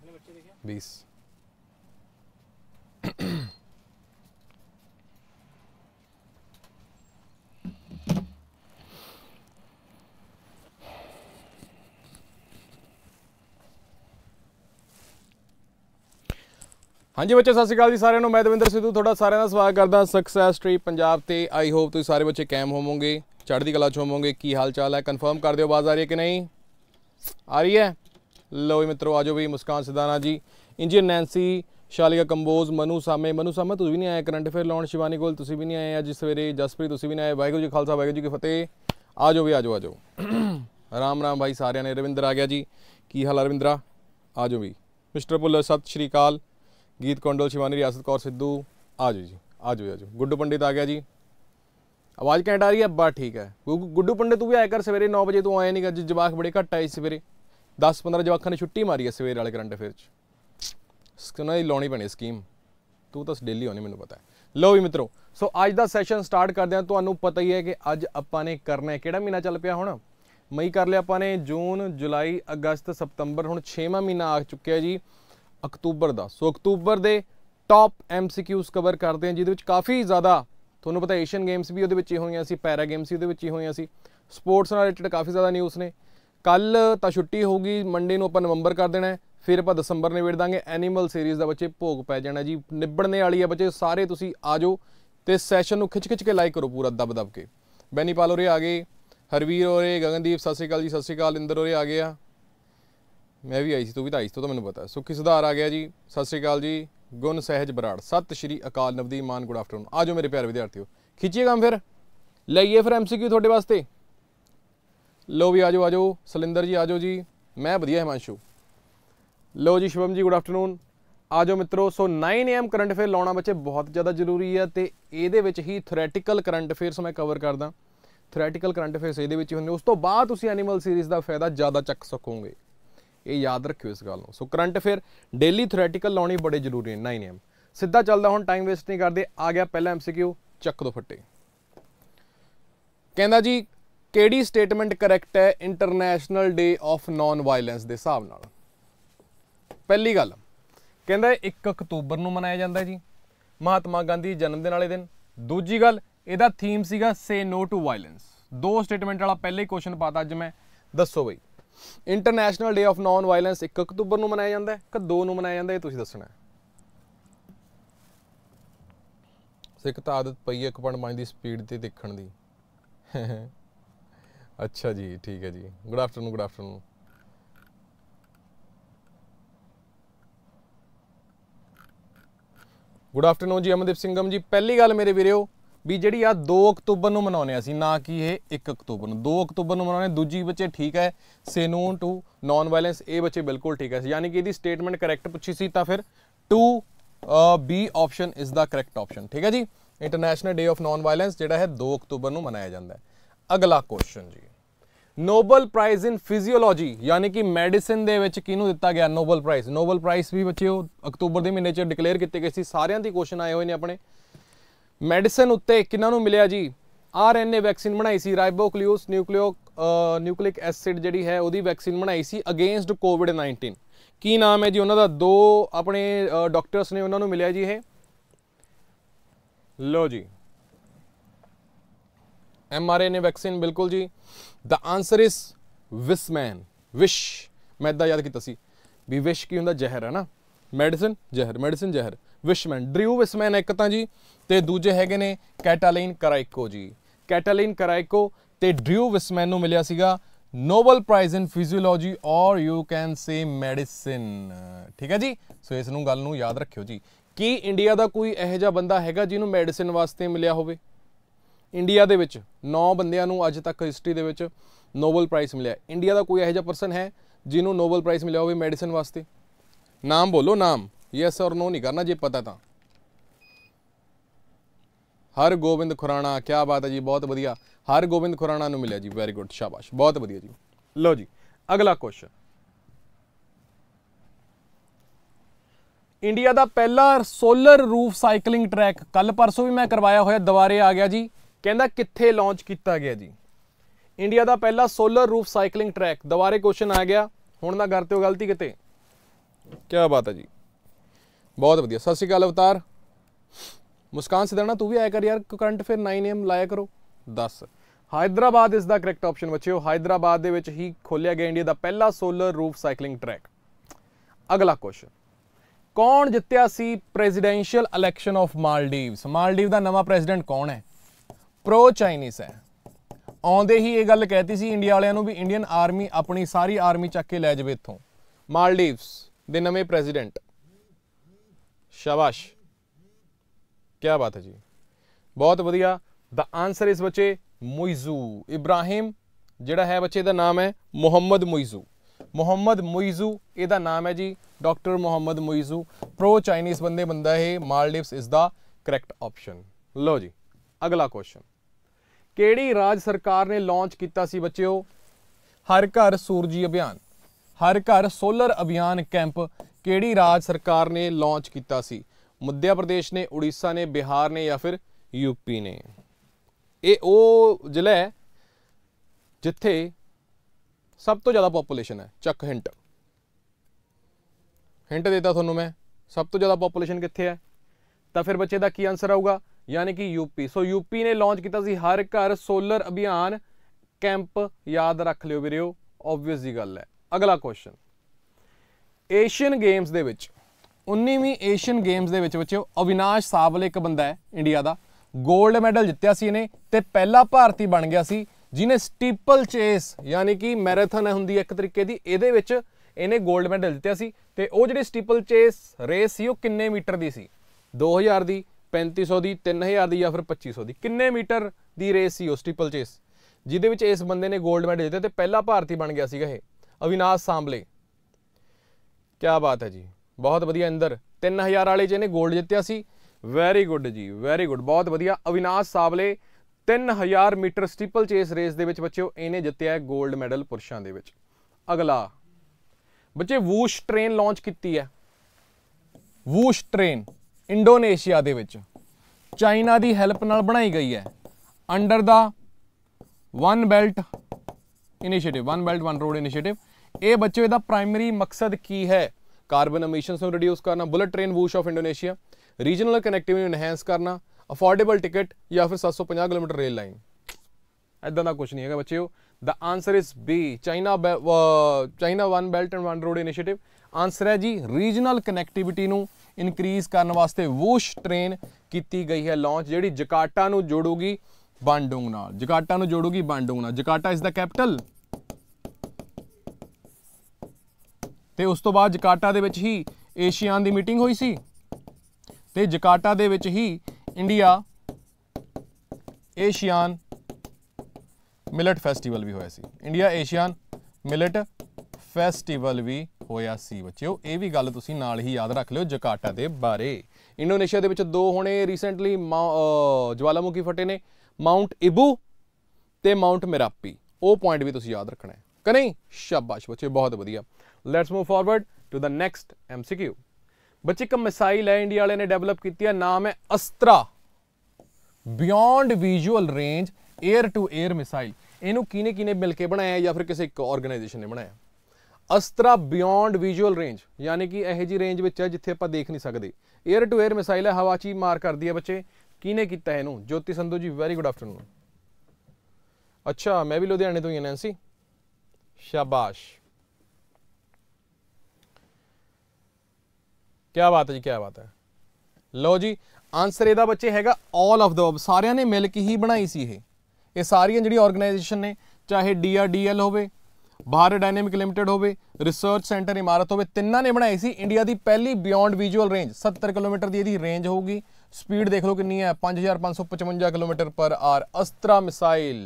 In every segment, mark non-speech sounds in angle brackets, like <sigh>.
ਕਿੰਨੇ ਬੱਚੇ ਦੇਖਿਆ 20 ਹਾਂਜੀ ਬੱਚੇ ਸਤਿ ਸ਼੍ਰੀ ਅਕਾਲ ਜੀ ਸਾਰਿਆਂ ਨੂੰ ਮੈਂ ਦਵਿੰਦਰ ਸਿੱਧੂ ਤੁਹਾਡਾ ਸਾਰਿਆਂ ਦਾ ਸਵਾਗਤ ਕਰਦਾ ਸਕਸੈਸ ਟ੍ਰੀ ਪੰਜਾਬ ਤੇ ਆਈ ਹੋਪ ਤੁਸੀਂ ਸਾਰੇ ਬੱਚੇ ਕੈਮ ਹੋਵੋਗੇ ਚੜ੍ਹਦੀ ਕਲਾ ਚ ਹੋਵੋਗੇ ਕੀ ਹਾਲ ਚਾਲ ਹੈ ਕਨਫਰਮ ਕਰ ਦਿਓ ਆਵਾਜ਼ ਆ ਰਹੀ ਹੈ ਕਿ ਨਹੀਂ ਆ ਰਹੀ ਹੈ लो भी मित्रों आज भी मुस्कान सिदाना जी इंजीनियर नैन्सी ਸ਼ਾਲਿਕਾ ਕੰਬੋਜ਼ ਮਨੂ ਸਾਮੇ ਮਨੂ ਸਾਮੇ ਤੁਸੀਂ ਵੀ ਨਹੀਂ ਆਏ ਕਰੰਟ ਅਫੇਅਰ ਲਾਉਣ ਸ਼ਿਵਾਨੀ ਕੋਲ ਤੁਸੀਂ ਵੀ ਨਹੀਂ ਆਏ ਅੱਜ ਸਵੇਰੇ ਜਸਪ੍ਰੀਤ ਤੁਸੀਂ ਵੀ ਨਹੀਂ ਆਏ ਵਾਹਿਗੁਰੂ ਜੀ ਖਾਲਸਾ ਵਾਹਿਗੁਰੂ ਜੀ ਕੀ ਫਤਿਹ ਆਜੋ ਵੀ ਆਜੋ ਆਜੋ ਰਾਮ ਰਾਮ ਭਾਈ ਸਾਰਿਆਂ ਨੇ ਰਵਿੰਦਰ ਆ ਗਿਆ ਜੀ ਕੀ ਹਾਲ ਰਵਿੰਦਰਾ ਆਜੋ ਵੀ ਮਿਸਟਰ ਪੁੱਲਰ ਸਤਿ ਸ਼੍ਰੀ ਅਕਾਲ ਗੀਤ ਕੰਡੋਲ ਸ਼ਿਵਾਨੀ ਰਿਆਸਤ ਕੌਰ ਸਿੱਧੂ ਆਜੋ ਜੀ ਆਜੋ ਆਜੋ ਗੁੱਡੂ ਪੰਡਿਤ ਆ ਗਿਆ ਜੀ ਆਵਾਜ਼ ਕੈਂਟ ਆ ਰਹੀ ਹੈ ਬਾ ਠੀਕ ਹੈ ਗੁੱਡੂ ਪੰਡਿਤ ਤੂੰ ਵੀ ਆਇਆ ਕਰ ਸਵੇਰੇ 9 ਵਜੇ ਤੂੰ ਆਇਆ ਨਹੀਂ ਅੱਜ ਜਵਾਕ ਬੜੇ ਘੱਟ ਆਏ ਸਵੇਰੇ 10-15 ਜਵਾਕਾਂ ਨੇ ਛੁੱਟੀ ਮਾਰੀ ਐ ਸਵੇਰ ਵਾਲੇ ਕਰੰਟ ਅਫੇਅਰ ਚ ਉਹਨਾਂ ਦੀ ਲਾਉਣੀ ਪੈਣੀ ਸਕੀਮ ਤੂੰ ਤਾਂ ਡੇਲੀ ਹੋਣੀ ਮੈਨੂੰ ਪਤਾ ਹੈ ਲੋ ਵੀ ਮਿੱਤਰੋ ਸੋ ਅੱਜ ਦਾ ਸੈਸ਼ਨ ਸਟਾਰਟ ਕਰਦੇ ਆ ਤੁਹਾਨੂੰ ਪਤਾ ਹੀ ਹੈ ਕਿ ਅੱਜ ਆਪਾਂ ਨੇ ਕਰਨਾ ਹੈ ਕਿਹੜਾ ਮਹੀਨਾ ਚੱਲ ਪਿਆ ਹੁਣ ਮਈ ਕਰ ਲਿਆ ਆਪਾਂ ਨੇ ਜੂਨ ਜੁਲਾਈ ਅਗਸਤ ਸਪਟੰਬਰ ਹੁਣ 6ਵਾਂ ਮਹੀਨਾ ਆ ਚੁੱਕਿਆ ਜੀ ਅਕਤੂਬਰ ਦਾ ਸੋ ਅਕਤੂਬਰ ਦੇ ਟਾਪ ਐਮਸੀਕਿਊਸ ਕਵਰ ਕਰਦੇ ਆ ਜਿਹਦੇ ਵਿੱਚ ਕਾਫੀ ਜ਼ਿਆਦਾ ਤੁਹਾਨੂੰ ਪਤਾ ਏਸ਼ੀਅਨ ਗੇਮਸ ਵੀ ਉਹਦੇ ਵਿੱਚ ਹੀ ਹੋਈਆਂ ਸੀ ਪੈਰਾ ਗੇਮਸ ਵੀ ਉਹਦੇ ਵਿੱਚ ਹੀ ਹੋਈਆਂ ਸੀ ਸਪੋਰਟਸ ਨਾਲ ਰਿਲੇਟਡ ਕਾਫੀ ਜ਼ਿਆਦਾ ਨਿਊਜ਼ ਨੇ ਕੱਲ ਤਾਂ ਛੁੱਟੀ ਹੋਊਗੀ ਮੰਡੇ ਨੂੰ ਆਪਾਂ ਨਵੰਬਰ ਕਰ ਦੇਣਾ ਫਿਰ ਆਪਾਂ ਦਸੰਬਰ ਨੇ ਵੇੜ ਦਾਂਗੇ ਐਨੀਮਲ ਸੀਰੀਜ਼ ਦਾ ਬੱਚੇ ਭੋਗ ਪੈ ਜਾਣਾ ਜੀ ਨਿਬੜਨੇ ਵਾਲੀ ਆ ਬੱਚੇ ਸਾਰੇ ਤੁਸੀਂ ਆਜੋ ਤੇ ਸੈਸ਼ਨ ਨੂੰ ਖਿੱਚ ਖਿੱਚ ਕੇ ਲਾਈਕ ਕਰੋ ਪੂਰਾ ਦਬ ਦਬ ਕੇ ਬੈਨੀ ਪਾਲ ਹੋਰੇ ਆ ਗਏ ਹਰਵੀਰ ਹੋਰੇ ਗਗਨਦੀਪ ਸਤਿ ਸ੍ਰੀ ਅਕਾਲ ਜੀ ਸਤਿ ਸ੍ਰੀ ਅਕਾਲ ਇੰਦਰ ਹੋਰੇ ਆ ਗਏ ਆ ਮੈਂ ਵੀ ਆਈ ਸੀ ਤੂੰ ਵੀ ਤਾਂ ਆਈ ਸੀ ਤੋ ਤਾਂ ਮੈਨੂੰ ਪਤਾ ਸੁਖੀ ਸੁਧਾਰ ਆ ਗਿਆ ਜੀ ਸਤਿ ਸ੍ਰੀ ਅਕਾਲ ਜੀ ਗੁਣ ਸਹਿਜ ਬਰਾੜ ਸਤਿ ਸ੍ਰੀ ਅਕਾਲ ਨਵਦੀਪ ਮਾਨ ਗੁੱਡ ਆਫਟਰਨੂਨ ਆਜੋ ਮੇਰੇ ਪਿਆਰੇ ਵਿਦਿਆਰਥੀਓ ਖਿੱਚੀਏ ਕੰਮ ਫਿਰ ਲਈਏ ਫਿਰ ਐਮਸੀਕਿਊ ਤੁਹਾਡੇ ਵਾਸਤੇ ਲੋ ਵੀ ਆਜੋ ਆਜੋ ਸਲਿੰਦਰ ਜੀ ਆਜੋ ਜੀ ਮੈਂ ਵਧੀਆ ਹਿਮਾਂਸ਼ੂ ਲੋ ਜੀ ਸ਼ਿਵਮ ਜੀ ਗੁੱਡ ਆਫਟਰਨੂਨ ਆਜੋ ਮਿੱਤਰੋ ਸੋ 9 am ਕਰੰਟ ਅਫੇਅਰ ਲਾਉਣਾ ਬੱਚੇ ਬਹੁਤ ਜ਼ਿਆਦਾ ਜ਼ਰੂਰੀ ਹੈ ਤੇ ਇਹਦੇ ਵਿੱਚ ਹੀ ਥਿਓਰੈਟੀਕਲ ਕਰੰਟ ਅਫੇਅਰਸ ਮੈਂ ਕਵਰ ਕਰਦਾ ਥਿਓਰੈਟੀਕਲ ਕਰੰਟ ਅਫੇਅਰਸ ਇਹਦੇ ਵਿੱਚ ਹੀ ਹੁੰਦੇ ਉਸ ਤੋਂ ਬਾਅਦ ਤੁਸੀਂ ਐਨੀਮਲ ਸੀਰੀਜ਼ ਦਾ ਫਾਇਦਾ ਜ਼ਿਆਦਾ ਚੱਕ ਸਕੋਗੇ ਇਹ ਯਾਦ ਰੱਖਿਓ ਇਸ ਗੱਲ ਨੂੰ so current affair daily theoretical ਲਾਉਣੀ ਬੜੇ ਜ਼ਰੂਰੀ ਹੈ 9 am ਸਿੱਧਾ ਚੱਲਦਾ ਹੁਣ ਟਾਈਮ ਵੇਸਟ ਨਹੀਂ ਕਰਦੇ ਆ ਗਿਆ ਪਹਿਲਾ ਐਮਸੀਕਿਊ ਚੱਕ ਦੋ ਫੱਟੇ ਕਹਿੰਦਾ ਜੀ ਕਿਹੜੀ ਸਟੇਟਮੈਂਟ ਕਰੈਕਟ ਹੈ international day of non violence ਦੇ ਹਿਸਾਬ ਨਾਲ ਪਹਿਲੀ ਗੱਲ ਕਹਿੰਦਾ 1 ਅਕਤੂਬਰ ਨੂੰ ਮਨਾਇਆ ਜਾਂਦਾ ਜੀ ਮਹਾਤਮਾ ਗਾਂਧੀ ਜਨਮ ਦਿਨ ਵਾਲੇ ਦਿਨ ਦੂਜੀ ਗੱਲ ਇਹਦਾ ਥੀਮ ਸੀਗਾ ਸੇ ਨੋ ਟੂ ਵਾਇਲੈਂਸ ਦੋ ਸਟੇਟਮੈਂਟ ਵਾਲਾ ਪਹਿਲੇ ਹੀ ਕੁਐਸਚਨ ਪਾਤਾ ਅੱਜ ਮੈਂ ਦੱਸੋ ਬਈ international day of non violence 1 ਅਕਤੂਬਰ ਨੂੰ ਮਨਾਇਆ ਜਾਂਦਾ ਹੈ ਕਿ 2 ਨੂੰ ਮਨਾਇਆ ਜਾਂਦਾ ਇਹ ਤੁਸੀਂ ਦੱਸਣਾ ਸਿੱਖ ਤਾਂ ਆਦਤ ਪਈ ਹੈ 1.5 ਦੀ ਸਪੀਡ ਤੇ ਦੇਖਣ ਦੀ ਅੱਛਾ ਜੀ ਠੀਕ ਹੈ ਜੀ good afternoon good afternoon good afternoon ਜੀ ਅਮਨਦੀਪ ਸਿੰਘਮ ਜੀ ਪਹਿਲੀ ਗੱਲ ਮੇਰੇ ਵੀਰਿਓ ਵੀ ਜਿਹੜੀ ਆ 2 ਅਕਤੂਬਰ ਨੂੰ ਮਨਾਉਨੇ ਆ ਸੀ ਨਾ ਕਿ ਇਹ 1 ਅਕਤੂਬਰ ਨੂੰ 2 ਅਕਤੂਬਰ ਨੂੰ ਮਨਾਉਨੇ ਦੂਜੀ ਬੱਚੇ ਠੀਕ ਹੈ ਸੇਨੂਨ ਟੂ ਨਾਨ ਵਾਇਲੈਂਸ ਇਹ ਬੱਚੇ ਬਿਲਕੁਲ ਠੀਕ ਹੈ ਸੀ ਯਾਨੀ ਕਿ ਇਹਦੀ ਸਟੇਟਮੈਂਟ ਕਰੈਕਟ ਪੁੱਛੀ ਸੀ ਤਾਂ ਫਿਰ 2 B option is the correct option ਠੀਕ ਹੈ ਜੀ international day of non violence ਜਿਹੜਾ ਹੈ 2 ਅਕਤੂਬਰ ਨੂੰ ਮਨਾਇਆ ਜਾਂਦਾ ਹੈ ਅਗਲਾ ਕੁਐਸਚਨ ਜੀ ਨੋਬਲ ਪ੍ਰਾਈਜ਼ ਇਨ ਫਿਜ਼ੀਓਲੋਜੀ ਯਾਨੀ ਕਿ ਮੈਡੀਸਿਨ ਦੇ ਵਿੱਚ ਕਿਹਨੂੰ ਦਿੱਤਾ ਗਿਆ ਨੋਬਲ ਪ੍ਰਾਈਜ਼ ਨੋਬਲ ਪ੍ਰਾਈਜ਼ ਵੀ ਬੱਚਿਓ ਅਕਤੂਬਰ ਦੇ ਮਹੀਨੇ 'ਚ ਡਿਕਲੇਅਰ ਕੀਤੇ ਗਏ ਸੀ ਸਾਰਿਆਂ ਦੀ ਕੁਐਸਚਨ ਆਏ ਹੋਏ ਨੇ ਆਪਣੇ ਮੈਡੀਸਿਨ ਉੱਤੇ ਕਿਹਨਾਂ ਨੂੰ ਮਿਲਿਆ ਜੀ ਆਰਐਨਏ ਵੈਕਸੀਨ ਬਣਾਈ ਸੀ ਰਾਈਬੋਕਲਿਊਸ ਨਿਊਕਲਿਓ ਨਿਊਕਲਿਕ ਐਸਿਡ ਜਿਹੜੀ ਹੈ ਉਹਦੀ ਵੈਕਸੀਨ ਬਣਾਈ ਸੀ ਅਗੇਂਸਟ ਕੋਵਿਡ-19 ਕੀ ਨਾਮ ਹੈ ਜੀ ਉਹਨਾਂ ਦਾ ਦੋ ਆਪਣੇ ਡਾਕਟਰਸ ਨੇ ਉਹਨਾਂ ਨੂੰ ਮਿਲਿਆ ਜੀ ਇਹ ਲੋ ਜੀ mRNA ਵੈਕਸੀਨ ਬਿਲਕੁਲ ਜੀ ਦਾ ਆਨਸਰ ਇਜ਼ ਵਿਸਮੈਨ ਵਿਸ਼ ਮੈਂ ਇਦਾਂ ਯਾਦ ਕੀਤਾ ਸੀ ਵੀ ਵਿਸ਼ ਕੀ ਹੁੰਦਾ ਜ਼ਹਿਰ ਹੈ ਨਾ ਮੈਡੀਸਨ ਜ਼ਹਿਰ ਮੈਡੀਸਨ ਜ਼ਹਿਰ ਵਿਸ਼ਮੈਨ ਡ੍ਰਿਊ ਵਿਸਮੈਨ ਇੱਕ ਤਾਂ ਜੀ ਤੇ ਦੂਜੇ ਹੈਗੇ ਨੇ ਕੈਟਾਲਿਨ ਕਰਾਈਕੋ ਜੀ ਕੈਟਾਲਿਨ ਕਰਾਈਕੋ ਤੇ ਡ੍ਰਿਊ ਵਿਸਮੈਨ ਨੂੰ ਮਿਲਿਆ ਸੀਗਾ Nobel prize in physiology or you can say medicine ਠੀਕ ਹੈ ਜੀ ਸੋ ਇਸ ਨੂੰ ਗੱਲ ਨੂੰ ਯਾਦ ਰੱਖਿਓ ਜੀ ਕੀ ਇੰਡੀਆ ਦਾ ਕੋਈ ਇਹੋ ਜਿਹਾ ਬੰਦਾ ਹੈਗਾ ਜਿਹਨੂੰ ਮੈਡੀਸਨ ਵਾਸਤੇ ਮਿਲਿਆ ਹੋਵੇ ਇੰਡੀਆ ਦੇ ਵਿੱਚ 9 ਬੰਦਿਆਂ ਨੂੰ ਅੱਜ ਤੱਕ ਹਿਸਟਰੀ ਦੇ ਵਿੱਚ ਨੋਬਲ ਪ੍ਰਾਈਜ਼ ਮਿਲਿਆ ਇੰਡੀਆ ਦਾ ਕੋਈ ਇਹੋ ਜਿਹਾ ਪਰਸਨ ਹੈ ਜਿਹਨੂੰ ਨੋਬਲ ਪ੍ਰਾਈਜ਼ ਮਿਲਿਆ ਹੋਵੇ ਮੈਡੀਸਨ ਵਾਸਤੇ ਨਾਮ ਬੋਲੋ ਨਾਮ ਯੈਸ অর ਨੋ ਨਹੀਂ ਕਰਨਾ ਜੇ ਪਤਾ ਤਾਂ ਹਰ ਗੋਬਿੰਦ ਖੁਰਾਣਾ ਕੀ ਬਾਤ ਹੈ ਜੀ ਬਹੁਤ ਵਧੀਆ ਹਰ ਗੋਬਿੰਦ ਖੁਰਾਣਾ ਨੂੰ ਮਿਲਿਆ ਜੀ ਵੈਰੀ ਗੁੱਡ ਸ਼ਾਬਾਸ਼ ਬਹੁਤ ਵਧੀਆ ਜੀ ਲਓ ਜੀ ਅਗਲਾ ਕੁਐਸਚਨ ਇੰਡੀਆ ਦਾ ਪਹਿਲਾ ਸੋਲਰ ਰੂਫ ਸਾਈਕਲਿੰਗ ਟਰੈਕ ਕੱਲ ਪਰਸੋਂ ਵੀ ਮੈਂ ਕਰਵਾਇਆ ਹੋਇਆ ਦੁਬਾਰੇ ਆ ਗਿਆ ਜੀ ਕਹਿੰਦਾ ਕਿੱਥੇ ਲਾਂਚ ਕੀਤਾ ਗਿਆ ਜੀ ਇੰਡੀਆ ਦਾ ਪਹਿਲਾ ਸੋਲਰ ਰੂਫ ਸਾਈਕਲਿੰਗ ਟਰੈਕ ਦੁਬਾਰੇ ਕੁਐਸਚਨ ਆ ਗਿਆ ਹੁਣ ਨਾ ਕਰਤੇ ਹੋ ਗਲਤੀ ਕਿਤੇ ਕੀ ਬਾਤ ਹੈ ਜੀ ਬਹੁਤ ਵਧੀਆ ਸਤਿ ਸ਼੍ਰੀ ਅਕਾਲ ਅਵਤਾਰ ਮੁਸਕਾਨ ਸਿਧਾਣਾ ਤੂੰ ਵੀ ਆਇਆ ਕਰ ਯਾਰ ਕਰੰਟ ਫਿਰ 9am ਲਾਇਆ ਕਰੋ 10 ਹਾਈਦਰਾਬਾਦ ਇਸ ਦਾ ਕਰੈਕਟ ਆਪਸ਼ਨ ਬੱਚਿਓ ਹਾਈਦਰਾਬਾਦ ਦੇ ਵਿੱਚ ਹੀ ਖੋਲਿਆ ਗਿਆ ਇੰਡੀਆ ਦਾ ਪਹਿਲਾ ਸੋਲਰ ਰੂਫ ਸਾਈਕਲਿੰਗ ਟਰੈਕ ਅਗਲਾ ਕੁਐਸਚਨ ਕੌਣ ਜਿੱਤਿਆ ਸੀ presidential election of Maldives Maldives ਦਾ ਨਵਾਂ ਪ੍ਰੈਜ਼ੀਡੈਂਟ ਕੌਣ ਹੈ ਪ੍ਰੋ ਚਾਈਨੀਸ ਹੈ ਆਉਂਦੇ ਹੀ ਇਹ ਗੱਲ ਕਹਿਤੀ ਸੀ ਇੰਡੀਆ ਵਾਲਿਆਂ ਨੂੰ ਵੀ ਇੰਡੀਅਨ ਆਰਮੀ ਆਪਣੀ ਸਾਰੀ ਆਰਮੀ ਚੱਕ ਕੇ ਲੈ ਜਾਵੇ ਇੱਥੋਂ ਮਾਲਦੀਵਸ ਦੇ ਨਵੇਂ ਪ੍ਰੈਜ਼ੀਡੈਂਟ ਸ਼ਾਬਾਸ਼ ਕੀ ਬਾਤ ਹੈ ਜੀ ਬਹੁਤ ਵਧੀਆ ਦਾ ਆਨਸਰ ਇਸ ਬੱਚੇ ਮੁਇਜ਼ੂ ਇਬਰਾਹਿਮ ਜਿਹੜਾ ਹੈ ਬੱਚੇ ਦਾ ਨਾਮ ਹੈ ਮੁਹੰਮਦ ਮੁਇਜ਼ੂ ਮੁਹੰਮਦ ਮੁਇਜ਼ੂ ਇਹਦਾ ਨਾਮ ਹੈ ਜੀ doctor Mohamed Muizzu pro Chinese ਬੰਦੇ ਬੰਦਾ ਹੈ ਮਾਲਦੀਵਸ ਇਸ ਦਾ ਕਰੈਕਟ ਆਪਸ਼ਨ ਲਓ ਜੀ ਅਗਲਾ ਕੁਐਸਚਨ ਕਿਹੜੀ ਰਾਜ ਸਰਕਾਰ ਨੇ ਲਾਂਚ ਕੀਤਾ ਸੀ ਬੱਚਿਓ ਹਰ ਘਰ ਸੂਰਜੀ ਅਭਿਆਨ ਹਰ ਘਰ ਸੋਲਰ ਅਭਿਆਨ ਕੈਂਪ ਕਿਹੜੀ ਰਾਜ ਸਰਕਾਰ ਨੇ ਲਾਂਚ ਕੀਤਾ ਸੀ ਮੱਧਿਆ ਪ੍ਰਦੇਸ਼ ਨੇ ਉੜੀਸਾ ਨੇ ਬਿਹਾਰ ਨੇ ਜਾਂ ਫਿਰ ਯੂਪੀ ਨੇ ਇਹ ਉਹ ਜ਼ਿਲ੍ਹਾ ਜਿੱਥੇ ਸਭ ਤੋਂ ਜ਼ਿਆਦਾ ਪੋਪੂਲੇਸ਼ਨ ਹੈ ਚੱਕ ਹਿੰਟ ਹਿੰਟ ਦਿੱਤਾ ਤੁਹਾਨੂੰ ਮੈਂ ਸਭ ਤੋਂ ਜ਼ਿਆਦਾ ਪੋਪੂਲੇਸ਼ਨ ਕਿੱਥੇ ਹੈ ਤਾਂ ਫਿਰ ਬੱਚੇ ਦਾ ਕੀ ਆਨਸਰ ਆਊਗਾ ਯਾਨੀ ਕਿ ਯੂਪੀ ਸੋ ਯੂਪੀ ਨੇ ਲਾਂਚ ਕੀਤਾ ਸੀ ਹਰ ਘਰ ਸੋਲਰ ਅਭਿਆਨ ਕੈਂਪ ਯਾਦ ਰੱਖ ਲਿਓ ਵੀਰਿਓ ਆਬਵੀਅਸ ਜੀ ਗੱਲ ਹੈ ਅਗਲਾ ਕੁਐਸਚਨ ਏਸ਼ੀਅਨ ਗੇਮਸ ਦੇ ਵਿੱਚ 19ਵੀਂ ਏਸ਼ੀਅਨ ਗੇਮਸ ਦੇ ਵਿੱਚ ਬੱਚਿਓ ਅਵਿਨਾਸ਼ ਸਾਵਲੇ ਇੱਕ ਬੰਦਾ ਹੈ ਇੰਡੀਆ ਦਾ 골ਡ ਮੈਡਲ ਜਿੱਤਿਆ ਸੀ ਇਹਨੇ ਤੇ ਪਹਿਲਾ ਭਾਰਤੀ ਬਣ ਗਿਆ ਸੀ ਜਿਹਨੇ ਸਟੀਪਲ ਚੇਸ ਯਾਨੀ ਕਿ ਮੈਰਾਥਨ ਹੁੰਦੀ ਹੈ ਇੱਕ ਤਰੀਕੇ ਦੀ ਇਹਦੇ ਵਿੱਚ ਇਹਨੇ 골ਡ ਮੈਡਲ ਜਿੱਤਿਆ ਸੀ ਤੇ ਉਹ ਜਿਹੜੀ ਸਟੀਪਲ ਚੇਸ ਰੇਸ ਸੀ ਉਹ ਕਿੰਨੇ ਮੀਟਰ ਦੀ ਸੀ 2000 ਦੀ 3500 ਦੀ 3000 ਦੀ ਜਾਂ ਫਿਰ 2500 ਦੀ ਕਿੰਨੇ ਮੀਟਰ ਦੀ ਰੇਸ ਸੀ ਉਸ ਟ੍ਰਿਪਲ ਚੇਸ ਜਿਹਦੇ ਵਿੱਚ ਇਸ ਬੰਦੇ ਨੇ 골ਡ ਮੈਡਲ ਜਿੱਤੇ ਤੇ ਪਹਿਲਾ ਭਾਰਤੀ ਬਣ ਗਿਆ ਸੀਗਾ ਇਹ ਅਵਿਨਾਸ਼ ਸਾਂਬਲੇ ਕੀ ਬਾਤ ਹੈ ਜੀ ਬਹੁਤ ਵਧੀਆ ਅੰਦਰ 3000 ਵਾਲੇ ਜਿਹਨੇ 골ਡ ਜਿੱਤਿਆ ਸੀ ਵੈਰੀ ਗੁੱਡ ਜੀ ਵੈਰੀ ਗੁੱਡ ਬਹੁਤ ਵਧੀਆ Avinash Sable 3000 metre steeplechase race ਦੇ ਵਿੱਚ ਬੱਚਿਓ ਇਹਨੇ ਜਿੱਤਿਆ ਹੈ 골ਡ ਮੈਡਲ ਪੁਰਸ਼ਾਂ ਦੇ ਵਿੱਚ ਅਗਲਾ ਬੱਚੇ ਵੂਸ਼ ਟ੍ਰੇਨ ਲਾਂਚ ਕੀਤੀ ਹੈ ਵੂਸ਼ ਟ੍ਰੇਨ ਇੰਡੋਨੇਸ਼ੀਆ ਦੇ ਵਿੱਚ ਚਾਈਨਾ ਦੀ ਹੈਲਪ ਨਾਲ ਬਣਾਈ ਗਈ ਹੈ under the one belt initiative one belt one road initiative ਇਹ ਬੱਚਿਓ ਇਹਦਾ ਪ੍ਰਾਇਮਰੀ ਮਕਸਦ ਕੀ ਹੈ ਕਾਰਬਨ ਐਮਿਸ਼ਨਸ ਨੂੰ ਰਿਡਿਊਸ ਕਰਨਾ bullet train Whoosh of Indonesia regional connectivity ਨੂੰ ਐਨਹਾਂਸ ਕਰਨਾ ਅਫੋਰਡੇਬਲ ਟਿਕਟ ਜਾਂ ਫਿਰ 750 ਕਿਲੋਮੀਟਰ ਰੇਲ ਲਾਈਨ ਐਦਾਂ ਦਾ ਕੁਝ ਨਹੀਂ ਹੈਗਾ ਬੱਚਿਓ ਦਾ answer is B China China one belt and one road initiative answer ਹੈ ਜੀ ਰੀਜਨਲ ਕਨੈਕਟੀਵਿਟੀ ਨੂੰ ਇਨਕਰੀਜ਼ ਕਰਨ ਵਾਸਤੇ ਵੂਸ਼ ਟ੍ਰੇਨ ਕੀਤੀ ਗਈ ਹੈ ਲਾਂਚ ਜਿਹੜੀ ਜਕਾਟਾ ਨੂੰ ਜੋੜੂਗੀ ਬਾਂਡੂੰਗ ਨਾਲ ਜਕਾਟਾ ਨੂੰ ਜੋੜੂਗੀ ਬਾਂਡੂੰਗ ਨਾਲ ਜਕਾਟਾ ਇਸ ਦਾ ਕੈਪੀਟਲ ਤੇ ਉਸ ਤੋਂ ਬਾਅਦ ਜਕਾਟਾ ਦੇ ਵਿੱਚ ਹੀ ਏਸ਼ੀਆਨ ਦੀ ਮੀਟਿੰਗ ਹੋਈ ਸੀ ਤੇ ਜਕਾਟਾ ਦੇ ਵਿੱਚ ਹੀ ਇੰਡੀਆ ਏਸ਼ੀਆਨ ਮਿਲਟ ਫੈਸਟੀਵਲ ਵੀ ਹੋਇਆ ਸੀ ਇੰਡੀਆ ਏਸ਼ੀਆਨ ਮਿਲਟ ਫੈਸਟੀਵਲ ਵੀ ਹੋਇਆ ਸੀ ਬੱਚਿਓ ਇਹ ਵੀ ਗੱਲ ਤੁਸੀਂ ਨਾਲ ਹੀ ਯਾਦ ਰੱਖ ਲਿਓ ਜਕਾਟਾ ਦੇ ਬਾਰੇ ਇੰਡੋਨੇਸ਼ੀਆ ਦੇ ਵਿੱਚ ਦੋ ਹੁਣੇ ਰੀਸੈਂਟਲੀ ਜਵਾਲਾਮੁਖੀ ਫਟੇ ਨੇ ਮਾਉਂਟ ਇਬੂ ਤੇ ਮਾਉਂਟ ਮੇਰਾਪੀ ਉਹ ਪੁਆਇੰਟ ਵੀ ਤੁਸੀਂ ਯਾਦ ਰੱਖਣਾ ਹੈ ਕਿ ਨਹੀਂ ਸ਼ਾਬਾਸ਼ ਬੱਚੇ ਬਹੁਤ ਵਧੀਆ let's move forward to the next MCQ ਬੱਚੇ ਕਮ ਮਿਸਾਈਲ ਹੈ ਇੰਡੀਆ ਵਾਲੇ ਨੇ ਡਿਵੈਲਪ ਕੀਤੀ ਹੈ ਨਾਮ ਹੈ Astra beyond visual range air to air missile ਇਹਨੂੰ ਕਿਨੇ ਕਿਨੇ ਮਿਲ ਕੇ ਬਣਾਇਆ ਜਾਂ ਫਿਰ ਕਿਸੇ ਇੱਕ ਆਰਗੇਨਾਈਜੇਸ਼ਨ ਨੇ ਬਣਾਇਆ ਅਸਤਰਾ ਬਿਯੋਂਡ ਵਿਜ਼ੂਅਲ ਰੇਂਜ ਯਾਨੀ ਕਿ ਇਹ ਜੀ ਰੇਂਜ ਵਿੱਚ ਹੈ ਜਿੱਥੇ ਆਪਾਂ ਦੇਖ ਨਹੀਂ ਸਕਦੇ 에ਅਰ ਟੂ 에ਅਰ ਮਿਸਾਈਲ ਹੈ ਹਵਾ 'ਚ ਹੀ ਮਾਰ ਕਰਦੀ ਹੈ ਬੱਚੇ ਕਿਹਨੇ ਕੀਤਾ ਇਹਨੂੰ ਜੋਤੀ ਸੰਧੂ ਜੀ ਵੈਰੀ ਗੁੱਡ ਆਫਟਰਨੂਨ ਅੱਛਾ ਮੈਂ ਵੀ ਲੁਧਿਆਣੇ ਤੋਂ ਹੀ ਹਾਂ ਨੈਂਸੀ ਸ਼ਾਬਾਸ਼ ਕੀ ਬਾਤ ਹੈ ਜੀ ਕੀ ਬਾਤ ਹੈ ਲਓ ਜੀ ਆਨਸਰ ਇਹਦਾ ਬੱਚੇ ਹੈਗਾ 올 ਆਫ ਦ ਸਾਰਿਆਂ ਨੇ ਮਿਲ ਕੇ ਹੀ ਬਣਾਈ ਸੀ ਇਹ ਇਹ ਸਾਰੀਆਂ ਜਿਹੜੀ ਆਰਗੇਨਾਈਜੇਸ਼ਨ ਨੇ ਚਾਹੇ ਡੀਆਰਡੀਐਲ ਹੋਵੇ ਬਾਹਰ ਡਾਇਨਾਮਿਕ ਲਿਮਟਿਡ ਹੋਵੇ ਰਿਸਰਚ ਸੈਂਟਰ ਇਮਾਰਤ ਹੋਵੇ ਤਿੰਨਾਂ ਨੇ ਬਣਾਈ ਸੀ ਇੰਡੀਆ ਦੀ ਪਹਿਲੀ ਬਿਯੋਂਡ ਵਿਜ਼ੂਅਲ ਰੇਂਜ 70 ਕਿਲੋਮੀਟਰ ਦੀ ਇਹਦੀ ਰੇਂਜ ਹੋਊਗੀ ਸਪੀਡ ਦੇਖ ਲਓ ਕਿੰਨੀ ਹੈ 5555 ਕਿਲੋਮੀਟਰ ਪਰ ਆਰ ਅਸਤਰਾ ਮਿਸਾਈਲ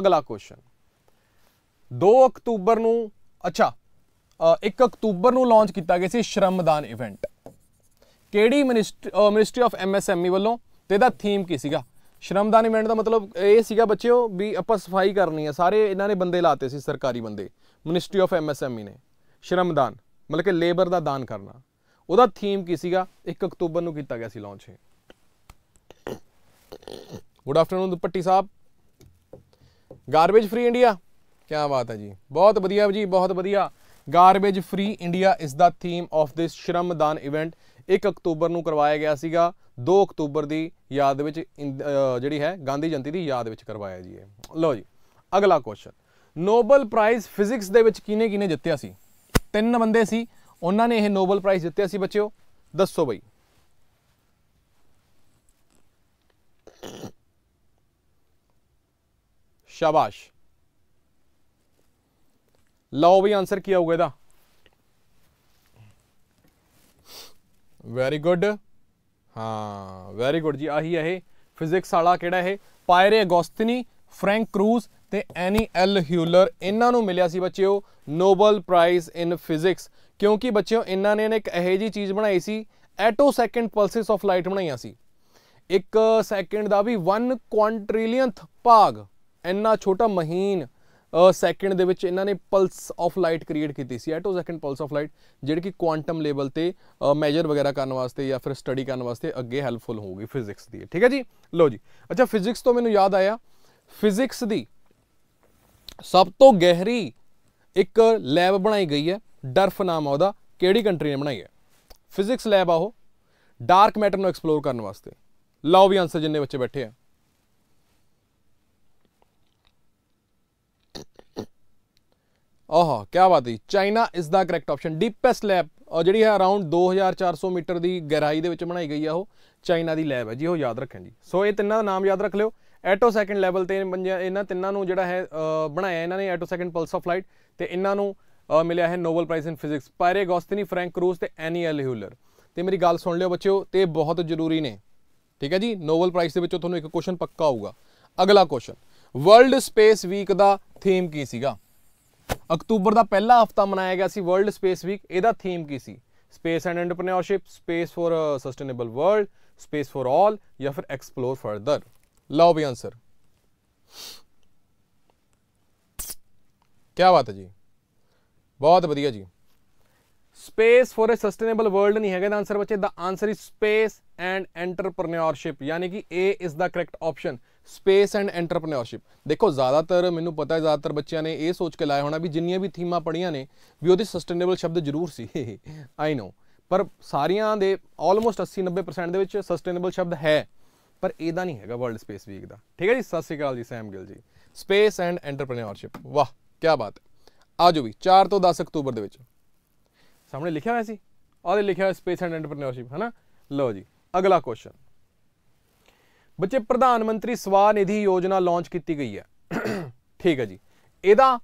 ਅਗਲਾ ਕੁਐਸਚਨ 2 ਅਕਤੂਬਰ ਨੂੰ ਅੱਛਾ 1 ਅਕਤੂਬਰ ਨੂੰ ਲਾਂਚ ਕੀਤਾ ਗਿਆ ਸੀ ਸ਼ਰਮਦਾਨ ਇਵੈਂਟ ਕਿਹੜੀ ਮਿਨਿਸਟਰੀ ਆਫ ਐਮਐਸਐਮਈ ਵੱਲੋਂ ਤੇ ਦਾ ਥੀਮ ਕੀ ਸੀਗਾ ਸ਼ਰਮਦਾਨੀ ਮਿੰਟ ਦਾ ਮਤਲਬ ਇਹ ਸੀਗਾ ਬੱਚਿਓ ਵੀ ਆਪਾਂ ਸਫਾਈ ਕਰਨੀ ਆ ਸਾਰੇ ਇਹਨਾਂ ਨੇ ਬੰਦੇ ਲਾਤੇ ਸੀ ਸਰਕਾਰੀ ਬੰਦੇ ਮਿਨਿਸਟਰੀ ਆਫ ਐਮਐਸਐਮਈ ਨੇ ਸ਼ਰਮਦਾਨ ਮਤਲਬ ਕਿ ਲੇਬਰ ਦਾ ਦਾਨ ਕਰਨਾ ਉਹਦਾ ਥੀਮ ਕੀ ਸੀਗਾ 1 ਅਕਤੂਬਰ ਨੂੰ ਕੀਤਾ ਗਿਆ ਸੀ ਲਾਂਚ ਇਹ ਗੁੱਡ ਆਫਟਰਨੂਨ ਦੁਪੱਟੀ ਸਾਹਿਬ ਗਾਰਬੇਜ ਫ੍ਰੀ ਇੰਡੀਆ ਕੀ ਬਾਤ ਹੈ ਜੀ ਬਹੁਤ ਵਧੀਆ ਜੀ ਬਹੁਤ ਵਧੀਆ ਗਾਰਬੇਜ ਫ੍ਰੀ ਇੰਡੀਆ ਇਸ ਦਾ theme of this Shramdaan event 1 ਅਕਤੂਬਰ ਨੂੰ ਕਰਵਾਇਆ ਗਿਆ ਸੀਗਾ 2 ਅਕਤੂਬਰ ਦੀ ਯਾਦ ਵਿੱਚ ਜਿਹੜੀ ਹੈ ਗਾਂਧੀ ਜਯੰਤੀ ਦੀ ਯਾਦ ਵਿੱਚ ਕਰਵਾਇਆ ਜੀ ਇਹ ਲਓ ਜੀ ਅਗਲਾ ਕੁਐਸਚਨ ਨੋਬਲ ਪ੍ਰਾਈਜ਼ ਫਿਜ਼ਿਕਸ ਦੇ ਵਿੱਚ ਕਿਨੇ ਕਿਨੇ ਜਿੱਤਿਆ ਸੀ ਤਿੰਨ ਬੰਦੇ ਸੀ ਉਹਨਾਂ ਨੇ ਇਹ ਨੋਬਲ ਪ੍ਰਾਈਜ਼ ਜਿੱਤਿਆ ਸੀ ਬੱਚਿਓ ਦੱਸੋ ਬਈ ਸ਼ਾਬਾਸ਼ ਲਓ ਵੀ ਆਨਸਰ ਕੀ ਆਊਗਾ ਇਹਦਾ ਵੈਰੀ ਗੁੱਡ ਹਾਂ ਵੈਰੀ ਗੁੱਡ ਜੀ ਆਹੀ ਇਹ ਫਿਜ਼ਿਕਸ ਵਾਲਾ ਕਿਹੜਾ ਇਹ ਪਾਇਰੇ ਅਗੋਸਟਿਨੀ ਫ੍ਰੈਂਕ ਕਰੂਜ਼ ਤੇ ਐਨੀ ਐਲ ਹਿਊਲਰ ਇਹਨਾਂ ਨੂੰ ਮਿਲਿਆ ਸੀ ਬੱਚਿਓ ਨੋਬਲ ਪ੍ਰਾਈਜ਼ ਇਨ ਫਿਜ਼ਿਕਸ ਕਿਉਂਕਿ ਬੱਚਿਓ ਇਹਨਾਂ ਨੇ ਇੱਕ ਇਹੋ ਜੀ ਚੀਜ਼ ਬਣਾਈ ਸੀ attosecond pulses of light ਬਣਾਈਆਂ ਸੀ ਇੱਕ ਸੈਕਿੰਡ ਦਾ ਵੀ 1 ਕੁਆਂਟ੍ਰਿਲੀਅਨਥ ਭਾਗ ਇੰਨਾ ਛੋਟਾ ਮਹੀਨ ਸੈਕਿੰਡ ਦੇ ਵਿੱਚ ਇਹਨਾਂ ਨੇ ਪਲਸ ਆਫ ਲਾਈਟ ਕ੍ਰੀਏਟ ਕੀਤੀ ਸੀ attosecond pulse of light ਜਿਹੜੀ ਕਿ ਕੁਆਂਟਮ ਲੈਵਲ ਤੇ ਮੈਜਰ ਵਗੈਰਾ ਕਰਨ ਵਾਸਤੇ ਜਾਂ ਫਿਰ ਸਟੱਡੀ ਕਰਨ ਵਾਸਤੇ ਅੱਗੇ ਹੈਲਪਫੁਲ ਹੋਊਗੀ ਫਿਜ਼ਿਕਸ ਦੀ ਠੀਕ ਹੈ ਜੀ ਲੋ ਜੀ ਅੱਛਾ ਫਿਜ਼ਿਕਸ ਤੋਂ ਮੈਨੂੰ ਯਾਦ ਆਇਆ ਫਿਜ਼ਿਕਸ ਦੀ ਸਭ ਤੋਂ ਗਹਿਰੀ ਇੱਕ ਲੈਬ ਬਣਾਈ ਗਈ ਹੈ ਡਰਫ ਨਾਮ ਆ ਉਹਦਾ ਕਿਹੜੀ ਕੰਟਰੀ ਨੇ ਬਣਾਈ ਹੈ ਫਿਜ਼ਿਕਸ ਲੈਬ ਆ ਉਹ ਡਾਰਕ ਮੈਟਰ ਨੂੰ ਐਕਸਪਲੋਰ ਕਰਨ ਵਾਸਤੇ ਲਓ ਵੀ ਆਨਸਰ ਜਿੰਨੇ ਬੱਚੇ ਬੈਠੇ ਆ ਆਹ ਕੀ ਬਾਤ ਹੈ China is the correct option deepest lab ਜਿਹੜੀ ਹੈ ਅਰਾਊਂਡ 2400 ਮੀਟਰ ਦੀ ਗਹਿਰਾਈ ਦੇ ਵਿੱਚ ਬਣਾਈ ਗਈ ਆ ਉਹ ਚਾਈਨਾ ਦੀ ਲੈਬ ਹੈ ਜੀ ਉਹ ਯਾਦ ਰੱਖਣ ਜੀ ਸੋ ਇਹ ਤਿੰਨਾਂ ਦਾ ਨਾਮ ਯਾਦ ਰੱਖ ਲਿਓ ਐਟੋ ਸੈਕਿੰਡ ਲੈਵਲ ਤੇ ਇਹਨਾਂ ਤਿੰਨਾਂ ਨੂੰ ਜਿਹੜਾ ਹੈ ਬਣਾਇਆ ਇਹਨਾਂ ਨੇ attosecond pulse of light ਤੇ ਇਹਨਾਂ ਨੂੰ ਮਿਲਿਆ ਹੈ Nobel prize in physics Pierre Agostini Ferenc Krausz ਤੇ ਐਨੀ ਐਲ ਹਿਊਲਰ ਤੇ ਮੇਰੀ ਗੱਲ ਸੁਣ ਲਿਓ ਬੱਚਿਓ ਤੇ ਬਹੁਤ ਜ਼ਰੂਰੀ ਨੇ ਠੀਕ ਹੈ ਜੀ ਨੋਬਲ ਪ੍ਰਾਈਜ਼ ਦੇ ਵਿੱਚੋਂ ਤੁਹਾਨੂੰ ਇੱਕ ਕੁਐਸਚਨ ਪੱਕਾ ਆਊਗਾ ਅਗਲਾ ਕੁਐਸਚਨ ਵਰਲਡ ਸਪੇਸ ਵੀਕ ਦਾ ਥੀਮ ਕੀ ਸੀਗਾ ਅਕਤੂਬਰ ਦਾ ਪਹਿਲਾ ਹਫਤਾ ਮਨਾਇਆ ਗਿਆ ਸੀ ਵਰਲਡ ਸਪੇਸ ਵੀਕ ਇਹਦਾ ਥੀਮ ਕੀ ਸੀ space and entrepreneurship space for sustainable world space for all ਜਾਂ ਫਿਰ ਐਕਸਪਲੋਰ ਫਰਦਰ ਲਓ ਵੀ ਆਨਸਰ ਕੀ ਬਾਤ ਹੈ ਜੀ ਬਹੁਤ ਵਧੀਆ ਜੀ space for a sustainable world ਨਹੀਂ ਹੈਗਾ ਦਾ ਆਨਸਰ ਬੱਚੇ ਦਾ answer is space and entrepreneurship ਯਾਨੀ ਕਿ A is the correct option space and entrepreneurship ਦੇਖੋ ਜ਼ਿਆਦਾਤਰ ਮੈਨੂੰ ਪਤਾ ਹੈ ਜ਼ਿਆਦਾਤਰ ਬੱਚਿਆਂ ਨੇ ਇਹ ਸੋਚ ਕੇ ਲਾਇਆ ਹੋਣਾ ਵੀ ਜਿੰਨੀਆਂ ਵੀ ਥੀਮਾਂ ਪੜੀਆਂ ਨੇ ਵੀ ਉਹਦੇ ਸਸਟੇਨੇਬਲ ਸ਼ਬਦ ਜ਼ਰੂਰ ਸੀ ਆਈ <laughs> ਨੋ ਪਰ ਸਾਰੀਆਂ ਦੇ ਆਲਮੋਸਟ 80 90% ਦੇ ਵਿੱਚ ਸਸਟੇਨੇਬਲ ਸ਼ਬਦ ਹੈ ਪਰ ਇਹਦਾ ਨਹੀਂ ਹੈਗਾ ਵਰਲਡ ਸਪੇਸ ਵੀਕ ਦਾ ਠੀਕ ਹੈ ਜੀ ਸਤਿ ਸ਼੍ਰੀ ਅਕਾਲ ਜੀ ਸੈਮ ਗਿਲ ਜੀ ਸਪੇਸ ਐਂਡ ਐਂਟਰਪ੍ਰੈਨਿਓਰਸ਼ਿਪ ਵਾਹ ਕੀ ਬਾਤ ਹੈ ਆਜੋ ਵੀ 4 ਤੋਂ 10 ਅਕਤੂਬਰ ਦੇ ਵਿੱਚ ਸਾਹਮਣੇ ਲਿਖਿਆ ਹੋਇਆ ਸੀ ਉਹਦੇ ਲਿਖਿਆ ਹੋਇਆ ਸਪੇਸ ਐਂਡ ਐਂਟਰਪ੍ਰੈਨਿਓਰਸ਼ਿਪ ਹੈ ਨਾ ਲਓ ਜੀ ਅਗਲਾ ਕੁਐਸਚਨ ਬੱਚੇ ਪ੍ਰਧਾਨ ਮੰਤਰੀ ਸਵਾ ਨਿਧੀ ਯੋਜਨਾ ਲਾਂਚ ਕੀਤੀ ਗਈ ਹੈ ਠੀਕ ਹੈ ਜੀ ਇਹਦਾ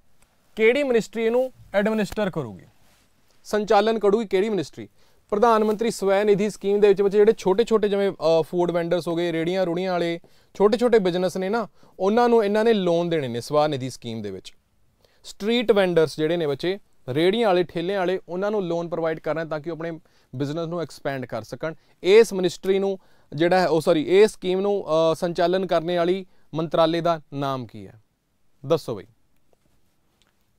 ਕਿਹੜੀ ਮਿਨਿਸਟਰੀ ਇਹਨੂੰ ਐਡਮਿਨਿਸਟਰ ਕਰੂਗੀ ਸੰਚਾਲਨ ਕਰੂਗੀ ਕਿਹੜੀ ਮਿਨਿਸਟਰੀ ਪ੍ਰਧਾਨ ਮੰਤਰੀ ਸਵੈ ਨਿਧੀ ਸਕੀਮ ਦੇ ਵਿੱਚ ਬੱਚੇ ਜਿਹੜੇ ਛੋਟੇ-ਛੋਟੇ ਜਿਵੇਂ ਫੂਡ ਵੈਂਡਰਸ ਹੋ ਗਏ ਰੇੜੀਆਂ ਰੂੜੀਆਂ ਵਾਲੇ ਛੋਟੇ-ਛੋਟੇ ਬਿਜ਼ਨਸ ਨੇ ਨਾ ਉਹਨਾਂ ਨੂੰ ਇਹਨਾਂ ਨੇ ਲੋਨ ਦੇਣੇ ਨੇ ਸਵਾ ਨਿਧੀ ਸਕੀਮ ਦੇ ਵਿੱਚ ਸਟਰੀਟ ਵੈਂਡਰਸ ਜਿਹੜੇ ਨੇ ਬੱਚੇ ਰੇੜੀਆਂ ਵਾਲੇ ਠੇਲਿਆਂ ਵਾਲੇ ਉਹਨਾਂ ਨੂੰ ਲੋਨ ਪ੍ਰੋਵਾਈਡ ਕਰਨਾ ਤਾਂ ਕਿ ਉਹ ਆਪਣੇ ਬਿਜ਼ਨਸ ਨੂੰ ਐਕਸਪੈਂਡ ਕਰ ਸਕਣ ਇਸ ਮਿਨਿਸਟਰੀ ਨੂੰ ਜਿਹੜਾ ਹੈ ਉਹ ਸੌਰੀ ਇਹ ਸਕੀਮ ਨੂੰ ਸੰਚਾਲਨ ਕਰਨੇ ਵਾਲੀ ਮੰਤਰਾਲੇ ਦਾ ਨਾਮ ਕੀ ਹੈ ਦੱਸੋ ਬਈ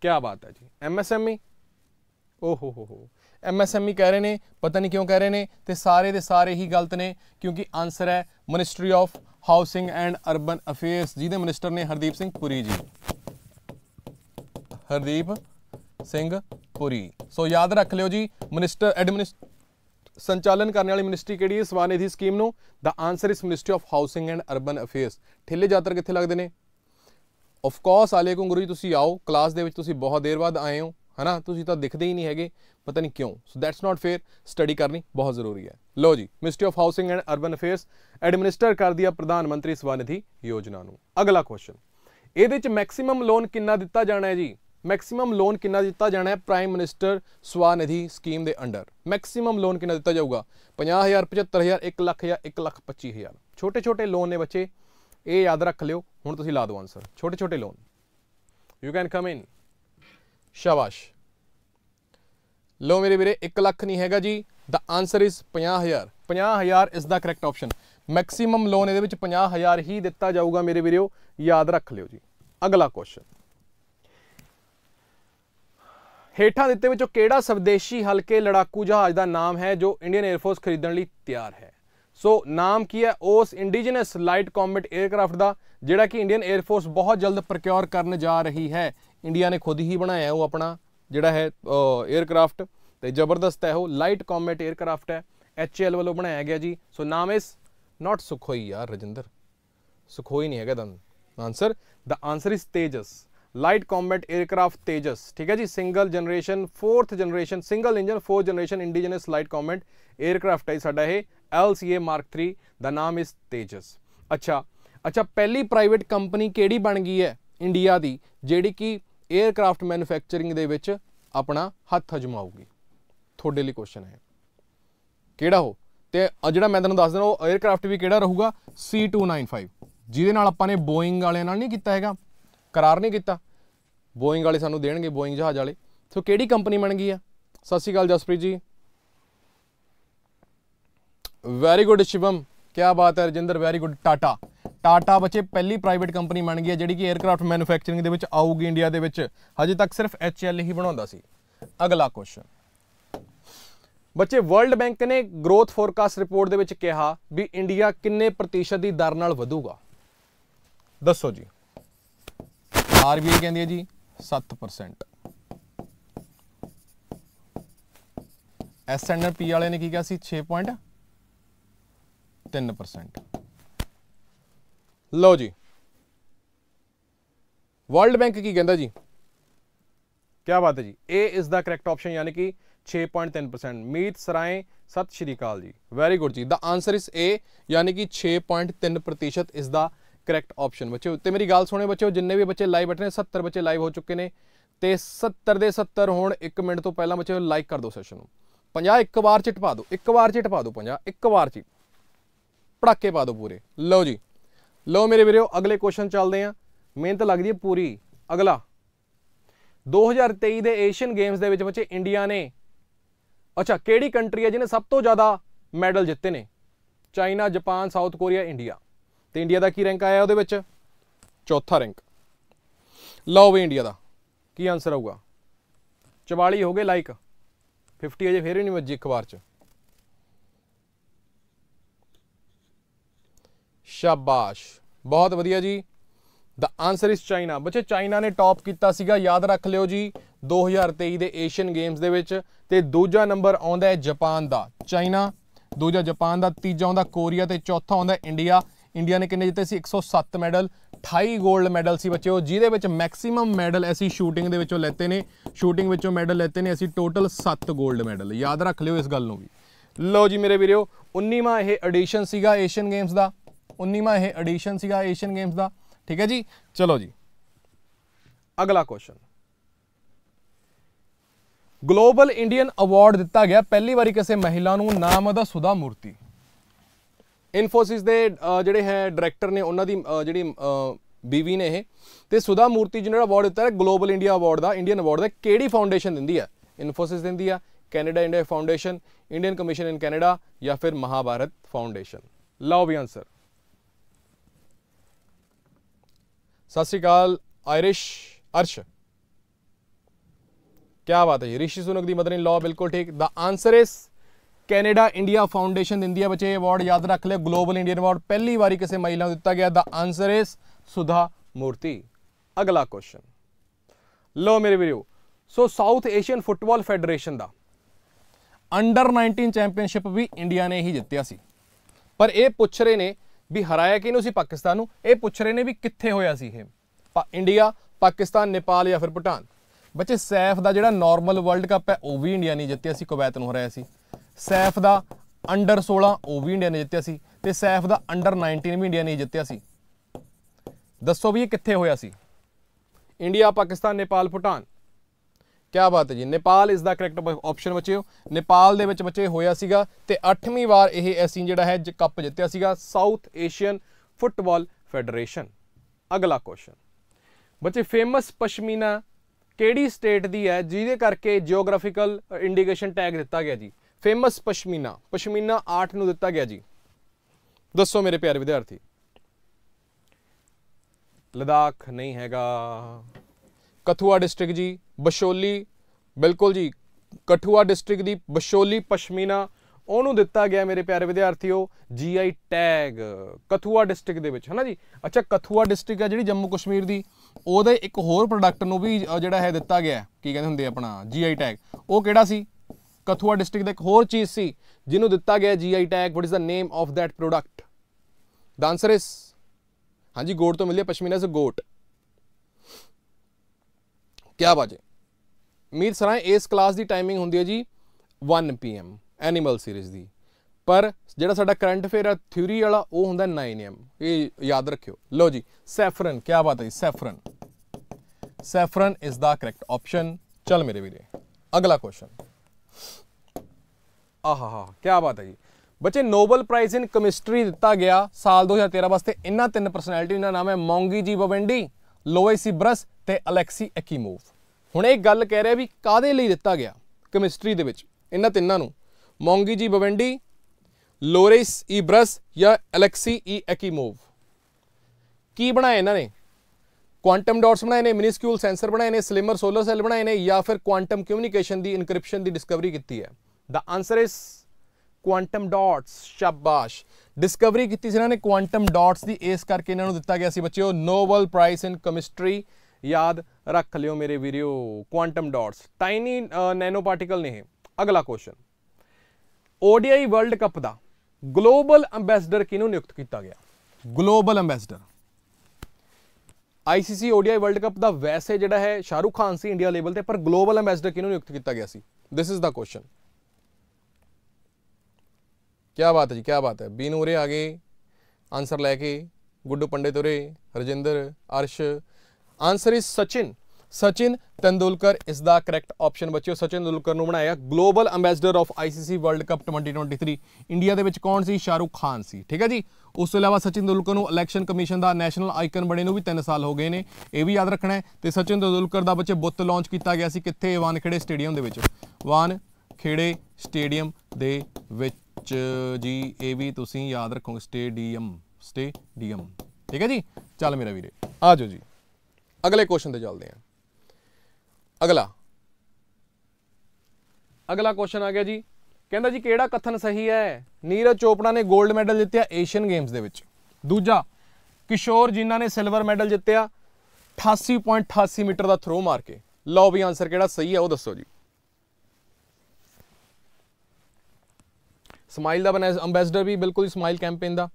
ਕੀ ਬਾਤ ਹੈ ਜੀ ਐਮਐਸਐਮਈ e? ਓ ਹੋ ਹੋ ਹੋ ਐਮਐਸਐਮਈ e ਕਹਿ ਰਹੇ ਨੇ ਪਤਾ ਨਹੀਂ ਕਿਉਂ ਕਹਿ ਰਹੇ ਨੇ ਤੇ ਸਾਰੇ ਦੇ ਸਾਰੇ ਹੀ ਗਲਤ ਨੇ ਕਿਉਂਕਿ ਆਨਸਰ ਹੈ ministry of housing and urban affairs ਜਿਹਦੇ ਮਿਨਿਸਟਰ ਨੇ ਹਰਦੀਪ ਸਿੰਘ ਪੁਰੀ ਜੀ ਹਰਦੀਪ ਸਿੰਘ ਪੁਰੀ ਸੋ ਯਾਦ ਰੱਖ ਲਿਓ ਜੀ ਮਿਨਿਸਟਰ ਐਡਮਿਨਿਸਟ ਸੰਚਾਲਨ ਕਰਨ ਵਾਲੀ ਮਿਨਿਸਟਰੀ ਕਿਹੜੀ ਹੈ ਸਵਾਨਿਧੀ ਸਕੀਮ ਨੂੰ ਦਾ ਆਨਸਰ ਇਸ ministry of housing and urban affairs ਠੇਲੇ ਜਾਤਰ ਕਿੱਥੇ ਲੱਗਦੇ ਨੇ ਆਫ ਕੋਰਸ ਆਲੇਕੁਮ ਗੁਰੂ ਜੀ ਤੁਸੀਂ ਆਓ ਕਲਾਸ ਦੇ ਵਿੱਚ ਤੁਸੀਂ ਬਹੁਤ ਦੇਰ ਬਾਅਦ ਆਏ ਹੋ ਹਨਾ ਤੁਸੀਂ ਤਾਂ ਦਿਖਦੇ ਹੀ ਨਹੀਂ ਹੈਗੇ ਪਤਾ ਨਹੀਂ ਕਿਉਂ so that's not fair study ਕਰਨੀ ਬਹੁਤ ਜ਼ਰੂਰੀ ਹੈ ਲੋ ਜੀ ministry of housing and urban affairs administer ਕਰਦੀ ਆ ਪ੍ਰਧਾਨ ਮੰਤਰੀ ਸਵਨਿਧੀ ਯੋਜਨਾ ਨੂੰ ਅਗਲਾ ਕੁਐਸਚਨ ਇਹਦੇ ਵਿੱਚ ਮੈਕਸਿਮਮ ਲੋਨ ਕਿੰਨਾ ਦਿੱਤਾ ਜਾਣਾ ਹੈ ਜੀ ਮੈਕਸਿਮਮ ਲੋਨ ਕਿੰਨਾ ਦਿੱਤਾ ਜਾਣਾ ਹੈ ਪ੍ਰਾਈਮ ਮਿਨਿਸਟਰ ਸਵਾਨਿਧੀ ਸਕੀਮ ਦੇ ਅੰਡਰ ਮੈਕਸਿਮਮ ਲੋਨ ਕਿੰਨਾ ਦਿੱਤਾ ਜਾਊਗਾ 50000 75000 1 ਲੱਖ ਜਾਂ 1 ਲੱਖ 25000 ਛੋਟੇ ਛੋਟੇ ਲੋਨ ਨੇ ਬੱਚੇ ਇਹ ਯਾਦ ਰੱਖ ਲਿਓ ਹੁਣ ਤੁਸੀਂ ਲਾ ਦਿਓ ਆਨਸਰ ਛੋਟੇ ਛੋਟੇ loan you can come in ਸ਼ਾਬਾਸ਼ ਲੋ ਮੇਰੇ ਵੀਰੇ 1 ਲੱਖ ਨਹੀਂ ਹੈਗਾ ਜੀ ਦਾ answer is 50000 50000 is the correct option maximum loan ਇਹਦੇ ਵਿੱਚ 50000 ਹੀ ਦਿੱਤਾ ਜਾਊਗਾ ਮੇਰੇ ਵੀਰਿਓ ਯਾਦ ਰੱਖ ਲਿਓ ਜੀ ਅਗਲਾ ਕੁਐਸਚਨ ਹੇਠਾਂ ਦਿੱਤੇ ਵਿੱਚੋਂ ਕਿਹੜਾ ਸਵਦੇਸ਼ੀ ਹਲਕੇ ਲੜਾਕੂ ਜਹਾਜ਼ ਦਾ ਨਾਮ ਹੈ ਜੋ ਇੰਡੀਅਨ 에ਅਰਫੋਰਸ ਖਰੀਦਣ ਲਈ ਤਿਆਰ ਹੈ ਸੋ ਨਾਮ ਕੀ ਹੈ ਉਸ ਇੰਡੀਜਨਸ ਲਾਈਟ ਕੰਬੈਟ 에ਅਰਕ੍ਰਾਫਟ ਦਾ ਜਿਹੜਾ ਕਿ ਇੰਡੀਅਨ 에ਅਰਫੋਰਸ ਬਹੁਤ ਜਲਦ ਪ੍ਰਕਿਉਰ ਕਰਨ ਜਾ ਰਹੀ ਹੈ ਇੰਡੀਆ ਨੇ ਖੁਦ ਹੀ ਬਣਾਇਆ ਉਹ ਆਪਣਾ ਜਿਹੜਾ ਹੈ 에ਅਰਕ੍ਰਾਫਟ ਤੇ ਜ਼ਬਰਦਸਤ ਹੈ ਉਹ ਲਾਈਟ ਕੰਬੈਟ 에ਅਰਕ੍ਰਾਫਟ ਹੈ ਐਚਐਲ ਵੱਲੋਂ ਬਣਾਇਆ ਗਿਆ ਜੀ ਸੋ ਨਾਮ ਇਸ ਨਾਟ ਸੁਖੋਈ ਯਾਰ ਰਜਿੰਦਰ ਸੁਖੋਈ ਨਹੀਂ ਹੈਗਾ ਦੰਦ answer the answer is Tejas light combat aircraft Tejas ਠੀਕ ਹੈ ਜੀ single generation 4th generation single engine 4th generation indigenous light combat aircraft ਹੈ ਸਾਡਾ ਇਹ LCA ਮਾਰਕ 3 ਦਾ ਨਾਮ ਇਸ ਤੇਜਸ ਅੱਛਾ ਅੱਛਾ ਪਹਿਲੀ ਪ੍ਰਾਈਵੇਟ ਕੰਪਨੀ ਕਿਹੜੀ ਬਣ ਗਈ ਹੈ ਇੰਡੀਆ ਦੀ ਜਿਹੜੀ ਕਿ 에ਅਰਕ੍ਰਾਫਟ ਮੈਨੂਫੈਕਚਰਿੰਗ ਦੇ ਵਿੱਚ ਆਪਣਾ ਹੱਥ ਅਜਮਾਉਗੀ ਤੁਹਾਡੇ ਲਈ ਕੁਐਸਚਨ ਹੈ ਕਿਹੜਾ ਹੋ ਤੇ ਜਿਹੜਾ ਮੈਂ ਤੁਹਾਨੂੰ ਦੱਸ ਦਿੰਦਾ ਉਹ 에ਅਰਕ੍ਰਾਫਟ ਵੀ ਕਿਹੜਾ ਰਹੂਗਾ C295 ਜਿਹਦੇ ਨਾਲ ਆਪਾਂ ਨੇ ਬੋਇੰਗ ਵਾਲਿਆਂ ਨਾਲ ਨਹੀਂ ਕੀਤਾ ਹੈਗਾ ਕਰਾਰ ਨਹੀਂ ਕੀਤਾ ਬੋਇੰਗ ਵਾਲੇ ਸਾਨੂੰ ਦੇਣਗੇ ਬੋਇੰਗ ਜਹਾਜ਼ ਵਾਲੇ ਸੋ ਕਿਹੜੀ ਕੰਪਨੀ ਬਣ ਗਈ ਆ ਸਤਿ ਸ਼੍ਰੀ ਅਕਾਲ ਜਸਪ੍ਰੀਤ ਜੀ ਵੈਰੀ ਗੁੱਡ ਸ਼ਿਵਮ ਕੀ ਬਾਤ ਹੈ ਰਜਿੰਦਰ ਵੈਰੀ ਗੁੱਡ ਟਾਟਾ ਟਾਟਾ ਬੱਚੇ ਪਹਿਲੀ ਪ੍ਰਾਈਵੇਟ ਕੰਪਨੀ ਬਣ ਗਈ ਹੈ ਜਿਹੜੀ ਕਿ 에어ਕ੍ਰਾਫਟ ਮੈਨੂਫੈਕਚਰਿੰਗ ਦੇ ਵਿੱਚ ਆਊਗੀ ਇੰਡੀਆ ਦੇ ਵਿੱਚ ਹਜੇ ਤੱਕ ਸਿਰਫ ਐਚਐਲ ਹੀ ਬਣਾਉਂਦਾ ਸੀ ਅਗਲਾ ਕੁਐਸਚਨ ਬੱਚੇ ਵਰਲਡ ਬੈਂਕ ਨੇ ਗਰੋਥ ਫੋਰਕਾਸਟ ਰਿਪੋਰਟ ਦੇ ਵਿੱਚ ਕਿਹਾ ਵੀ ਇੰਡੀਆ ਕਿੰਨੇ ਪ੍ਰਤੀਸ਼ਤ ਦੀ ਦਰ ਨਾਲ ਵਧੂਗਾ ਦੱਸੋ ਜੀ ਆਰਬੀਆਈ ਕਹਿੰਦੀ ਹੈ ਜੀ 7% ਐਸਐਨਪੀ ਵਾਲੇ ਨੇ ਕੀ ਕਿਹਾ ਸੀ 6.3% ਲਓ ਜੀ ਵਰਲਡ ਬੈਂਕ ਕੀ ਕਹਿੰਦਾ ਜੀ ਕੀ ਬਾਤ ਹੈ ਜੀ ਇਹ ਇਸ ਦਾ ਕਰੈਕਟ ਆਪਸ਼ਨ ਯਾਨੀ ਕਿ 6.3% ਮੀਤ ਸਰਾਏ ਸਤਿ ਸ਼੍ਰੀ ਅਕਾਲ ਜੀ ਵੈਰੀ ਗੁੱਡ ਜੀ ਦਾ ਆਨਸਰ ਇਸ ਏ ਯਾਨੀ ਕਿ 6.3% ਇਸ ਦਾ ਕਰੈਕਟ ਆਪਸ਼ਨ ਬੱਚਿਓ ਤੇ ਮੇਰੀ ਗੱਲ ਸੁਣੋ ਬੱਚਿਓ ਜਿੰਨੇ ਵੀ ਬੱਚੇ ਲਾਈਵ ਬੈਠੇ ਨੇ 70 ਬੱਚੇ ਲਾਈਵ ਹੋ ਚੁੱਕੇ ਨੇ ਤੇ 70 ਦੇ 70 ਹੋਣ 1 ਮਿੰਟ ਤੋਂ ਪਹਿਲਾਂ ਬੱਚਿਓ ਲਾਈਕ ਕਰ ਦਿਓ ਸੈਸ਼ਨ ਨੂੰ 50 ਇੱਕ ਵਾਰ ਚਿਟ ਪਾ ਦਿਓ ਇੱਕ ਵਾਰ ਚਿਟ ਪਾ ਦਿਓ 50 ਇੱਕ ਵਾਰ ਚਿਟ ਪੜਾਕੇ ਪਾ ਦਿਓ ਪੂਰੇ ਲਓ ਜੀ ਲਓ ਮੇਰੇ ਵੀਰੋ ਅਗਲੇ ਕੁਐਸਚਨ ਚੱਲਦੇ ਆ ਮਿਹਨਤ ਲੱਗਦੀ ਹੈ ਪੂਰੀ ਅਗਲਾ 2023 ਦੇ ਏਸ਼ੀਅਨ ਗੇਮਸ ਦੇ ਵਿੱਚ ਬੱਚੇ ਇੰਡੀਆ ਨੇ ਅੱਛਾ ਕਿਹੜੀ ਕੰਟਰੀ ਹੈ ਜਿਹਨੇ ਸਭ ਤੋਂ ਜ਼ਿਆਦਾ ਮੈਡਲ ਜਿੱਤੇ ਨੇ China Japan South Korea India ਤੇ ਇੰਡੀਆ ਦਾ ਕੀ ਰੈਂਕ ਆਇਆ ਉਹਦੇ ਵਿੱਚ ਚੌਥਾ ਰੈਂਕ ਲਓ ਵੀ ਇੰਡੀਆ ਦਾ ਕੀ ਆਨਸਰ ਆਊਗਾ 44 ਹੋ ਗਏ ਲਾਈਕ 50 ਅਜੇ ਫੇਰ ਹੀ ਨਹੀਂ ਵੱਜੀ ਇੱਕ ਵਾਰ ਚ ਸ਼ਾਬਾਸ਼ ਬਹੁਤ ਵਧੀਆ ਜੀ ਦਾ ਆਨਸਰ ਇਸ ਚਾਈਨਾ ਬੱਚੇ ਚਾਈਨਾ ਨੇ ਟਾਪ ਕੀਤਾ ਸੀਗਾ ਯਾਦ ਰੱਖ ਲਿਓ ਜੀ 2023 ਦੇ ਏਸ਼ੀਅਨ ਗੇਮਸ ਦੇ ਵਿੱਚ ਤੇ ਦੂਜਾ ਨੰਬਰ ਆਉਂਦਾ ਹੈ ਜਾਪਾਨ ਦਾ ਚਾਈਨਾ ਦੂਜਾ ਜਾਪਾਨ ਦਾ ਤੀਜਾ ਆਉਂਦਾ ਕੋਰੀਆ ਤੇ ਚੌਥਾ ਆਉਂਦਾ ਇੰਡੀਆ ਇੰਡੀਆ ਨੇ ਕਿੰਨੇ ਜਿੱਤੇ ਸੀ 107 ਮੈਡਲ 28 골ਡ ਮੈਡਲ ਸੀ ਬੱਚਿਓ ਜਿਹਦੇ ਵਿੱਚ ਮੈਕਸਿਮਮ ਮੈਡਲ ਅਸੀਂ ਸ਼ੂਟਿੰਗ ਦੇ ਵਿੱਚੋਂ ਲੈਤੇ ਨੇ ਸ਼ੂਟਿੰਗ ਵਿੱਚੋਂ ਮੈਡਲ ਲੈਤੇ ਨੇ ਅਸੀਂ ਟੋਟਲ 7 골ਡ ਮੈਡਲ ਯਾਦ ਰੱਖ ਲਿਓ ਇਸ ਗੱਲ ਨੂੰ ਵੀ ਲਓ ਜੀ ਮੇਰੇ ਵੀਰੋ 19ਵਾਂ ਇਹ ਐਡੀਸ਼ਨ ਸੀਗਾ ਏਸ਼ੀਅਨ ਗੇਮਸ ਦਾ 19ਵਾਂ ਇਹ ਐਡੀਸ਼ਨ ਸੀਗਾ ਏਸ਼ੀਅਨ ਗੇਮਸ ਦਾ ਠੀਕ ਹੈ ਜੀ ਚਲੋ ਜੀ ਅਗਲਾ ਕੁਐਸਚਨ ਗਲੋਬਲ ਇੰਡੀਅਨ ਅਵਾਰਡ ਦਿੱਤਾ ਗਿਆ ਪਹਿਲੀ ਵਾਰੀ ਕਿਸੇ ਮਹਿਲਾ ਨੂੰ ਨਾਮ ਦਾ ਸੁਦਾ ਮੂਰਤੀ ਇਨਫੋਸਿਸ ਦੇ ਜਿਹੜੇ ਹੈ ਡਾਇਰੈਕਟਰ ਨੇ ਉਹਨਾਂ ਦੀ ਜਿਹੜੀ ਬੀਵੀ ਨੇ ਇਹ ਤੇ ਸੁਦਾ ਮੂਰਤੀ ਜੀ ਜਿਹੜਾ ਅਵਾਰਡ ਦਿੱਤਾ ਹੈ ਗਲੋਬਲ ਇੰਡੀਆ ਅਵਾਰਡ ਦਾ ਇੰਡੀਅਨ ਅਵਾਰਡ ਦਾ ਕਿਹੜੀ ਫਾਊਂਡੇਸ਼ਨ ਦਿੰਦੀ ਆ ਇਨਫੋਸਿਸ ਦਿੰਦੀ ਆ Canada India foundation Indian commission in Canada ਜਾਂ ਫਿਰ ਮਹਾਭਾਰਤ ਫਾਊਂਡੇਸ਼ਨ ਲਓ ਵੀ ਆਨਸਰ ਸਤਿ ਸ਼੍ਰੀ ਅਕਾਲ ਆਇਰਿਸ਼ ਅਰਸ਼ ਕੀ ਬਾਤ ਹੈ ਰਿਸ਼ੀ ਸੁਨਕ ਦੀ ਮਦਰ ਇਨ ਲਾਅ ਬਿਲਕੁਲ ਠੀਕ ਦਾ answer is Canada India foundation ਦਿੰਦੀ ਹੈ ਬੱਚੇ ਇਹ ਅਵਾਰਡ ਯਾਦ ਰੱਖ ਲਿਓ ਗਲੋਬਲ ਇੰਡੀਅਨ ਅਵਾਰਡ ਪਹਿਲੀ ਵਾਰੀ ਕਿਸੇ ਮਹਿਲਾ ਨੂੰ ਦਿੱਤਾ ਗਿਆ ਦਾ ਆਨਸਰ ਇਸ ਸੁਧਾ ਮੂਰਤੀ ਅਗਲਾ ਕੁਐਸਚਨ ਲੋ ਮੇਰੇ ਵੀਰੋ so South Asian football federation ਦਾ ਅੰਡਰ 19 ਚੈਂਪੀਅਨਸ਼ਿਪ ਵੀ ਇੰਡੀਆ ਨੇ ਹੀ ਜਿੱਤਿਆ ਸੀ ਪਰ ਇਹ ਪੁੱਛ ਰਹੇ ਨੇ ਵੀ ਹਰਾਇਆ ਕਿਹਨੂੰ ਸੀ ਪਾਕਿਸਤਾਨ ਨੂੰ ਇਹ ਪੁੱਛ ਰਹੇ ਨੇ ਵੀ ਕਿੱਥੇ ਹੋਇਆ ਸੀ ਇਹ ਇੰਡੀਆ ਪਾਕਿਸਤਾਨ ਨੇਪਾਲ ਜਾਂ ਫਿਰ ਭੂਟਾਨ ਬੱਚੇ ਸੈਫ ਦਾ ਜਿਹੜਾ ਨਾਰਮਲ ਵਰਲਡ ਕੱਪ ਹੈ ਉਹ ਵੀ ਇੰਡੀਆ ਨੇ ਜਿੱਤਿਆ ਸੀ ਕੁਵੈਤ ਨੂੰ ਹਰਾਇਆ ਸੀ ਸੈਫ ਦਾ ਅੰਡਰ 16 ਉਹ ਵੀ ਇੰਡੀਆ ਨੇ ਜਿੱਤਿਆ ਸੀ ਤੇ ਸੈਫ ਦਾ ਅੰਡਰ 19 ਵੀ ਇੰਡੀਆ ਨੇ ਜਿੱਤਿਆ ਸੀ ਦੱਸੋ ਵੀ ਇਹ ਕਿੱਥੇ ਹੋਇਆ ਸੀ ਇੰਡੀਆ ਪਾਕਿਸਤਾਨ ਨੇਪਾਲ ਭੂਟਾਨ ਕੀ ਬਾਤ ਹੈ ਜੀ ਨੇਪਾਲ ਇਸ ਦਾ ਕਰੈਕਟ ਆਪਸ਼ਨ ਬੱਚਿਓ ਨੇਪਾਲ ਦੇ ਵਿੱਚ ਬੱਚੇ ਹੋਇਆ ਸੀਗਾ ਤੇ 8ਵੀਂ ਵਾਰ ਇਹ ਐਸੀ ਜਿਹੜਾ ਹੈ ਕੱਪ ਜਿੱਤਿਆ ਸੀਗਾ ਸਾਊਥ ਏਸ਼ੀਅਨ ਫੁੱਟਬਾਲ ਫੈਡਰੇਸ਼ਨ ਅਗਲਾ ਕੁਐਸਚਨ ਬੱਚੇ ਫੇਮਸ ਪਸ਼ਮੀਨਾ ਕਿਹੜੀ ਸਟੇਟ ਦੀ ਹੈ ਜਿਹਦੇ ਕਰਕੇ ਜੀਓਗ੍ਰਾਫੀਕਲ ਇੰਡੀਕੇਸ਼ਨ ਟੈਗ ਦਿੱਤਾ ਗਿਆ ਜੀ ਫੇਮਸ ਪਸ਼ਮੀਨਾ ਪਸ਼ਮੀਨਾ ਆਰਟ ਨੂੰ ਦਿੱਤਾ ਗਿਆ ਜੀ ਦੱਸੋ ਮੇਰੇ ਪਿਆਰੇ ਵਿਦਿਆਰਥੀ ਲਦਾਖ ਨਹੀਂ ਹੈਗਾ ਕਥੂਆ ਡਿਸਟ੍ਰਿਕਟ ਜੀ ਬਸ਼ੋਲੀ ਬਿਲਕੁਲ ਜੀ ਕਠੂਆ ਡਿਸਟ੍ਰਿਕਟ ਦੀ ਬਸ਼ੋਲੀ ਪਸ਼ਮੀਨਾ ਉਹਨੂੰ ਦਿੱਤਾ ਗਿਆ ਮੇਰੇ ਪਿਆਰੇ ਵਿਦਿਆਰਥੀਓ ਜੀਆਈ ਟੈਗ ਕਥੂਆ ਡਿਸਟ੍ਰਿਕਟ ਦੇ ਵਿੱਚ ਹਨਾ ਜੀ ਅੱਛਾ ਕਥੂਆ ਡਿਸਟ੍ਰਿਕਟ ਹੈ ਜਿਹੜੀ ਜੰਮੂ ਕਸ਼ਮੀਰ ਦੀ ਉਹਦੇ ਇੱਕ ਹੋਰ ਪ੍ਰੋਡਕਟ ਨੂੰ ਵੀ ਜਿਹੜਾ ਹੈ ਦਿੱਤਾ ਗਿਆ ਕੀ ਕਹਿੰਦੇ ਹੁੰਦੇ ਆਪਣਾ ਜੀਆਈ ਟੈਗ ਉਹ ਕਿਹੜਾ ਸੀ ਕਥੂਆ ਡਿਸਟ੍ਰਿਕਟ ਦਾ ਇੱਕ ਹੋਰ ਚੀਜ਼ ਸੀ ਜਿਹਨੂੰ ਦਿੱਤਾ ਗਿਆ GI tag what is the name of that product ਦਾ ਆਨਸਰ ਇਜ਼ ਹਾਂਜੀ ਗੋਟ ਤੋਂ ਮਿਲਿਆ ਪਸ਼ਮੀਨਾ ਸੇ ਗੋਟ ਕੀ ਬਾਜੇ ਮੀਰ ਸਰਾਂ ਇਸ ਕਲਾਸ ਦੀ ਟਾਈਮਿੰਗ ਹੁੰਦੀ ਹੈ ਜੀ 1 ਪੀਐਮ ਐਨੀਮਲ ਸੀਰੀਜ਼ ਦੀ ਪਰ ਜਿਹੜਾ ਸਾਡਾ ਕਰੰਟ ਅਫੇਅਰ ਆ ਥਿਊਰੀ ਵਾਲਾ ਉਹ ਹੁੰਦਾ 9 ਐਮ ਇਹ ਯਾਦ ਰੱਖਿਓ ਲਓ ਜੀ ਸੈਫਰਨ ਕੀ ਬਾਤ ਹੈ saffron saffron is the correct option ਚਲ ਮੇਰੇ ਵੀਰੇ ਅਗਲਾ ਕੁਐਸਚਨ ਆਹਾਹਾ ਕੀ ਬਾਤ ਹੈ ਜੀ ਬੱਚੇ ਨੋਬਲ ਪ੍ਰਾਈਜ਼ ਇਨ ਕੈਮਿਸਟਰੀ ਦਿੱਤਾ ਗਿਆ ਸਾਲ 2013 ਵਾਸਤੇ ਇਹਨਾਂ ਤਿੰਨ ਪਰਸਨੈਲਿਟੀ ਦਾ ਨਾਮ ਹੈ ਮੌਂਗੀ ਜੀ ਬਵੰਡੀ ਲੋਏ ਬਰਸ ਤੇ ਅਲੈਕਸੀ ਐਕੀਮੋਵ ਹੁਣ ਇਹ ਗੱਲ ਕਹਿ ਰਿਹਾ ਵੀ ਕਾਦੇ ਲਈ ਦਿੱਤਾ ਗਿਆ ਕੈਮਿਸਟਰੀ ਦੇ ਵਿੱਚ ਇਹਨਾਂ ਤਿੰਨਾਂ ਨੂੰ ਮੌਂਗੀ ਜੀ ਬਵੰਡੀ ਲੋਰੇਸ ਬਰਸ ਜਾਂ ਅਲੈਕਸੀ ਈ ਐਕੀਮੋਵ ਕੀ ਬਣਾਏ ਇਹਨਾਂ ਨੇ ਕੁਆਂਟਮ ਡਾਟਸ ਬਣਾਏ ਨੇ ਮਿਨੀਸਕਿਊਲ ਸੈਂਸਰ ਬਣਾਏ ਨੇ ਸਲਿਮਰ ਸੋਲਰ ਸੈੱਲ ਬਣਾਏ ਨੇ ਜਾਂ ਫਿਰ ਕੁਆਂਟਮ ਕਮਿਊਨੀਕੇਸ਼ਨ ਦੀ ਇਨਕ੍ਰਿਪਸ਼ਨ ਦੀ ਡਿਸਕਵਰੀ ਕੀਤੀ ਹੈ the answer is quantum dots ਸ਼ਾਬਾਸ਼ ਡਿਸਕਵਰੀ ਕੀਤੀ ਸੀ ਇਹਨਾਂ ਨੇ ਕੁਆਂਟਮ ਡਾਟਸ ਦੀ ਇਸ ਕਰਕੇ ਇਹਨਾਂ ਨੂੰ ਦਿੱਤਾ ਗਿਆ ਸੀ ਬੱਚਿਓ ਨੋਬਲ ਪ੍ਰਾਈਜ਼ ਇਨ ਕੈਮਿਸਟਰੀ ਯਾਦ ਰੱਖ ਲਿਓ ਮੇਰੇ ਵੀਰਿਓ quantum dots tiny nano particle ਨੇ ਅਗਲਾ ਕੁਐਸਚਨ ਓਡੀਆਈ ਵਰਲਡ ਕੱਪ ਦਾ ਗਲੋਬਲ ਐਮਬੈਸਡਰ ਕਿਹਨੂੰ ਨਿਯੁਕਤ ਕੀਤਾ ਗਿਆ global ambassador ICC ODI world cup ਦਾ ਵੈਸੇ ਜਿਹੜਾ ਹੈ ਸ਼ਾਹਰੁਖ ਖਾਨ ਸੀ ਇੰਡੀਆ ਲੈਵਲ ਤੇ ਪਰ ਗਲੋਬਲ ਐਮਬੈਸਡਰ ਕਿਹਨੂੰ ਨਿਯੁਕਤ ਕੀਤਾ ਗਿਆ ਸੀ ਥਿਸ ਇਜ਼ ਦਾ ਕੁਐਸਚਨ ਕੀ ਬਾਤ ਹੈ ਜੀ ਕੀ ਬਾਤ ਹੈ ਬੀਨੂ ਉਰੇ ਆ ਗਏ ਆਨਸਰ ਲੈ ਕੇ ਗੁੱਡੂ ਪੰਡੇ ਤੁਰੇ ਰਜਿੰਦਰ ਅਰਸ਼ ਆਨਸਰ ਇਜ਼ ਸਚਿਨ ਸਚਿਨ ਤੰਦੁਲਕਰ ਇਸ ਦਾ ਕਰੈਕਟ ਆਪਸ਼ਨ ਬੱਚਿਓ ਸਚਿਨ ਤੰਦੁਲਕਰ ਨੂੰ ਬਣਾਇਆ global ambassador of ICC world cup 2023 India ਦੇ ਵਿੱਚ ਕੌਣ ਸੀ ਸ਼ਾਹਰੁਖ ਖਾਨ ਸੀ ਠੀਕ ਹੈ ਜੀ ਉਸ ਤੋਂ ਇਲਾਵਾ ਸਚਿਨ ਤੰਦੁਲਕਰ ਨੂੰ ਇਲੈਕਸ਼ਨ ਕਮਿਸ਼ਨ ਦਾ ਨੈਸ਼ਨਲ ਆਈਕਨ ਬਣੇ ਨੂੰ ਵੀ 3 ਸਾਲ ਹੋ ਗਏ ਨੇ ਇਹ ਵੀ ਯਾਦ ਰੱਖਣਾ ਹੈ ਤੇ ਸਚਿਨ ਤੰਦੁਲਕਰ ਦਾ ਬੱਚੇ ਬੁੱਤ ਲਾਂਚ ਕੀਤਾ ਗਿਆ ਸੀ ਕਿੱਥੇ ਵਾਨਖੇੜੇ ਸਟੇਡੀਅਮ ਦੇ ਵਿੱਚ ਵਾਨਖੇੜੇ ਸਟੇਡੀਅਮ ਦੇ ਵਿੱਚ ਚ ਜੀ ਇਹ ਵੀ ਤੁਸੀਂ ਯਾਦ ਰੱਖੋਗੇ ਸਟੇਡੀਅਮ ਸਟੇਡੀਅਮ ਠੀਕ ਹੈ ਜੀ ਚੱਲ ਮੇਰਾ ਵੀਰੇ ਆ ਜਾਓ ਜੀ ਅਗਲੇ ਕੁਐਸਚਨ ਤੇ ਚੱਲਦੇ ਹਾਂ ਅਗਲਾ ਅਗਲਾ ਕੁਐਸਚਨ ਆ ਗਿਆ ਜੀ ਕਹਿੰਦਾ ਜੀ ਕਿਹੜਾ ਕਥਨ ਸਹੀ ਹੈ ਨੀਰਜ ਚੋਪੜਾ ਨੇ 골ਡ ਮੈਡਲ ਜਿੱਤਿਆ ਏਸ਼ੀਅਨ ਗੇਮਸ ਦੇ ਵਿੱਚ ਦੂਜਾ ਕਿਸ਼ੋਰ ਜਿਨ੍ਹਾਂ ਨੇ ਸਿਲਵਰ ਮੈਡਲ ਜਿੱਤਿਆ 88.88 ਮੀਟਰ ਦਾ ਥਰੋ ਮਾਰ ਕੇ ਲਓ ਵੀ ਆਨਸਰ ਕਿਹੜਾ ਸਹੀ ਹੈ ਉਹ ਦੱਸੋ ਜੀ ਸਮਾਈਲ ਦਾ ਬਣਾਇਆ ਅੰਬੈਸਡਰ ਵੀ ਬਿਲਕੁਲ ਸਮਾਈਲ ਕੈਂਪੇਨ ਦਾ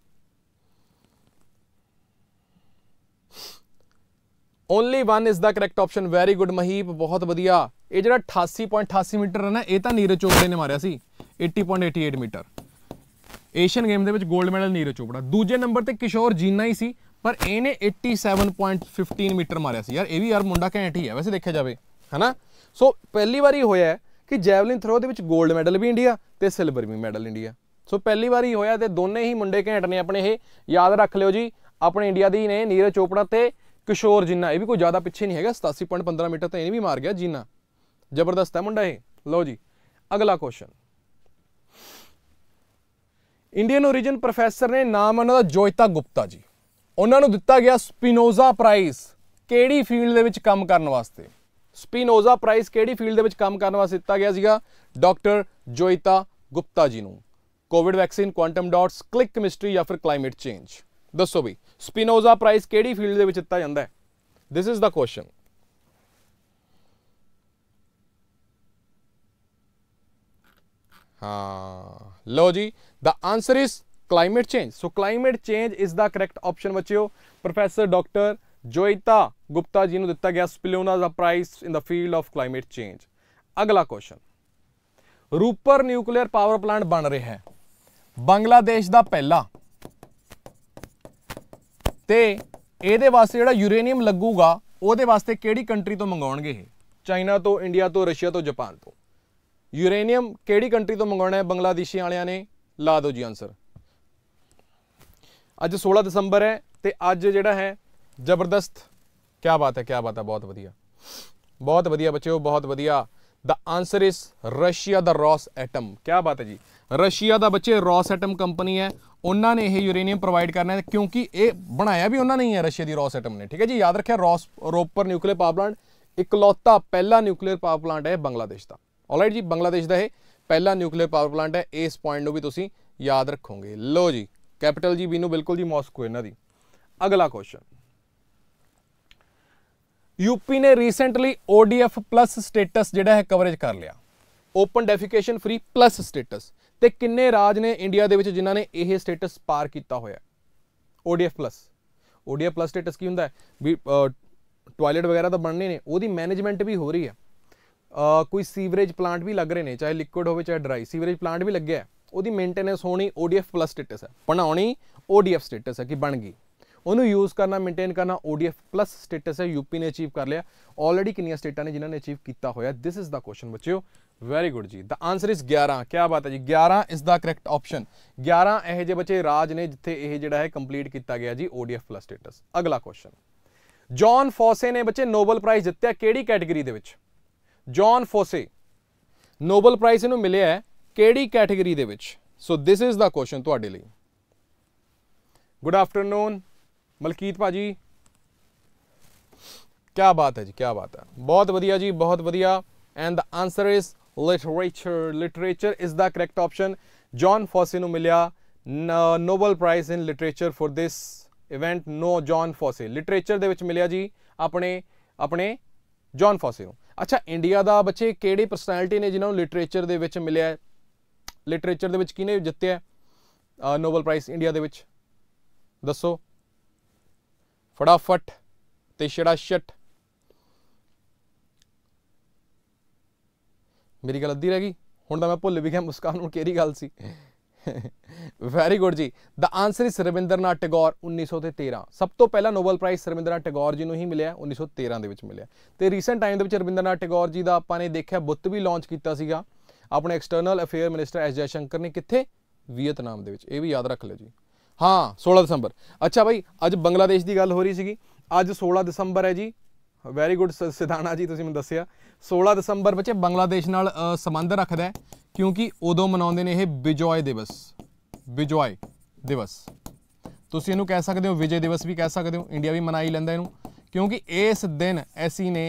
only 1 is the correct option very good Mahip ਬਹੁਤ ਵਧੀਆ ਇਹ ਜਿਹੜਾ 88.88 ਮੀਟਰ ਹੈ ਨਾ ਇਹ ਤਾਂ ਨੀਰਜ ਚੋਪੜਾ ਨੇ ਮਾਰਿਆ ਸੀ 80.88 ਮੀਟਰ ਏਸ਼ੀਅਨ ਗੇਮ ਦੇ ਵਿੱਚ 골ਡ ਮੈਡਲ ਨੀਰਜ ਚੋਪੜਾ ਦੂਜੇ ਨੰਬਰ ਤੇ ਕਿਸ਼ੋਰ ਜੀਨਾ ਹੀ ਸੀ ਪਰ ਇਹਨੇ 87.15 ਮੀਟਰ ਮਾਰਿਆ ਸੀ ਯਾਰ ਇਹ ਵੀ ਯਾਰ ਮੁੰਡਾ ਘੈਂਟ ਹੀ ਹੈ ਵੈਸੇ ਦੇਖਿਆ ਜਾਵੇ ਹਨਾ ਸੋ ਪਹਿਲੀ ਵਾਰੀ ਹੋਇਆ ਕਿ ਜੈਵਲਿਨ ਥਰੋ ਦੇ ਵਿੱਚ 골ਡ ਮੈਡਲ ਵੀ ਇੰਡੀਆ ਤੇ ਸਿਲਵਰ ਵੀ ਮੈਡਲ ਇੰਡੀਆ ਸੋ ਪਹਿਲੀ ਵਾਰੀ ਹੋਇਆ ਤੇ ਦੋਨੇ ਹੀ ਮੁੰਡੇ ਘੈਂਟ ਨੇ ਆਪਣੇ ਇਹ ਯਾਦ ਰੱਖ ਲਿਓ ਜੀ ਆਪਣੇ ਇੰਡੀਆ ਦੀ ਨੇ ਨੀਰਜ ਚੋਪੜਾ ਤੇ ਕਿਸ਼ੋਰ ਜਿੰਨਾ ਇਹ ਵੀ ਕੋਈ ਜ਼ਿਆਦਾ ਪਿੱਛੇ ਨਹੀਂ ਹੈਗਾ 87.15 ਮੀਟਰ ਤੇ ਇਹ ਵੀ ਮਾਰ ਗਿਆ ਜਿੰਨਾ ਜ਼ਬਰਦਸਤ ਹੈ ਮੁੰਡਾ ਇਹ ਲਓ ਜੀ ਅਗਲਾ ਕੁਐਸਚਨ ਇੰਡੀਅਨ origin ਪ੍ਰੋਫੈਸਰ ਨੇ ਨਾਮ ਉਹਨਾਂ ਦਾ ਜੋਇਤਾ ਗੁਪਤਾ ਜੀ ਉਹਨਾਂ ਨੂੰ ਦਿੱਤਾ ਗਿਆ ਸਪਿਨੋਜ਼ਾ ਪ੍ਰਾਈਜ਼ ਕਿਹੜੀ ਫੀਲਡ ਦੇ ਵਿੱਚ ਕੰਮ ਕਰਨ ਵਾਸਤੇ ਸਪੀਨੋਜ਼ਾ ਪ੍ਰਾਈਜ਼ ਕਿਹੜੀ ਫੀਲਡ ਦੇ ਵਿੱਚ ਕੰਮ ਕਰਨ ਵਾਸਤੇ ਦਿੱਤਾ ਗਿਆ ਸੀਗਾ ਡਾਕਟਰ ਜੋਇਤਾ ਗੁਪਤਾ ਜੀ ਨੂੰ COVID vaccine quantum dots click chemistry ਜਾਂ ਫਿਰ ਕਲਾਈਮੇਟ ਚੇਂਜ ਦੱਸੋ ਵੀ ਸਪੀਨੋਜ਼ਾ ਪ੍ਰਾਈਜ਼ ਕਿਹੜੀ ਫੀਲਡ ਦੇ ਵਿੱਚ ਦਿੱਤਾ ਜਾਂਦਾ ਹੈ ਥਿਸ ਇਜ਼ ਦਾ ਕੁਐਸਚਨ ਹਾਂ ਲੋ ਜੀ ਦਾ answer is climate change so climate change is the correct option ਬੱਚਿਓ ਪ੍ਰੋਫੈਸਰ ਡਾਕਟਰ ਜੋਇਤਾ ਗੁਪਤਾ ਜੀ ਨੂੰ ਦਿੱਤਾ ਗਿਆ ਸਪਿਲੋਨਾ ਦਾ prize in the field of climate change ਅਗਲਾ question Rooppur nuclear power plant ਬਣ ਰਿਹਾ ਹੈ ਬੰਗਲਾਦੇਸ਼ ਦਾ ਪਹਿਲਾ ਤੇ ਇਹਦੇ ਵਾਸਤੇ ਜਿਹੜਾ ਯੂਰੇਨੀਅਮ ਲੱਗੂਗਾ ਉਹਦੇ ਵਾਸਤੇ ਕਿਹੜੀ ਕੰਟਰੀ ਤੋਂ ਮੰਗਾਉਣਗੇ ਇਹ ਚਾਈਨਾ ਤੋਂ ਇੰਡੀਆ ਤੋਂ ਰਸ਼ੀਆ ਤੋਂ ਜਾਪਾਨ ਤੋਂ ਯੂਰੇਨੀਅਮ ਕਿਹੜੀ ਕੰਟਰੀ ਤੋਂ ਮੰਗਾਉਣਾ ਹੈ ਬੰਗਲਾਦੇਸ਼ੀ ਵਾਲਿਆਂ ਨੇ ਲਾ ਦਿਓ ਜੀ ਆਨਸਰ ਅੱਜ 16 ਦਸੰਬਰ ਹੈ ਤੇ ਅੱਜ ਜਿਹੜਾ ਹੈ ਜ਼ਬਰਦਸਤ ਕੀ ਬਾਤ ਹੈ ਕੀ ਬਾਤ ਹੈ ਬਹੁਤ ਵਧੀਆ ਬਹੁਤ ਵਧੀਆ ਬੱਚਿਓ ਬਹੁਤ ਵਧੀਆ ਦਾ ਆਨਸਰ ਇਜ਼ ਰਸ਼ੀਆ ਦਾ ਰੌਸ ਐਟਮ ਕੀ ਬਾਤ ਹੈ ਜੀ ਰਸ਼ੀਆ ਦਾ ਬੱਚੇ ਰੌਸ ਐਟਮ ਕੰਪਨੀ ਹੈ ਉਹਨਾਂ ਨੇ ਇਹ ਯੂਰੇਨੀਅਮ ਪ੍ਰੋਵਾਈਡ ਕਰਨਾ ਹੈ ਕਿਉਂਕਿ ਇਹ ਬਣਾਇਆ ਵੀ ਉਹਨਾਂ ਨੇ ਹੀ ਹੈ ਰਸ਼ੀਆ ਦੀ ਰੌਸ ਐਟਮ ਨੇ ਠੀਕ ਹੈ ਜੀ ਯਾਦ ਰੱਖਿਆ ਰੌਸ ਰੋਪਰ ਨਿਊਕਲੀਅਰ ਪਾਵਰ ਪਲਾਂਟ ਇਕਲੌਤਾ ਪਹਿਲਾ ਨਿਊਕਲੀਅਰ ਪਾਵਰ ਪਲਾਂਟ ਹੈ ਬੰਗਲਾਦੇਸ਼ ਦਾ ਆਲਰਾਈਟ ਜੀ ਬੰਗਲਾਦੇਸ਼ ਦਾ ਇਹ ਪਹਿਲਾ ਨਿਊਕਲੀਅਰ ਪਾਵਰ ਪਲਾਂਟ ਹੈ ਇਸ ਪੁਆਇੰਟ ਨੂੰ ਵੀ ਤੁਸੀਂ ਯਾਦ ਰੱਖੋਗੇ ਲੋ ਜੀ ਕੈਪੀਟਲ ਜੀ ਵੀ ਨੂੰ ਬਿਲਕੁਲ ਜੀ ਮਾਸਕੋ ਇਹਨਾਂ ਦੀ ਅਗਲਾ ਕੁਐਸਚਨ ਯੂਪੀ ਨੇ ਰੀਸੈਂਟਲੀ ODF ਪਲੱਸ ਸਟੇਟਸ ਜਿਹੜਾ ਹੈ ਕਵਰੇਜ ਕਰ ਲਿਆ open defecation free plus status ਤੇ ਕਿੰਨੇ ਰਾਜ ਨੇ ਇੰਡੀਆ ਦੇ ਵਿੱਚ ਜਿਨ੍ਹਾਂ ਨੇ ਇਹ ਸਟੇਟਸ ਪਾਰ ਕੀਤਾ ਹੋਇਆ ODF plus ODF plus status ਕੀ ਹੁੰਦਾ ਹੈ ਵੀ ਟਾਇਲਟ ਵਗੈਰਾ ਤਾਂ ਬਣਨੇ ਨੇ ਉਹਦੀ ਮੈਨੇਜਮੈਂਟ ਵੀ ਹੋ ਰਹੀ ਹੈ ਕੋਈ ਸੀਵਰੇਜ ਪਲਾਂਟ ਵੀ ਲੱਗ ਰਹੇ ਨੇ ਚਾਹੇ ਲਿਕੁਇਡ ਹੋਵੇ ਚਾਹੇ ਡਰਾਈ ਸੀਵਰੇਜ ਪਲਾਂਟ ਵੀ ਲੱਗਿਆ ਉਹਦੀ ਮੇਨਟੇਨੈਂਸ ਹੋਣੀ ODF ਪਲੱਸ ਸਟੇਟਸ ਹੈ ਬਣਾਉਣੀ ODF ਸਟੇਟਸ ਹੈ ਕਿ ਬਣ ਗਈ ਉਹਨੂੰ ਯੂਜ਼ ਕਰਨਾ ਮੇਨਟੇਨ ਕਰਨਾ ODF ਪਲੱਸ ਸਟੇਟਸ ਹੈ ਯੂਪੀ ਨੇ ਅਚੀਵ ਕਰ ਲਿਆ ਆਲਰੇਡੀ ਕਿੰਨੀਆਂ ਸਟੇਟਾਂ ਨੇ ਜਿਨ੍ਹਾਂ ਨੇ ਅਚੀਵ ਕੀਤਾ ਹੋਇਆ ਥਿਸ ਇਜ਼ ਦਾ ਕੁਐਸਚਨ ਬੱਚਿਓ ਵੈਰੀ ਗੁੱਡ ਜੀ ਦਾ ਆਨਸਰ ਇਜ਼ 11 ਕੀ ਬਾਤ ਹੈ ਜੀ 11 ਇਜ਼ ਦਾ ਕਰੈਕਟ ਆਪਸ਼ਨ 11 ਇਹ ਜੇ ਬੱਚੇ ਰਾਜ ਨੇ ਜਿੱਥੇ ਇਹ ਜਿਹੜਾ ਹੈ ਕੰਪਲੀਟ ਕੀਤਾ ਗਿਆ ਜੀ ODF ਪਲੱਸ ਸਟੇਟਸ ਅਗਲਾ ਕੁਐਸਚਨ ਜੌਨ ਫੋਸੇ ਨੇ ਬੱਚੇ ਨੋਬਲ ਪ੍ਰਾਈਜ਼ ਜਿੱਤਿਆ ਕਿਹੜੀ ਕੈਟਾਗਰੀ ਦੇ ਵਿੱਚ ਜੌਨ ਫੋਸੇ ਨੋਬਲ ਪ੍ਰਾਈਜ਼ ਇਹਨੂੰ ਮਿਲਿਆ ਹੈ ਕਿਹੜੀ ਕੈਟਾਗਰੀ ਦੇ ਵਿੱਚ so this is the question ਤੁਹਾਡੇ ਲਈ ਗੁੱਡ ਆਫਟਰਨੂਨ ਮਲਕੀਤ ਭਾਜੀ ਕੀ ਬਾਤ ਹੈ ਜੀ ਕੀ ਬਾਤ ਹੈ ਬਹੁਤ ਵਧੀਆ ਜੀ ਬਹੁਤ ਵਧੀਆ and the answer is literature literature is the correct option John Fosse ਨੂੰ ਮਿਲਿਆ Nobel prize in literature for this event no John Fosse literature ਦੇ ਵਿੱਚ ਮਿਲਿਆ ਜੀ ਆਪਣੇ ਆਪਣੇ ਜੌਨ ਫੋਸੇ ਨੂੰ ਅੱਛਾ ਇੰਡੀਆ ਦਾ ਬੱਚੇ ਕਿਹੜੀ ਪਰਸਨੈਲਿਟੀ ਨੇ ਜਿਨ੍ਹਾਂ ਨੂੰ ਲਿਟਰੇਚਰ ਦੇ ਵਿੱਚ ਮਿਲਿਆ ਲਿਟਰੇਚਰ ਦੇ ਵਿੱਚ ਕਿਹਨੇ ਜਿੱਤਿਆ ਨੋਬਲ ਪ੍ਰਾਈਜ਼ ਇੰਡੀਆ ਦੇ ਵਿੱਚ ਦੱਸੋ ਫਟਾਫਟ ਤੇ ਛੜਾ ਛਟ ਮੇਰੀ ਗੱਲ ਅੱਧੀ ਰਹਿ ਗਈ ਹੁਣ ਤਾਂ ਮੈਂ ਭੁੱਲ ਵੀ ਗਿਆ ਮੁਸਕਾਨ ਨੂੰ ਕਿਹੜੀ ਗੱਲ ਸੀ ਵੈਰੀ ਗੁੱਡ ਜੀ ਦਾ ਆਨਸਰ ਇਸ ਰਵਿੰਦਰਨਾਥ ਟੈਗੋਰ 1913 ਸਭ ਤੋਂ ਪਹਿਲਾ ਨੋਬਲ ਪ੍ਰਾਈਜ਼ ਰਵਿੰਦਰਨਾਥ ਟੈਗੋਰ ਜੀ ਨੂੰ ਹੀ ਮਿਲਿਆ 1913 ਦੇ ਵਿੱਚ ਮਿਲਿਆ ਤੇ ਰੀਸੈਂਟ ਟਾਈਮ ਦੇ ਵਿੱਚ ਰਵਿੰਦਰਨਾਥ ਟੈਗੋਰ ਜੀ ਦਾ ਆਪਾਂ ਨੇ ਦੇਖਿਆ ਬੁੱਤ ਵੀ ਲਾਂਚ ਕੀਤਾ ਸੀਗਾ ਆਪਣੇ ਐਕਸਟਰਨਲ ਅਫੇਅਰ ਮਿਨਿਸਟਰ ਐਸ ਜੈ ਸ਼ੰਕਰ ਨੇ ਕਿੱਥੇ ਵੀਅਤਨਾਮ ਦੇ ਵਿੱਚ ਇਹ ਵੀ ਯਾਦ ਰੱਖ ਲਓ ਜੀ ਹਾਂ 16 ਦਸੰਬਰ ਅੱਛਾ ਭਾਈ ਅੱਜ ਬੰਗਲਾਦੇਸ਼ ਦੀ ਗੱਲ ਹੋ ਰਹੀ ਸੀਗੀ ਅੱਜ 16 ਦਸੰਬਰ ਹੈ ਜੀ ਵੈਰੀ ਗੁੱਡ ਸਿਧਾਨਾ ਜੀ ਤੁਸੀਂ ਮੈਨੂੰ ਦੱਸਿਆ 16 ਦਸੰਬਰ ਬੱਚੇ ਬੰਗਲਾਦੇਸ਼ ਨਾਲ ਸੰਬੰਧ ਰੱਖਦਾ ਹੈ ਕਿਉਂਕਿ ਉਦੋਂ ਮਨਾਉਂਦੇ ਨੇ ਇਹ ਵਿਜੋਏ ਦਿਵਸ ਵਿਜੋਏ ਦਿਵਸ ਤੁਸੀਂ ਇਹਨੂੰ ਕਹਿ ਸਕਦੇ ਹੋ ਵਿਜੇ ਦਿਵਸ ਵੀ ਕਹਿ ਸਕਦੇ ਹੋ ਇੰਡੀਆ ਵੀ ਮਨਾਈ ਲੈਂਦਾ ਇਹਨੂੰ ਕਿਉਂਕਿ ਇਸ ਦਿਨ ਐਸੀ ਨੇ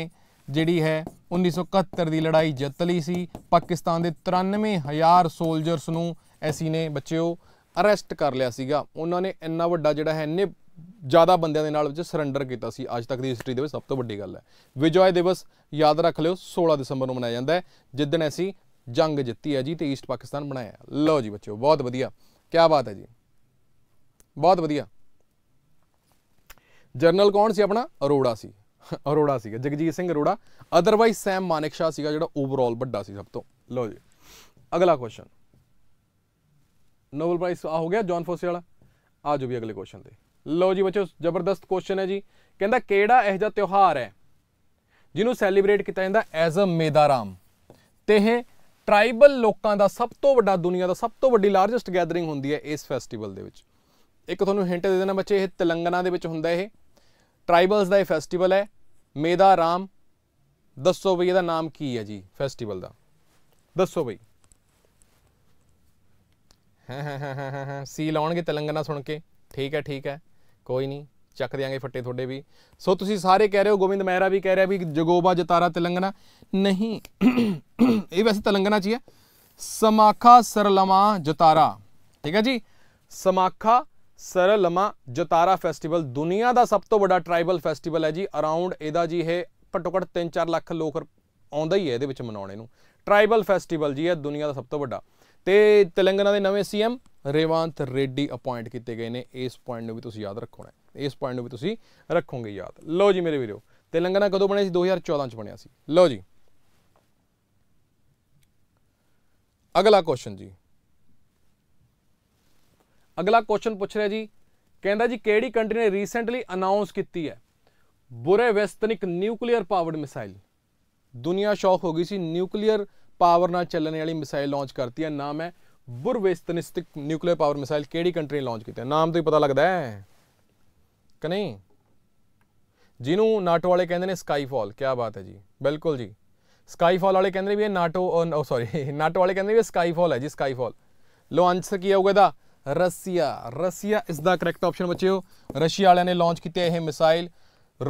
ਜਿਹੜੀ ਹੈ 1971 ਦੀ ਲੜਾਈ ਜਿੱਤ ਲਈ ਸੀ ਪਾਕਿਸਤਾਨ ਦੇ 93000 ਸੋਲਜਰਸ ਨੂੰ ਐਸੀ ਨੇ ਬੱਚਿਓ ਅਰੈਸਟ ਕਰ ਲਿਆ ਸੀਗਾ ਉਹਨਾਂ ਨੇ ਇੰਨਾ ਵੱਡਾ ਜਿਹੜਾ ਹੈ ਇੰਨੇ ਜ਼ਿਆਦਾ ਬੰਦਿਆਂ ਦੇ ਨਾਲ ਵਿੱਚ ਸਰੈਂਡਰ ਕੀਤਾ ਸੀ ਅੱਜ ਤੱਕ ਦੀ ਹਿਸਟਰੀ ਦੇ ਵਿੱਚ ਸਭ ਤੋਂ ਵੱਡੀ ਗੱਲ ਹੈ ਵਿਜੋਏ ਦਿਵਸ ਯਾਦ ਰੱਖ ਲਿਓ 16 ਦਸੰਬਰ ਨੂੰ ਮਨਾਇਆ ਜਾਂਦਾ ਹੈ ਜਿਸ ਦਿਨ ਅਸੀਂ ਜੰਗ ਜਿੱਤੀ ਹੈ ਜੀ ਤੇ ਈਸਟ ਪਾਕਿਸਤਾਨ ਬਣਾਇਆ ਲਓ ਜੀ ਬੱਚਿਓ ਬਹੁਤ ਵਧੀਆ ਕੀ ਬਾਤ ਹੈ ਜੀ ਬਹੁਤ ਵਧੀਆ ਜਰਨਲ ਕੌਣ ਸੀ ਆਪਣਾ ਅਰੋੜਾ ਸੀ ਅਰੋੜਾ ਸੀਗਾ ਜਗਜੀਤ ਸਿੰਘ ਅਰੋੜਾ ਅਦਰਵਾਈਜ਼ ਸੈਮ ਮਾਨਿਕਸ਼ਾ ਸੀਗਾ ਜਿਹੜਾ ਓਵਰਆਲ ਵੱਡਾ ਸੀ ਸਭ ਤੋਂ ਲਓ ਜੀ ਅਗਲਾ ਕੁਐਸਚਨ ਨੋਬਲ ਪ੍ਰਾਈਜ਼ ਆ ਹੋ ਗਿਆ ਜੌਨ ਫੋਸੇ ਵਾਲਾ ਆ ਜੋ ਵੀ ਅਗਲੇ ਕੁਐਸਚਨ ਤੇ ਲਓ ਜੀ ਬੱਚੋ ਜ਼ਬਰਦਸਤ ਕੁਐਸਚਨ ਹੈ ਜੀ ਕਹਿੰਦਾ ਕਿਹੜਾ ਇਹ ਜਿਹਾ ਤਿਉਹਾਰ ਹੈ ਜਿਹਨੂੰ ਸੈਲੀਬ੍ਰੇਟ ਕੀਤਾ ਜਾਂਦਾ ਐਜ਼ ਅ ਮੇਦਾਰਾਮ ਤੇ ਇਹ ਟ੍ਰਾਈਬਲ ਲੋਕਾਂ ਦਾ ਸਭ ਤੋਂ ਵੱਡਾ ਦੁਨੀਆ ਦਾ ਸਭ ਤੋਂ ਵੱਡੀ ਲਾਰਜੈਸਟ ਗੈਦਰਿੰਗ ਹੁੰਦੀ ਹੈ ਇਸ ਫੈਸਟੀਵਲ ਦੇ ਵਿੱਚ ਇੱਕ ਤੁਹਾਨੂੰ ਹਿੰਟ ਦੇ ਦੇਣਾ ਬੱਚੇ ਇਹ ਤੇਲੰਗਾਨਾ ਦੇ ਵਿੱਚ ਹੁੰਦਾ ਇਹ ਟ੍ਰਾਈਬਲਸ ਦਾ ਇਹ ਫੈਸਟੀਵਲ ਹੈ ਮੇਦਾ ਰਾਮ ਦੱਸੋ ਬਈ ਇਹਦਾ ਨਾਮ ਕੀ ਹੈ ਜੀ ਫੈਸਟੀਵਲ ਦਾ ਦੱਸੋ ਬਈ ਹਾਂ <laughs> ਹਾਂ ਹਾਂ ਹਾਂ ਸੀ ਲਾਉਣਗੇ ਤੇਲੰਗਾਨਾ ਸੁਣ ਕੇ ਠੀਕ ਹੈ ਠੀਕ ਹੈ ਕੋਈ ਨਹੀਂ ਚੱਕ ਦਿਆਂਗੇ ਫੱਟੇ ਤੁਹਾਡੇ ਵੀ ਸੋ ਤੁਸੀਂ ਸਾਰੇ ਕਹਿ ਰਹੇ ਹੋ ਗੋਬਿੰਦ ਮਹਿਰਾ ਵੀ ਕਹਿ ਰਿਹਾ ਵੀ ਜਗੋਬਾ ਜਤਾਰਾ ਤੇਲੰਗਾਨਾ ਨਹੀਂ <coughs> ਇਹ ਵੈਸੇ ਤੇਲੰਗਾਨਾ ਚ ਹੀ ਹੈ ਸਮਾਖਾ ਸਰਲਮਾ ਜਤਾਰਾ ਠੀਕ ਹੈ ਜੀ ਸਮਾਖਾ ਸਰਲਮਾ ਜਤਾਰਾ ਫੈਸਟੀਵਲ ਦੁਨੀਆ ਦਾ ਸਭ ਤੋਂ ਵੱਡਾ ਟ੍ਰਾਈਬਲ ਫੈਸਟੀਵਲ ਹੈ ਜੀ ਅਰਾਊਂਡ ਇਹਦਾ ਜੀ ਇਹ ਘੱਟੋ ਘੱਟ 3-4 ਲੱਖ ਲੋਕ ਆਉਂਦਾ ਹੀ ਹੈ ਇਹਦੇ ਵਿੱਚ ਮਨਾਉਣੇ ਨੂੰ ਟ੍ਰਾਈਬਲ ਫੈਸਟੀਵਲ ਜੀ ਹੈ ਦੁਨੀਆ ਦਾ ਸਭ ਤੋਂ ਵੱਡਾ ਤੇ ਤੇਲੰਗਾਨਾ ਦੇ ਨਵੇਂ ਸੀਐਮ ਰੇਵਾਂਤ ਰੈਡੀ ਅਪਾਇੰਟ ਕੀਤੇ ਗਏ ਨੇ ਇਸ ਪੁਆਇੰਟ ਨੂੰ ਵੀ ਤੁਸੀਂ ਯਾਦ ਰੱਖਣਾ ਹੈ ਇਸ ਪੁਆਇੰਟ ਨੂੰ ਵੀ ਤੁਸੀਂ ਰੱਖੋਗੇ ਯਾਦ ਲਓ ਜੀ ਮੇਰੇ ਵੀਰੋ ਤੇਲੰਗਾਨਾ ਕਦੋਂ ਬਣਿਆ ਸੀ 2014 ਚ ਬਣਿਆ ਸੀ ਲਓ ਜੀ ਅਗਲਾ ਕੁਐਸਚਨ ਜੀ ਅਗਲਾ ਕੁਐਸਚਨ ਪੁੱਛ ਰਿਹਾ ਜੀ ਕਹਿੰਦਾ ਜੀ ਕਿਹੜੀ ਕੰਟਰੀ ਨੇ ਰੀਸੈਂਟਲੀ ਅਨਾਉਂਸ ਕੀਤੀ ਹੈ ਬੁਰੇ ਵੈਸਤਨਿਕ ਨਿਊਕਲੀਅਰ ਪਾਵਰਡ ਮਿਸਾਈਲ ਦੁਨੀਆ ਸ਼ੌਕ ਹੋ ਗਈ ਸੀ ਨਿਊਕਲੀਅਰ ਪਾਵਰ ਨਾਲ ਚੱਲਣ ਵਾਲੀ ਮਿਸਾਈਲ ਲਾਂਚ ਕਰਤੀ ਹੈ ਨਾਮ ਹੈ ਵੁਰਵੇਸਤਨਿਸਟਿਕ ਨਿਊਕਲੀਅਰ ਪਾਵਰ ਮਿਸਾਈਲ ਕਿਹੜੀ ਕੰਟਰੀ ਨੇ ਲਾਂਚ ਕੀਤੀ ਹੈ ਨਾਮ ਤੋਂ ਹੀ ਪਤਾ ਲੱਗਦਾ ਹੈ ਕਿ ਨਹੀਂ ਜਿਹਨੂੰ ਨਾਟੋ ਵਾਲੇ ਕਹਿੰਦੇ ਨੇ ਸਕਾਈਫਾਲ ਕੀ ਬਾਤ ਹੈ ਜੀ ਬਿਲਕੁਲ ਜੀ ਸਕਾਈਫਾਲ ਵਾਲੇ ਕਹਿੰਦੇ ਵੀ ਇਹ ਨਾਟੋ ਉਹ ਸੌਰੀ <laughs> ਨਾਟੋ ਵਾਲੇ ਕਹਿੰਦੇ ਵੀ ਸਕਾਈਫਾਲ ਹੈ ਜੀ ਸਕਾਈਫਾਲ ਲੋ ਆਨਸਰ ਕੀ ਆਊਗਾ ਇਹਦਾ ਰਸ਼ੀਆ ਰਸ਼ੀਆ ਇਸ ਦਾ ਕਰੈਕਟ ਆਪਸ਼ਨ ਬੱਚਿਓ ਰਸ਼ੀਆ ਵਾਲਿਆਂ ਨੇ ਲਾਂਚ ਕੀਤੀ ਇਹ ਮਿਸਾਈਲ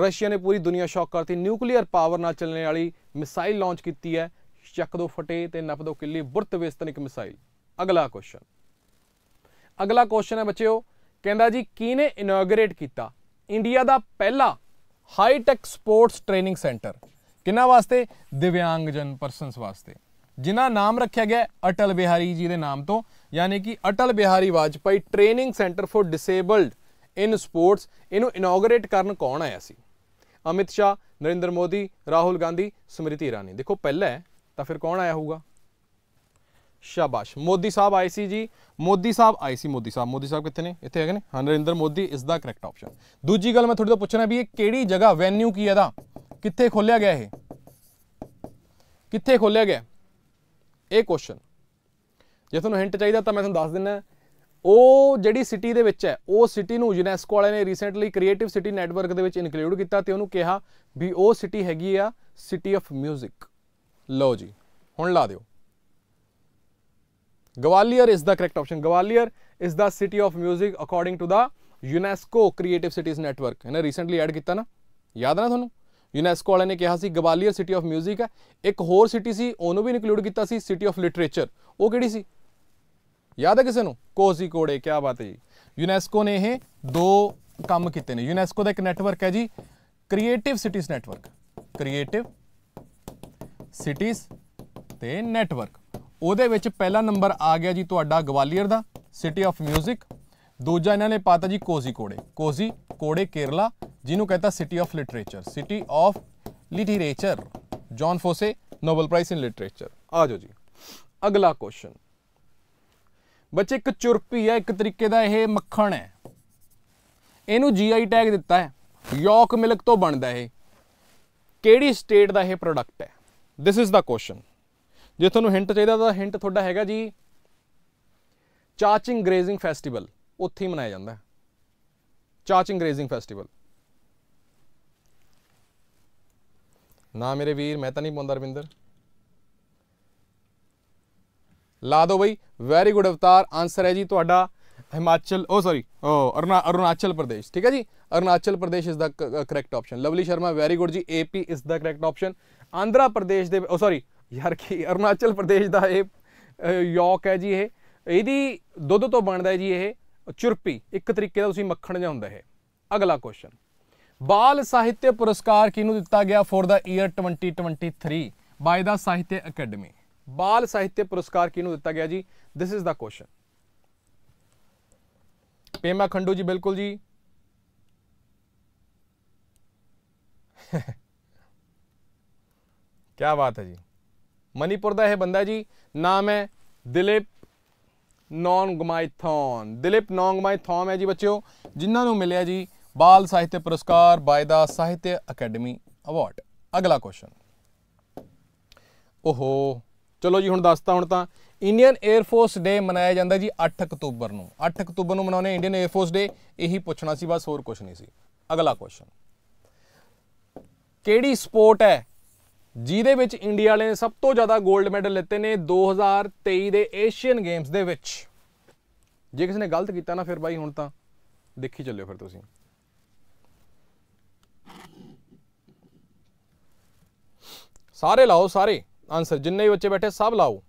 ਰਸ਼ੀਆ ਨੇ ਪੂਰੀ ਦੁਨੀਆ ਸ਼ੌਕ ਕਰਤੀ ਨਿਊਕਲੀਅਰ ਪਾਵਰ ਨਾਲ ਚੱਲਣ ਵਾਲੀ ਮਿਸਾਈਲ ਲਾਂਚ ਕੀਤੀ ਹੈ ਚੱਕ ਦੋ ਫਟੇ ਤੇ ਨੱਪ ਦੋ ਕਿੱਲੀ ਬੁਰਤਵੇਸਤਨ ਇੱਕ ਮਿਸਾਈਲ ਅਗਲਾ ਕੁਐਸਚਨ ਅਗਲਾ ਕੁਐਸਚਨ ਹੈ ਬੱਚਿਓ ਕਹਿੰਦਾ ਜੀ ਕਿਹਨੇ ਇਨੋਗਰੇਟ ਕੀਤਾ ਇੰਡੀਆ ਦਾ ਪਹਿਲਾ high tech sports training centre ਕਿਨਾਂ ਵਾਸਤੇ ਜਨ ਪਰਸਨਸ ਵਾਸਤੇ ਜਿਨ੍ਹਾਂ ਨਾਮ ਰੱਖਿਆ ਗਿਆ ਅਟਲ ਬਿਹਾਰੀ ਜੀ ਦੇ ਨਾਮ ਤੋਂ ਯਾਨੀ ਕਿ Atal Bihari Vajpayee training centre for disabled in sports ਇਹਨੂੰ ਇਨੋਗਰੇਟ ਕਰਨ ਕੌਣ ਆਇਆ ਸੀ ਅਮਿਤ ਸ਼ਾ ਨਰਿੰਦਰ ਮੋਦੀ ਰਾਹੁਲ ਗਾਂਧੀ ਸਮ੍ਰਿਤੀ ਇਰਾਨੀ ਦੇਖੋ ਪਹਿਲਾ ਤਾਂ ਫਿਰ ਕੌਣ ਆਇਆ ਹੋਊਗਾ ਸ਼ਾਬਾਸ਼ ਮੋਦੀ ਸਾਹਿਬ ਆਏ ਸੀ ਜੀ ਮੋਦੀ ਸਾਹਿਬ ਆਏ ਸੀ ਮੋਦੀ ਸਾਹਿਬ ਮੋਦੀ ਸਾਹਿਬ ਕਿੱਥੇ ਨੇ ਇੱਥੇ ਹੈਗੇ ਨੇ ਹਾਂ ਨਰਿੰਦਰ ਮੋਦੀ ਇਸ ਦਾ ਕਰੈਕਟ ਆਪਸ਼ਨ ਦੂਜੀ ਗੱਲ ਮੈਂ ਤੁਹਾਡੇ ਤੋਂ ਪੁੱਛਣਾ ਵੀ ਇਹ ਕਿਹੜੀ ਜਗ੍ਹਾ ਵੈਨਿਊ ਕੀ ਇਹਦਾ ਕਿੱਥੇ ਖੋਲਿਆ ਗਿਆ ਇਹ ਕਿੱਥੇ ਖੋਲਿਆ ਗਿਆ ਇਹ ਕੁਐਸਚਨ ਜੇ ਤੁਹਾਨੂੰ ਹਿੰਟ ਚਾਹੀਦਾ ਤਾਂ ਮੈਂ ਤੁਹਾਨੂੰ ਦੱਸ ਦਿੰਦਾ ਉਹ ਜਿਹੜੀ ਸਿਟੀ ਦੇ ਵਿੱਚ ਹੈ ਉਹ ਸਿਟੀ ਨੂੰ ਯੂਨੈਸਕੋ ਵਾਲਿਆਂ ਨੇ ਰੀਸੈਂਟਲੀ ਕ੍ਰੀਏਟਿਵ ਸਿਟੀ ਨੈਟਵਰਕ ਦੇ ਵਿੱਚ ਇਨਕਲੂਡ ਕੀਤਾ ਤੇ ਉਹਨੂੰ ਕਿਹਾ ਵੀ ਉਹ ਸਿਟੀ ਹੈਗੀ ਆ ਸਿਟੀ ਆਫ 뮤직 ਲਓ ਜੀ ਹੁਣ ਲਾ ਦਿਓ Gwalior is the correct option Gwalior is the city of 뮤직 according to the UNESCO creative cities network ਇਹਨੇ ਰੀਸੈਂਟਲੀ ਐਡ ਕੀਤਾ ਨਾ ਯਾਦ ਨਾ ਤੁਹਾਨੂੰ ਯੂਨੈਸਕੋ ਵਾਲਿਆਂ ਨੇ ਕਿਹਾ ਸੀ ਗਵਾਲੀਅਰ ਸਿਟੀ ਆਫ 뮤직 ਹੈ ਇੱਕ ਹੋਰ ਸਿਟੀ ਸੀ ਉਹਨੂੰ ਵੀ ਇਨਕਲੂਡ ਕੀਤਾ ਸੀ ਸਿਟੀ ਆਫ ਲਿਟਰੇਚਰ ਉਹ ਕਿਹੜੀ ਸੀ ਯਾਦ ਹੈ ਕਿਸੇ ਨੂੰ ਕੋਜ਼ੀ ਕੋੜੇ ਕੀ ਬਾਤ ਹੈ ਜੀ ਯੂਨੈਸਕੋ ਨੇ ਇਹ ਦੋ ਕੰਮ ਕੀਤੇ ਨੇ ਯੂਨੈਸਕੋ ਦਾ ਇੱਕ ਨੈਟਵਰਕ ਹੈ ਜੀ creative cities network creative cities ਤੇ ਨੈਟਵਰਕ ਉਹਦੇ ਵਿੱਚ ਪਹਿਲਾ ਨੰਬਰ ਆ ਗਿਆ ਜੀ ਤੁਹਾਡਾ ਗਵਾਲੀਅਰ ਦਾ ਸਿਟੀ ਆਫ 뮤직 ਦੂਜਾ ਇਹਨਾਂ ਨੇ ਪਾਤਾ ਜੀ ਕੋਜ਼ੀ ਕੋੜੇ ਕੋਜ਼ੀ ਕੋੜੇ ਕੇਰਲਾ ਜਿਹਨੂੰ ਕਹਿੰਦਾ city of literature city of literature John Fosse Nobel prize in literature ਆ ਜਾਓ ਜੀ ਅਗਲਾ ਕੁਐਸਚਨ ਬੱਚੇ ਇੱਕ ਚੁਰਪੀ ਹੈ ਇੱਕ ਤਰੀਕੇ ਦਾ ਇਹ ਮੱਖਣ ਹੈ ਇਹਨੂੰ ਜੀਆਈ ਟੈਗ ਦਿੱਤਾ ਹੈ ਯੋਕ ਮਿਲਕ ਤੋਂ ਬਣਦਾ ਇਹ ਕਿਹੜੀ ਸਟੇਟ ਦਾ ਇਹ ਪ੍ਰੋਡਕਟ ਹੈ ਦਿਸ ਇਜ਼ ਦਾ ਕੁਐਸਚਨ ਜੇ ਤੁਹਾਨੂੰ ਹਿੰਟ ਚਾਹੀਦਾ ਤਾਂ ਹਿੰਟ ਤੁਹਾਡਾ ਹੈਗਾ ਜੀ ਚਾਚਿੰਗ ਗ੍ਰੇਜ਼ਿੰਗ ਫੈਸਟੀਵਲ ਉੱਥੇ ਹੀ ਮਨਾਇਆ ਜਾਂਦਾ ਹੈ ਚਾਚਿੰਗ ਗ੍ਰੇਜ਼ਿੰਗ ਫੈਸਟੀਵਲ ਨਾ ਮੇਰੇ ਵੀਰ ਮੈਂ ਤਾਂ ਨਹੀਂ ਪੁੰਦਰ ਰਵਿੰਦਰ ਲਾ ਦਿਓ ਬਈ ਵੈਰੀ ਗੁੱਡ ਅਵਤਾਰ ਆਨਸਰ ਹੈ ਜੀ ਤੁਹਾਡਾ ਹਿਮਾਚਲ ਉਹ ਸੌਰੀ ਉਹ ਅਰੁਣਾਚਲ ਪ੍ਰਦੇਸ਼ ਠੀਕ ਹੈ ਜੀ ਅਰੁਣਾਚਲ ਪ੍ਰਦੇਸ਼ ਇਸ ਦਾ correct option Lovely Sharma very good ਜੀ ਏਪੀ ਇਸ ਦਾ ਕਰੈਕਟ ਆਪਸ਼ਨ ਆਂਧਰਾ ਪ੍ਰਦੇਸ਼ ਦੇ ਸੌਰੀ ਯਾਰ ਕੀ ਅਰੁਣਾਚਲ ਪ੍ਰਦੇਸ਼ ਦਾ ਇਹ ਯੋਕ ਹੈ ਜੀ ਇਹ ਇਹਦੀ ਦੁੱਧ ਤੋਂ ਬਣਦਾ ਹੈ ਜੀ ਇਹ ਚੁਰਪੀ ਇੱਕ ਤਰੀਕੇ ਦਾ ਤੁਸੀਂ ਮੱਖਣ ਜਿਹਾ ਹੁੰਦਾ ਇਹ ਅਗਲਾ ਕੁਐਸਚਨ ਬਾਲ ਸਾਹਿਤਯ ਪੁਰਸਕਾਰ ਕਿਹਨੂੰ ਦਿੱਤਾ ਗਿਆ for the year 2023 by the Sahitya Akademi Bal Sahitya Puraskar ਕਿਹਨੂੰ ਦਿੱਤਾ ਗਿਆ ਜੀ this is the question Pema Khandu ਜੀ ਬਿਲਕੁਲ ਜੀ ਕੀ ਬਾਤ ਹੈ ਜੀ ਮਨੀਪੁਰ ਦਾ ਇਹ ਬੰਦਾ ਜੀ ਨਾਮ ਹੈ ਦਿਲੀਪ ਨੌਂਗਮਾਈਥੋਨ ਦਿਲੀਪ ਨੌਂਗਮਾਈਥੋਨ ਹੈ ਜੀ ਬੱਚਿਓ ਜਿਨ੍ਹਾਂ ਨੂੰ ਮਿਲਿਆ ਜੀ ਬਾਲ ਸਾਹਿਤ ਪੁਰਸਕਾਰ ਬਾਇਦਾ ਸਾਹਿਤ ਅਕੈਡਮੀ ਅਵਾਰਡ ਅਗਲਾ ਕੁਐਸਚਨ ਓਹੋ ਚਲੋ ਜੀ ਹੁਣ ਦੱਸਤਾ ਹੁਣ ਤਾਂ ਇੰਡੀਅਨ 에ਅਰ ਫੋਰਸ ਡੇ ਮਨਾਇਆ ਜਾਂਦਾ ਜੀ 8 ਅਕਤੂਬਰ ਨੂੰ 8 ਅਕਤੂਬਰ ਨੂੰ ਮਨਾਉਂਦੇ ਇੰਡੀਅਨ 에ਅਰ ਫੋਰਸ ਡੇ ਇਹੀ ਪੁੱਛਣਾ ਸੀ ਬਸ ਹੋਰ ਕੁਝ ਨਹੀਂ ਸੀ ਅਗਲਾ ਕੁਐਸਚਨ ਕਿਹੜੀ ਸਪੋਰਟ ਹੈ ਜਿਹਦੇ ਵਿੱਚ ਇੰਡੀਆ ਨੇ ਸਭ ਤੋਂ ਜ਼ਿਆਦਾ 골ਡ ਮੈਡਲ ਲਿੱਤੇ ਨੇ 2023 ਦੇ ਏਸ਼ੀਅਨ ਗੇਮਸ ਦੇ ਵਿੱਚ ਜੇ ਕਿਸੇ ਨੇ ਗਲਤ ਕੀਤਾ ਨਾ ਫਿਰ ਬਾਈ ਹੁਣ ਤਾਂ ਦੇਖੀ ਚੱਲਿਓ ਫਿਰ ਤੁਸੀਂ ਸਾਰੇ ਲਾਓ ਸਾਰੇ ਆਨਸਰ ਜਿੰਨੇ ਵੀ ਬੱਚੇ ਬੈਠੇ ਸਭ ਲਾਓ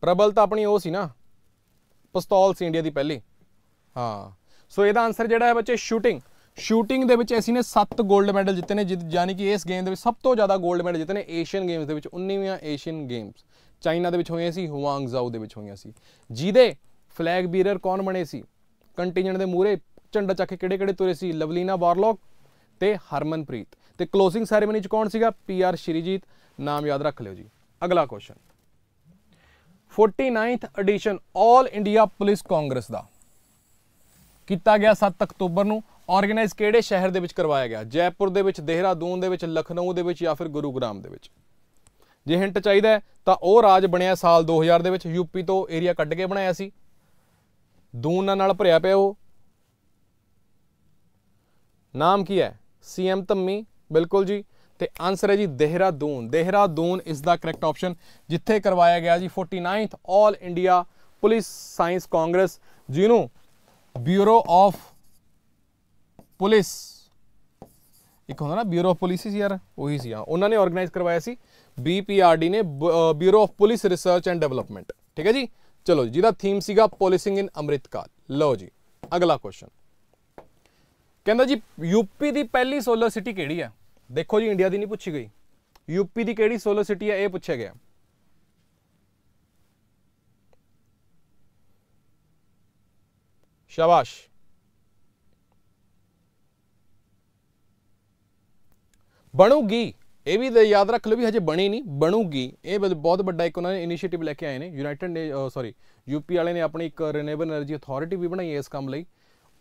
ਪ੍ਰਬਲ ਤਾਂ ਆਪਣੀ ਉਹ ਸੀ ਨਾ ਪਿਸਤੌਲ ਸੀ ਇੰਡੀਆ ਦੀ ਪਹਿਲੀ ਹਾਂ ਸੋ ਇਹਦਾ ਆਨਸਰ ਜਿਹੜਾ ਹੈ ਬੱਚੇ ਸ਼ੂਟਿੰਗ ਸ਼ੂਟਿੰਗ ਦੇ ਵਿੱਚ ਅਸੀਂ ਨੇ 7 골ਡ ਮੈਡਲ ਜਿੱਤੇ ਨੇ ਯਾਨੀ ਕਿ ਇਸ ਗੇਮ ਦੇ ਵਿੱਚ ਸਭ ਤੋਂ ਜ਼ਿਆਦਾ 골ਡ ਮੈਡਲ ਜਿੱਤੇ ਨੇ ਏਸ਼ੀਅਨ ਗੇਮਸ ਦੇ ਵਿੱਚ 19ਵੀਆਂ ਏਸ਼ੀਅਨ ਗੇਮਸ ਚਾਈਨਾ ਦੇ ਵਿੱਚ ਹੋਈਆਂ ਸੀ ਹੁਆਂਗ ਜ਼ਾਓ ਦੇ ਵਿੱਚ ਹੋਈਆਂ ਸੀ ਜਿਹਦੇ ਫਲੈਗ ਬੀਰਰ ਕੌਣ ਬਣੇ ਸੀ ਕੰਟੀਨੈਂਟ ਦੇ ਮੂਰੇ ਝੰਡਾ ਚੱਕ ਕੇ ਕਿਹੜੇ ਕਿਹੜੇ ਤੁਰੇ ਸੀ ਲਵਲੀਨਾ ਬਾਰਲੋਕ ਤੇ ਹਰਮਨਪ੍ਰੀਤ ਤੇ ਕਲੋਜ਼ਿੰਗ ਸੈਰੇਮਨੀ ਚ ਕੌਣ ਸੀਗਾ ਪੀ ਆਰ ਸ਼੍ਰੀਜੀਤ ਨਾਮ ਯਾਦ ਰੱਖ ਲਿਓ ਜੀ ਅਗਲਾ question 49th edition 올 India police congress ਦਾ ਕੀਤਾ ਗਿਆ 7 ਅਕਤੂਬਰ ਨੂੰ ਆਰਗੇਨਾਈਜ਼ ਕਿਹੜੇ ਸ਼ਹਿਰ ਦੇ ਵਿੱਚ ਕਰਵਾਇਆ ਗਿਆ ਜੈਪੁਰ ਦੇ ਵਿੱਚ ਦੇਹਰਾਦੂਨ ਦੇ ਵਿੱਚ ਲਖਨਊ ਦੇ ਵਿੱਚ ਜਾਂ ਫਿਰ ਗੁਰੂਗ੍ਰਾਮ ਦੇ ਵਿੱਚ ਜੇ ਹਿੰਟ ਚਾਹੀਦਾ ਤਾਂ ਉਹ ਰਾਜ ਬਣਿਆ ਸਾਲ 2000 ਦੇ ਵਿੱਚ ਯੂਪੀ ਤੋਂ ਏਰੀਆ ਕੱਢ ਕੇ ਬਣਾਇਆ ਸੀ ਦੂਨ ਨਾਲ ਭਰਿਆ ਪਿਆ ਉਹ ਨਾਮ ਕੀ ਹੈ ਸੀਐਮ ਤੰਮੀ ਬਿਲਕੁਲ ਜੀ ਤੇ ਆਨਸਰ ਹੈ ਜੀ ਦੇਹਰਾਦੂਨ ਦੇਹਰਾਦੂਨ ਇਸ ਦਾ ਕਰੈਕਟ ਆਪਸ਼ਨ ਜਿੱਥੇ ਕਰਵਾਇਆ ਗਿਆ ਜੀ 49th all India police science congress ਜਿਹਨੂੰ ਬਿਊਰੋ ਆਫ ਪੁਲਿਸ ਇੱਕ ਹੁੰਦਾ ਨਾ ਬਿਊਰੋ ਆਫ ਪੁਲਿਸ ਸੀ ਯਾਰ ਉਹੀ ਸੀ ਹਾਂ ਉਹਨਾਂ ਨੇ ਆਰਗੇਨਾਈਜ਼ ਕਰਵਾਇਆ ਸੀ ਬੀਪੀਆਰਡੀ ਨੇ bureau of police research and development ਠੀਕ ਹੈ ਜੀ ਚਲੋ ਜਿਹਦਾ ਥੀਮ ਸੀਗਾ ਪੁਲਿਸਿੰਗ ਇਨ ਅੰਮ੍ਰਿਤਕਾਲ ਲਓ ਜੀ ਅਗਲਾ ਕੁਐਸਚਨ ਕਹਿੰਦਾ ਜੀ ਯੂਪੀ ਦੀ ਪਹਿਲੀ ਸੋਲਰ ਸਿਟੀ ਕਿਹੜੀ ਆ ਦੇਖੋ ਜੀ ਇੰਡੀਆ ਦੀ ਨਹੀਂ ਪੁੱਛੀ ਗਈ ਯੂਪੀ ਦੀ ਕਿਹੜੀ ਸੋਲਰ ਸਿਟੀ ਆ ਇਹ ਪੁੱਛਿਆ ਗਿਆ ਸ਼ਾਬਾਸ਼ ਬਣੂਗੀ ਇਹ ਵੀ ਤੇ ਯਾਦ ਰੱਖ ਲਓ ਵੀ ਹਜੇ ਬਣੀ ਨਹੀਂ ਬਣੂਗੀ ਇਹ ਬਹੁਤ ਵੱਡਾ ਇੱਕ ਉਹਨਾਂ ਨੇ ਇਨੀਸ਼ੀਏਟਿਵ ਲੈ ਕੇ ਆਏ ਨੇ ਯੂਨਾਈਟਿਡ ਨੇ ਸੌਰੀ ਯੂਪੀ ਵਾਲੇ ਨੇ ਆਪਣੀ ਇੱਕ ਰੀਨੇਬਲ એનર્ਜੀ ਅਥਾਰਟੀ ਵੀ ਬਣਾਈ ਹੈ ਇਸ ਕੰਮ ਲਈ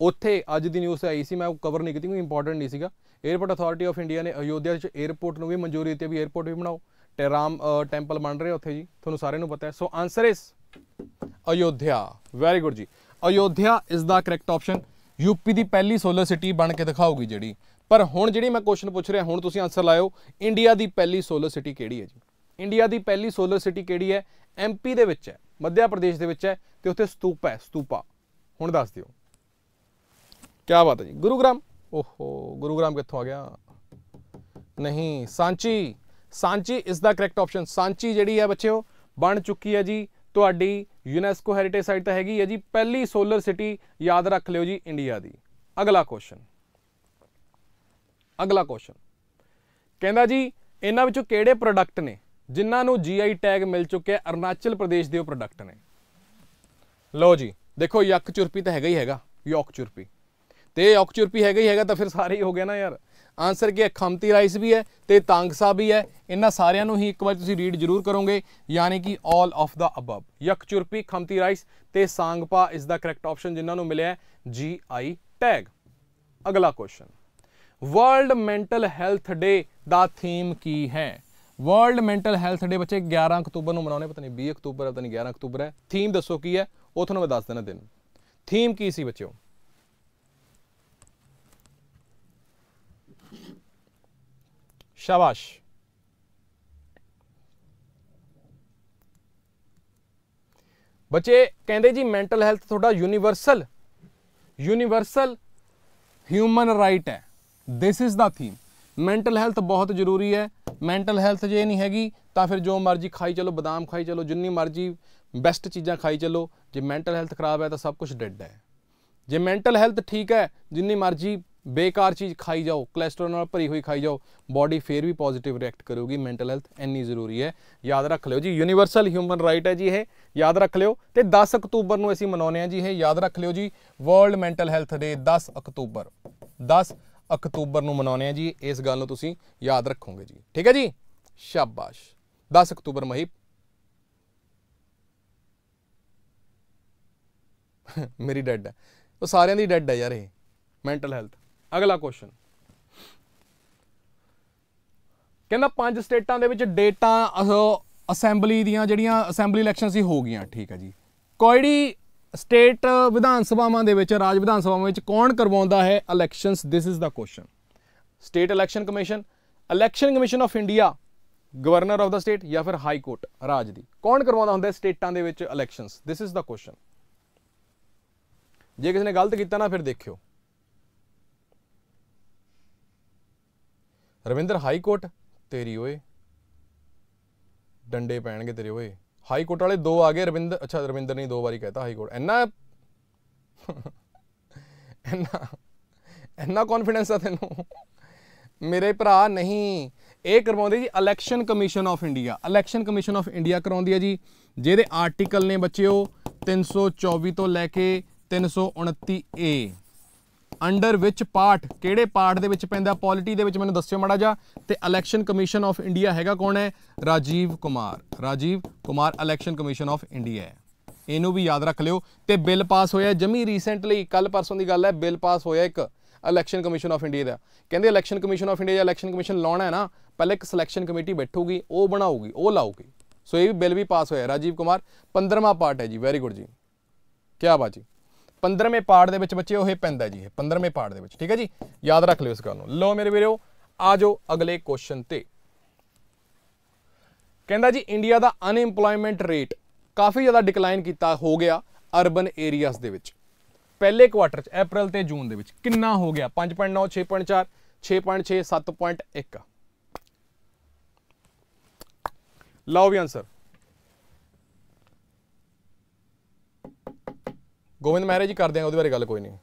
ਉੱਥੇ ਅੱਜ ਦੀ ਨਿਊਜ਼ ਆਈ ਸੀ ਮੈਂ ਉਹ ਕਵਰ ਨਹੀਂ ਕੀਤੀ ਕਿਉਂਕਿ ਇੰਪੋਰਟੈਂਟ ਨਹੀਂ ਸੀਗਾ 에어ਪੋਰਟ ਅਥਾਰਟੀ ਆਫ ਇੰਡੀਆ ਨੇ ਅਯੋਧਿਆ 'ਚ 에어ਪੋਰਟ ਨੂੰ ਵੀ ਮਨਜ਼ੂਰੀ ਦਿੱਤੀ ਵੀ 에어ਪੋਰਟ ਵੀ ਬਣਾਓ ਟੇਰਾਮ ਟੈਂਪਲ ਬਣ ਰਿਹਾ ਉੱਥੇ ਜੀ ਤੁਹਾਨੂੰ ਸਾਰਿਆਂ ਨੂੰ ਪਤਾ ਹੈ ਸੋ ਆਨਸਰ ਇਸ ਅਯੋਧਿਆ ਵੈਰੀ ਗੁੱਡ ਜੀ ਅਯੋਧਿਆ ਇਸ ਦਾ ਕਰੈਕਟ ਆਪਸ਼ਨ ਯੂਪੀ ਦੀ ਪਹਿਲੀ ਸੋਲਰ ਸਿਟੀ ਬਣ ਕੇ ਦਿਖਾਊਗੀ ਜਿਹੜੀ ਪਰ ਹੁਣ ਜਿਹੜੀ ਮੈਂ ਕੁਐਸਚਨ ਪੁੱਛ ਰਿਹਾ ਹੁਣ ਤੁਸੀਂ ਆਨਸਰ ਲਾਇਓ ਇੰਡੀਆ ਦੀ ਪਹਿਲੀ ਸੋਲਰ ਸਿਟੀ ਕਿਹੜੀ ਹੈ ਜੀ ਇੰਡੀਆ ਦੀ ਪਹਿਲੀ ਸੋਲਰ ਸਿਟੀ ਕਿਹੜੀ ਹੈ ਐਮਪੀ ਦੇ ਵਿੱਚ ਹੈ ਮੱਧਿਆ ਪ੍ਰਦੇਸ਼ ਦੇ ਵਿੱਚ ਹੈ ਤੇ ਉੱਥੇ ਸਤੂਪ ਹੈ ਸਤੂਪਾ ਹੁਣ ਦੱਸ ਦਿਓ ਕੀ ਬਾਤ ਹੈ ਜੀ ਗੁਰੂਗ੍ਰਾਮ ਓਹੋ ਗੁਰੂਗ੍ਰਾਮ ਕਿੱਥੋਂ ਆ ਗਿਆ ਨਹੀਂ ਸਾਂਚੀ ਸਾਂਚੀ ਇਸ ਦਾ ਕਰੈਕਟ ਆਪਸ਼ਨ ਸਾਂਚੀ ਜਿਹੜੀ ਹੈ ਬੱਚਿਓ ਬਣ ਚੁੱਕੀ ਹੈ ਜੀ ਤੁਹਾਡੀ ਯੂਨੈਸਕੋ ਹੈਰੀਟੇਜ ਸਾਈਟ ਤਾਂ ਹੈਗੀ ਹੈ ਜੀ ਪਹਿਲੀ ਸੋਲਰ ਸਿਟੀ ਯਾਦ ਰੱਖ ਲਿਓ ਜੀ ਇੰਡੀਆ ਦੀ ਅਗਲਾ ਕੁਐਸਚਨ ਅਗਲਾ ਕੁਐਸਚਨ ਕਹਿੰਦਾ ਜੀ ਇਹਨਾਂ ਵਿੱਚੋਂ ਕਿਹੜੇ ਪ੍ਰੋਡਕਟ ਨੇ ਜਿਨ੍ਹਾਂ ਨੂੰ ਜੀਆਈ ਟੈਗ ਮਿਲ ਚੁੱਕਿਆ ਅਰਨਾਚਲ ਪ੍ਰਦੇਸ਼ ਦੇ ਉਹ ਪ੍ਰੋਡਕਟ ਨੇ ਲਓ ਜੀ ਦੇਖੋ ਯੱਕ ਚੁਰਪੀ ਤਾਂ ਹੈਗਾ ਹੀ ਹੈਗਾ ਯੌਕ ਚੁਰਪੀ ਤੇ ਯੌਕ ਚੁਰਪੀ ਹੈਗਾ ਹੀ ਹੈਗਾ ਤਾਂ ਫਿਰ ਸਾਰੇ ਹੀ ਹੋ ਗਿਆ ਨਾ ਯਾਰ ਆਨਸਰ ਕੀ ਹੈ ਖਮਤੀ ਰਾਈਸ ਵੀ ਹੈ ਤੇ ਤਾਂਗਸਾ ਵੀ ਹੈ ਇਹਨਾਂ ਸਾਰਿਆਂ ਨੂੰ ਹੀ ਇੱਕ ਵਾਰ ਤੁਸੀਂ ਰੀਡ ਜ਼ਰੂਰ ਕਰੋਗੇ ਯਾਨੀ ਕਿ 올 ਆਫ ਦਾ ਯਕ ਚੁਰਪੀ ਖਮਤੀ ਰਾਈਸ ਤੇ ਸਾਂਗਪਾ ਇਸ ਦਾ ਕਰੈਕਟ ਆਪਸ਼ਨ ਜਿਨ੍ਹਾਂ ਨੂੰ ਮਿਲਿਆ ਜੀ ਆਈ ਟੈਗ ਅਗਲਾ question world mental health day ਦਾ ਥੀਮ ਕੀ ਹੈ ਵਰਲਡ ਮੈਂਟਲ ਹੈਲਥ ਡੇ ਬੱਚੇ 11 ਅਕਤੂਬਰ ਨੂੰ ਮਨਾਉਣੇ ਪਤਾ ਨਹੀਂ 20 ਅਕਤੂਬਰ ਹੈ ਪਤਾ ਨਹੀਂ 11 ਅਕਤੂਬਰ ਹੈ ਥੀਮ ਦੱਸੋ ਕੀ ਹੈ ਉਹ ਤੁਹਾਨੂੰ ਮੈਂ ਦੱਸ ਦੇਣਾ ਦਿਨ ਥੀਮ ਕੀ ਸੀ ਬੱਚਿਓ ਸ਼ਾਬਾਸ਼ ਬੱਚੇ ਕਹਿੰਦੇ ਜੀ ਮੈਂਟਲ ਹੈਲਥ ਤੁਹਾਡਾ ਯੂਨੀਵਰਸਲ ਯੂਨੀਵਰਸਲ ਹਿਊਮਨ ਰਾਈਟ ਹੈ this is the theme mental health ਬਹੁਤ ਜ਼ਰੂਰੀ ਹੈ ਮੈਂਟਲ ਹੈਲਥ ਜੇ ਨਹੀਂ ਹੈਗੀ ਤਾਂ ਫਿਰ ਜੋ ਮਰਜ਼ੀ ਖਾਈ ਚਲੋ ਬਦਾਮ ਖਾਈ ਚਲੋ ਜਿੰਨੀ ਮਰਜ਼ੀ ਬੈਸਟ ਚੀਜ਼ਾਂ ਖਾਈ ਚਲੋ ਜੇ ਮੈਂਟਲ ਹੈਲਥ ਖਰਾਬ ਹੈ ਤਾਂ ਸਭ ਕੁਝ ਡੈਡ ਹੈ ਜੇ ਮੈਂਟਲ ਹੈਲਥ ਠੀਕ ਹੈ ਜਿੰਨੀ ਮਰਜ਼ੀ ਬੇਕਾਰ ਚੀਜ਼ ਖਾਈ ਜਾਓ ਕੋਲੇਸਟ੍ਰੋਲ ਨਾਲ ਭਰੀ ਹੋਈ ਖਾਈ ਜਾਓ ਬਾਡੀ ਫੇਰ ਵੀ ਪੋਜ਼ਿਟਿਵ ਰਿਐਕਟ ਕਰੂਗੀ ਮੈਂਟਲ ਹੈਲਥ ਇੰਨੀ ਜ਼ਰੂਰੀ ਹੈ ਯਾਦ ਰੱਖ ਲਿਓ ਜੀ ਯੂਨੀਵਰਸਲ ਹਿਊਮਨ ਰਾਈਟ ਹੈ ਜੀ ਇਹ ਯਾਦ ਰੱਖ ਲਿਓ ਤੇ 10 ਅਕਤੂਬਰ ਨੂੰ ਅਸੀਂ ਮਨਾਉਨੇ ਆ ਜੀ ਇਹ ਯਾਦ ਰੱਖ ਲਿਓ ਜੀ ਵਰਲਡ ਮੈਂਟਲ ਹੈਲਥ ਡੇ 10 ਅਕਤੂਬਰ 10 ਅਕਤੂਬਰ ਨੂੰ ਮਨਾਉਨੇ ਆ ਜੀ ਇਸ ਗੱਲ ਨੂੰ ਤੁਸੀਂ ਯਾਦ ਰੱਖੋਗੇ ਜੀ ਠੀਕ ਹੈ ਜੀ ਸ਼ਾਬਾਸ਼ 10 ਅਕਤੂਬਰ ਮਹੀਪ ਮੇਰੀ ਡੈਡ ਹੈ ਉਹ ਸਾਰਿਆਂ ਦੀ ਡੈਡ ਹੈ ਯਾਰ ਇਹ ਮੈਂਟਲ ਹੈਲਥ ਅਗਲਾ ਕੁਐਸਚਨ ਕਹਿੰਦਾ ਪੰਜ ਸਟੇਟਾਂ ਦੇ ਵਿੱਚ ਡੇਟਾ ਅਸੈਂਬਲੀ ਦੀਆਂ ਜਿਹੜੀਆਂ ਅਸੈਂਬਲੀ ਇਲੈਕਸ਼ਨ ਸੀ ਹੋ ਗਈਆਂ ਠੀਕ ਹੈ ਜੀ ਕੋਈੜੀ ਸਟੇਟ ਵਿਧਾਨ ਸਭਾਵਾਂ ਦੇ ਵਿੱਚ ਰਾਜ ਵਿਧਾਨ ਸਭਾਵਾਂ ਵਿੱਚ ਕੌਣ ਕਰਵਾਉਂਦਾ ਹੈ elections this is the question state election commission election commission of India governor of the state ਜਾਂ ਫਿਰ ਹਾਈ ਕੋਰਟ ਰਾਜ ਦੀ ਕੌਣ ਕਰਵਾਉਂਦਾ ਹੁੰਦਾ ਹੈ ਸਟੇਟਾਂ ਦੇ ਵਿੱਚ elections this is the question ਜੇ ਕਿਸੇ ਨੇ ਗਲਤ ਕੀਤਾ ਨਾ ਫਿਰ ਦੇਖਿਓ ਰਵਿੰਦਰ ਹਾਈ ਕੋਰਟ ਤੇਰੀ ਓਏ ਡੰਡੇ ਪੈਣਗੇ ਤੇਰੇ ਓਏ ਹਾਈ ਕੋਰਟ ਵਾਲੇ ਦੋ ਆ ਗਏ ਰਵਿੰਦਰ ਅੱਛਾ ਰਵਿੰਦਰ ਨਹੀਂ ਦੋ ਵਾਰੀ ਕਹਿਤਾ ਹਾਈ ਕੋਰਟ ਇੰਨਾ <laughs> ਇੰਨਾ ਇੰਨਾ ਕੌਨਫੀਡੈਂਸ ਆ ਤੈਨੂੰ ਮੇਰੇ ਭਰਾ ਨਹੀਂ ਇਹ ਕਰਵਾਉਂਦੇ ਜੀ election commission of India election commission of India ਕਰਾਉਂਦੀ ਹੈ ਜੀ ਜਿਹਦੇ ਆਰਟੀਕਲ ਨੇ ਬੱਚਿਓ 324 ਤੋਂ ਲੈ ਕੇ 329 ਏ ਅੰਡਰ ਵਿੱਚ ਪਾਰਟ ਕਿਹੜੇ ਪਾਰਟ ਦੇ ਵਿੱਚ ਪੈਂਦਾ ਪੋਲਿਟੀ ਦੇ ਵਿੱਚ ਮੈਨੂੰ ਦੱਸਿਓ ਮਾੜਾ ਜਾ ਤੇ ਇਲੈਕਸ਼ਨ ਕਮਿਸ਼ਨ ਆਫ ਇੰਡੀਆ ਹੈਗਾ ਕੌਣ ਹੈ Rajiv Kumar Rajiv Kumar election commission of India ਹੈ ਇਹਨੂੰ ਵੀ ਯਾਦ ਰੱਖ ਲਿਓ ਤੇ ਬਿੱਲ ਪਾਸ ਹੋਇਆ ਜਮੀ ਰੀਸੈਂਟਲੀ ਕੱਲ ਪਰਸੋਂ ਦੀ ਗੱਲ ਹੈ ਬਿੱਲ ਪਾਸ ਹੋਇਆ ਇੱਕ ਇਲੈਕਸ਼ਨ ਕਮਿਸ਼ਨ ਆਫ ਇੰਡੀਆ ਦਾ ਕਹਿੰਦੇ ਇਲੈਕਸ਼ਨ ਕਮਿਸ਼ਨ ਆਫ ਇੰਡੀਆ ਜਾਂ ਇਲੈਕਸ਼ਨ ਕਮਿਸ਼ਨ ਲਾਉਣਾ ਹੈ ਨਾ ਪਹਿਲੇ ਇੱਕ ਸਿਲੈਕਸ਼ਨ ਕਮੇਟੀ ਬੈਠੂਗੀ ਉਹ ਬਣਾਉਗੀ ਉਹ ਲਾਉਗੀ ਸੋ ਇਹ ਵੀ ਬਿੱਲ ਵੀ ਪਾਸ ਹੋਇਆ ਰਾਜੀਵ ਕੁਮਾਰ 15ਵਾਂ ਪਾਰਟ ਹੈ ਜੀ ਵੈਰੀ ਗੁੱਡ ਜੀ ਕੀ ਬਾਤ ਜੀ 15ਵੇਂ ਪਾੜ ਦੇ ਵਿੱਚ ਬੱਚੇ ਉਹ ਹੀ ਪੈਂਦਾ ਜੀ 15ਵੇਂ ਪਾੜ ਦੇ ਵਿੱਚ ਠੀਕ ਹੈ ਜੀ ਯਾਦ ਰੱਖ ਲਿਓ ਇਸ ਗੱਲ ਨੂੰ ਲਓ ਮੇਰੇ ਵੀਰੋ ਆਜੋ ਅਗਲੇ ਕੁਐਸਚਨ ਤੇ ਕਹਿੰਦਾ ਜੀ ਇੰਡੀਆ ਦਾ ਅਨਇੰਪਲੋਇਮੈਂਟ ਰੇਟ ਕਾਫੀ ਜ਼ਿਆਦਾ ਡਿਕਲਾਈਨ ਕੀਤਾ ਹੋ ਗਿਆ ਅਰਬਨ ਏਰੀਆਜ਼ ਦੇ ਵਿੱਚ ਪਹਿਲੇ ਕੁਆਟਰ ਚ April ਤੇ ਜੂਨ ਦੇ ਵਿੱਚ ਕਿੰਨਾ ਹੋ ਗਿਆ 5.9 6.4 6.6 7.1 ਲਓ ਵੀ ਆਨਸਰ ਗੋਵਿੰਦ ਮਹਾਰਾਜ ਜੀ ਕਰਦੇ ਆ ਉਹਦੇ ਬਾਰੇ ਗੱਲ ਕੋਈ ਨਹੀਂ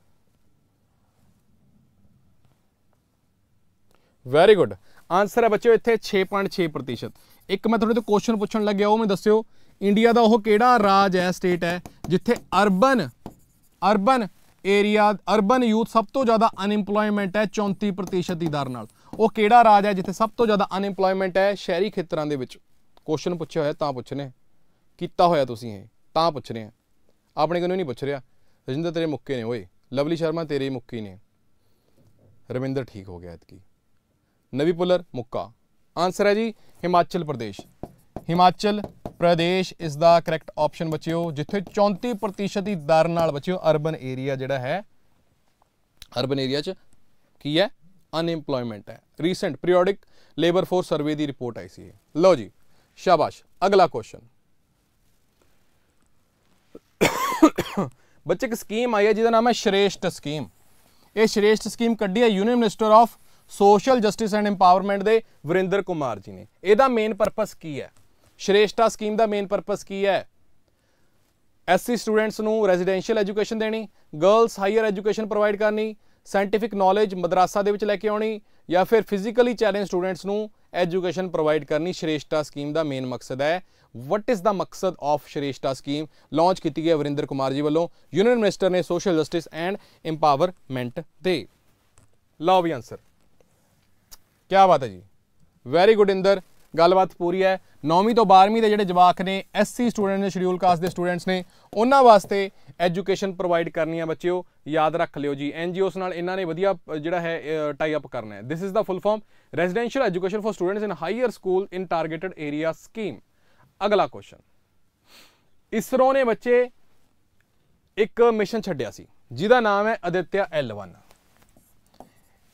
ਵੈਰੀ ਗੁੱਡ ਆਨਸਰ ਹੈ ਬੱਚਿਓ ਇੱਥੇ 6.6% ਇੱਕ ਮੈਂ ਤੁਹਾਡੇ ਤੋਂ ਕੁਐਸਚਨ ਪੁੱਛਣ ਲੱਗਿਆ ਉਹ ਮੈਂ ਦੱਸਿਓ ਇੰਡੀਆ ਦਾ ਉਹ ਕਿਹੜਾ ਰਾਜ ਹੈ ਸਟੇਟ ਹੈ ਜਿੱਥੇ urban urban area urban youth ਸਭ ਤੋਂ ਜ਼ਿਆਦਾ ਅਨਇੰਪਲੋਇਮੈਂਟ ਹੈ 34% ਦੀ ਦਰ ਨਾਲ ਉਹ ਕਿਹੜਾ ਰਾਜ ਹੈ ਜਿੱਥੇ ਸਭ ਤੋਂ ਜ਼ਿਆਦਾ ਅਨਇੰਪਲੋਇਮੈਂਟ ਹੈ ਸ਼ਹਿਰੀ ਖੇਤਰਾਂ ਦੇ ਵਿੱਚ ਕੁਐਸਚਨ ਪੁੱਛਿਆ ਹੋਇਆ ਤਾਂ ਪੁੱਛਨੇ ਕੀਤਾ ਹੋਇਆ ਤੁਸੀਂ ਇਹ ਤਾਂ ਪੁੱਛ ਰਹੇ ਆ ਆਪਣੇ ਕੋਲੋਂ ਨਹੀਂ ਪੁੱਛ ਰਿਹਾ ਰਜਿੰਦਰ ਤੇਰੇ ਮੁੱਕੇ ਨੇ ਓਏ ਲਵਲੀ ਸ਼ਰਮਾ ਤੇਰੇ ਹੀ ਮੁੱਕੀ ਨੇ ਰਵਿੰਦਰ ਠੀਕ ਹੋ ਗਿਆ ਇਤਕੀ ਨਵੀ ਪੁਲਰ ਮੁੱਕਾ ਆਨਸਰ ਹੈ ਜੀ ਹਿਮਾਚਲ ਪ੍ਰਦੇਸ਼ ਹਿਮਾਚਲ ਪ੍ਰਦੇਸ਼ ਇਸ ਦਾ ਕਰੈਕਟ ਆਪਸ਼ਨ ਬਚਿਓ ਜਿੱਥੇ 34% ਦੀ ਦਰ ਨਾਲ ਬਚਿਓ ਅਰਬਨ ਏਰੀਆ ਜਿਹੜਾ ਹੈ ਅਰਬਨ ਏਰੀਆ 'ਚ ਕੀ ਹੈ ਅਨਐਮਪਲੋਇਮੈਂਟ ਹੈ recent periodic labour force survey ਦੀ ਰਿਪੋਰਟ ਆਈ ਸੀ ਲਓ ਜੀ ਸ਼ਾਬਾਸ਼ ਅਗਲਾ ਕੁਐਸਚਨ ਬੱਚੇ ਇੱਕ ਸਕੀਮ ਆਈ ਹੈ ਜਿਹਦਾ ਨਾਮ ਹੈ ਸ਼੍ਰੇਸ਼ਟ ਸਕੀਮ ਇਹ ਸ਼੍ਰੇਸ਼ਟ ਸਕੀਮ ਕੱਢੀ ਹੈ union minister of social justice and empowerment ਦੇ ਵਰਿੰਦਰ ਕੁਮਾਰ ਜੀ ਨੇ ਇਹਦਾ ਮੇਨ ਪਰਪਸ ਕੀ ਹੈ ਸ਼੍ਰੇਸ਼ਟਾ ਸਕੀਮ ਦਾ ਮੇਨ ਪਰਪਸ ਕੀ ਹੈ ਐਸਸੀ ਸਟੂਡੈਂਟਸ ਨੂੰ ਰੈਜ਼ੀਡੈਂਸ਼ੀਅਲ ਐਜੂਕੇਸ਼ਨ ਦੇਣੀ ਗਰਲਸ ਹਾਇਰ ਐਜੂਕੇਸ਼ਨ ਪ੍ਰੋਵਾਈਡ ਕਰਨੀ ਸਾਇੰਟੀਫਿਕ ਨੌਲੇਜ ਮਦਰਾਸਾ ਦੇ ਵਿੱਚ ਲੈ ਕੇ ਆਉਣੀ ਜਾਂ ਫਿਰ ਫਿਜ਼ੀਕਲੀ ਚੈਲੰਜ ਸਟੂਡੈਂਟਸ ਨੂੰ ਐਜੂਕੇਸ਼ਨ ਪ੍ਰੋਵਾਈਡ ਕਰਨੀ ਸ਼੍ਰੇਸ਼ਟਾ ਸਕੀਮ ਦਾ ਮੇਨ ਮਕਸਦ ਹੈ ਵਟ ਇਜ਼ ਦਾ ਮਕਸਦ ਆਫ ਸ਼੍ਰੇਸ਼ਟਾ ਸਕੀਮ ਲਾਂਚ ਕੀਤੀ ਗਈ ਵਰਿੰਦਰ ਕੁਮਾਰ ਜੀ ਵੱਲੋਂ ਯੂਨੀਅਨ ਮਿਨਿਸਟਰ ਨੇ ਸੋਸ਼ਲ ਜਸਟਿਸ ਐਂਡ ਇੰਪਾਵਰਮੈਂਟ ਦੇ ਲਓ ਵੀ ਆਨਸਰ ਕੀ ਬਾਤ ਹੈ ਜੀ ਵੈਰੀ ਗੁੱਡ ਇੰਦਰ ਗੱਲਬਾਤ ਪੂਰੀ ਹੈ 9ਵੀਂ ਤੋਂ 12ਵੀਂ ਦੇ ਜਿਹੜੇ ਜਵਾਕ ਨੇ ਐਸਸੀ ਸਟੂਡੈਂਟ ਨੇ ਸ਼ਡਿਊਲ ਕਾਸਟ ਦੇ ਸਟੂਡੈਂਟਸ ਨੇ ਉਹਨਾਂ ਵਾਸਤੇ ਐਜੂਕੇਸ਼ਨ ਪ੍ਰੋਵਾਈਡ ਕਰਨੀ ਆ ਬੱਚਿਓ ਯਾਦ ਰੱਖ ਲਿਓ ਜੀ ਐਨਜੀਓਸ ਨਾਲ ਇਹਨਾਂ ਨੇ ਵਧੀਆ ਜਿਹੜਾ ਹੈ ਟਾਈ ਅਪ ਕਰਨਾ ਹੈ this is the full form residential education for students in higher school in targeted area scheme ਅਗਲਾ ਕੁਐਸਚਨ ਇਸਰੋ ਨੇ ਬੱਚੇ ਇੱਕ ਮਿਸ਼ਨ ਛੱਡਿਆ ਸੀ ਜਿਹਦਾ ਨਾਮ ਹੈ ਅਦਿੱਤਿਆ L1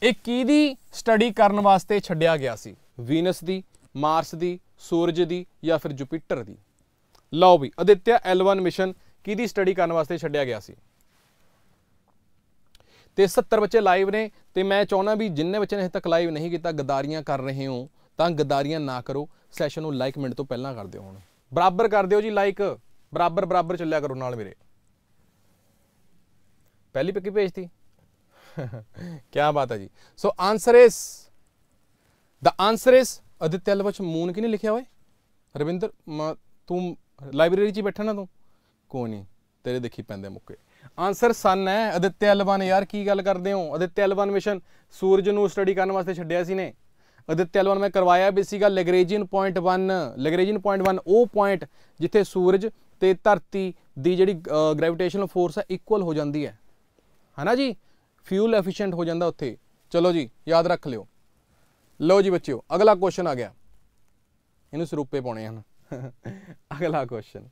ਇਹ ਕਿਹਦੀ ਸਟੱਡੀ ਕਰਨ ਵਾਸਤੇ ਛੱਡਿਆ ਗਿਆ ਸੀ ਵੀਨਸ ਦੀ ਮਾਰਸ ਦੀ ਸੂਰਜ ਦੀ ਜਾਂ ਫਿਰ ਜੁਪੀਟਰ ਦੀ ਲਓ ਵੀ ਅਦਿੱਤਿਆ L1 ਮਿਸ਼ਨ ਕਿਹਦੀ ਸਟੱਡੀ ਕਰਨ ਵਾਸਤੇ ਛੱਡਿਆ ਗਿਆ ਸੀ ਤੇ 70 ਬੱਚੇ ਲਾਈਵ ਨੇ ਤੇ ਮੈਂ ਚਾਹੁੰਦਾ ਵੀ ਜਿੰਨੇ ਬੱਚੇ ਨੇ ਹਜੇ ਤੱਕ ਲਾਈਵ ਨਹੀਂ ਕੀਤਾ ਗਦਾਰੀਆਂ ਕਰ ਰਹੇ ਹੋ ਤਾਂ ਗਦਾਰੀਆਂ ਨਾ ਕਰੋ ਸੈਸ਼ਨ ਨੂੰ ਲਾਈਕ ਮਿੰਟ ਤੋਂ ਪਹਿਲਾਂ ਕਰ ਦਿਓ ਹੁਣ ਬਰਾਬਰ ਕਰ ਦਿਓ ਜੀ ਲਾਈਕ ਬਰਾਬਰ ਬਰਾਬਰ ਚੱਲਿਆ ਕਰੋ ਨਾਲ ਮੇਰੇ ਪਹਿਲੀ ਪੱਕੀ ਭੇਜਤੀ <laughs> ਕੀ ਬਾਤ ਹੈ ਜੀ ਸੋ ਆਨਸਰ ਇਸ ਦਾ ਆਨਸਰ ਇਸ ਅਦਿੱਤਿਆ ਵਿੱਚ ਮੂਨ ਕਿਨੇ ਲਿਖਿਆ ਹੋਏ ਰਵਿੰਦਰ ਤੂੰ ਲਾਇਬ੍ਰੇਰੀ 'ਚ ਬੈਠਾ ਨਾ ਤੂੰ ਕੋਈ ਨਹੀਂ ਤੇਰੇ ਦੇਖੀ ਪੈਂਦੇ ਮੁੱਕੇ ਆਨਸਰ ਸਨ ਹੈ ਅਦਿੱਤਿਆ ਲਵਨ ਯਾਰ ਕੀ ਗੱਲ ਕਰਦੇ ਹੋ ਅਦਿੱਤਿਆ ਲਵਨ ਮਿਸ਼ਨ ਸੂਰਜ ਨੂੰ ਸਟੱਡੀ ਕਰਨ ਵਾਸਤੇ ਛੱਡਿਆ ਸੀ ਨੇ ਅਦਿੱਤਿਆ ਵੱਲ ਮੈਂ ਕਰਵਾਇਆ ਵੀ ਸੀਗਾ ਲੈਗਰੇਜੀਅਨ ਪੁਆਇੰਟ 1 ਲੈਗਰੇਜੀਅਨ ਪੁਆਇੰਟ 1 ਉਹ ਪੁਆਇੰਟ ਜਿੱਥੇ ਸੂਰਜ ਤੇ ਧਰਤੀ ਦੀ ਜਿਹੜੀ ਗ੍ਰੈਵਿਟੇਸ਼ਨਲ ਫੋਰਸ ਹੈ ਇਕੁਅਲ ਹੋ ਜਾਂਦੀ ਹੈ ਹਨਾ ਜੀ ਫਿਊਲ ਐਫੀਸ਼ੀਐਂਟ ਹੋ ਜਾਂਦਾ ਉੱਥੇ ਚਲੋ ਜੀ ਯਾਦ ਰੱਖ ਲਿਓ ਲਓ ਜੀ ਬੱਚਿਓ ਅਗਲਾ ਕੁਐਸਚਨ ਆ ਗਿਆ ਇਹਨੂੰ ਸਰੂਪੇ ਪਾਉਣੇ ਹਨ <laughs> ਅਗਲਾ ਕੁਐਸਚਨ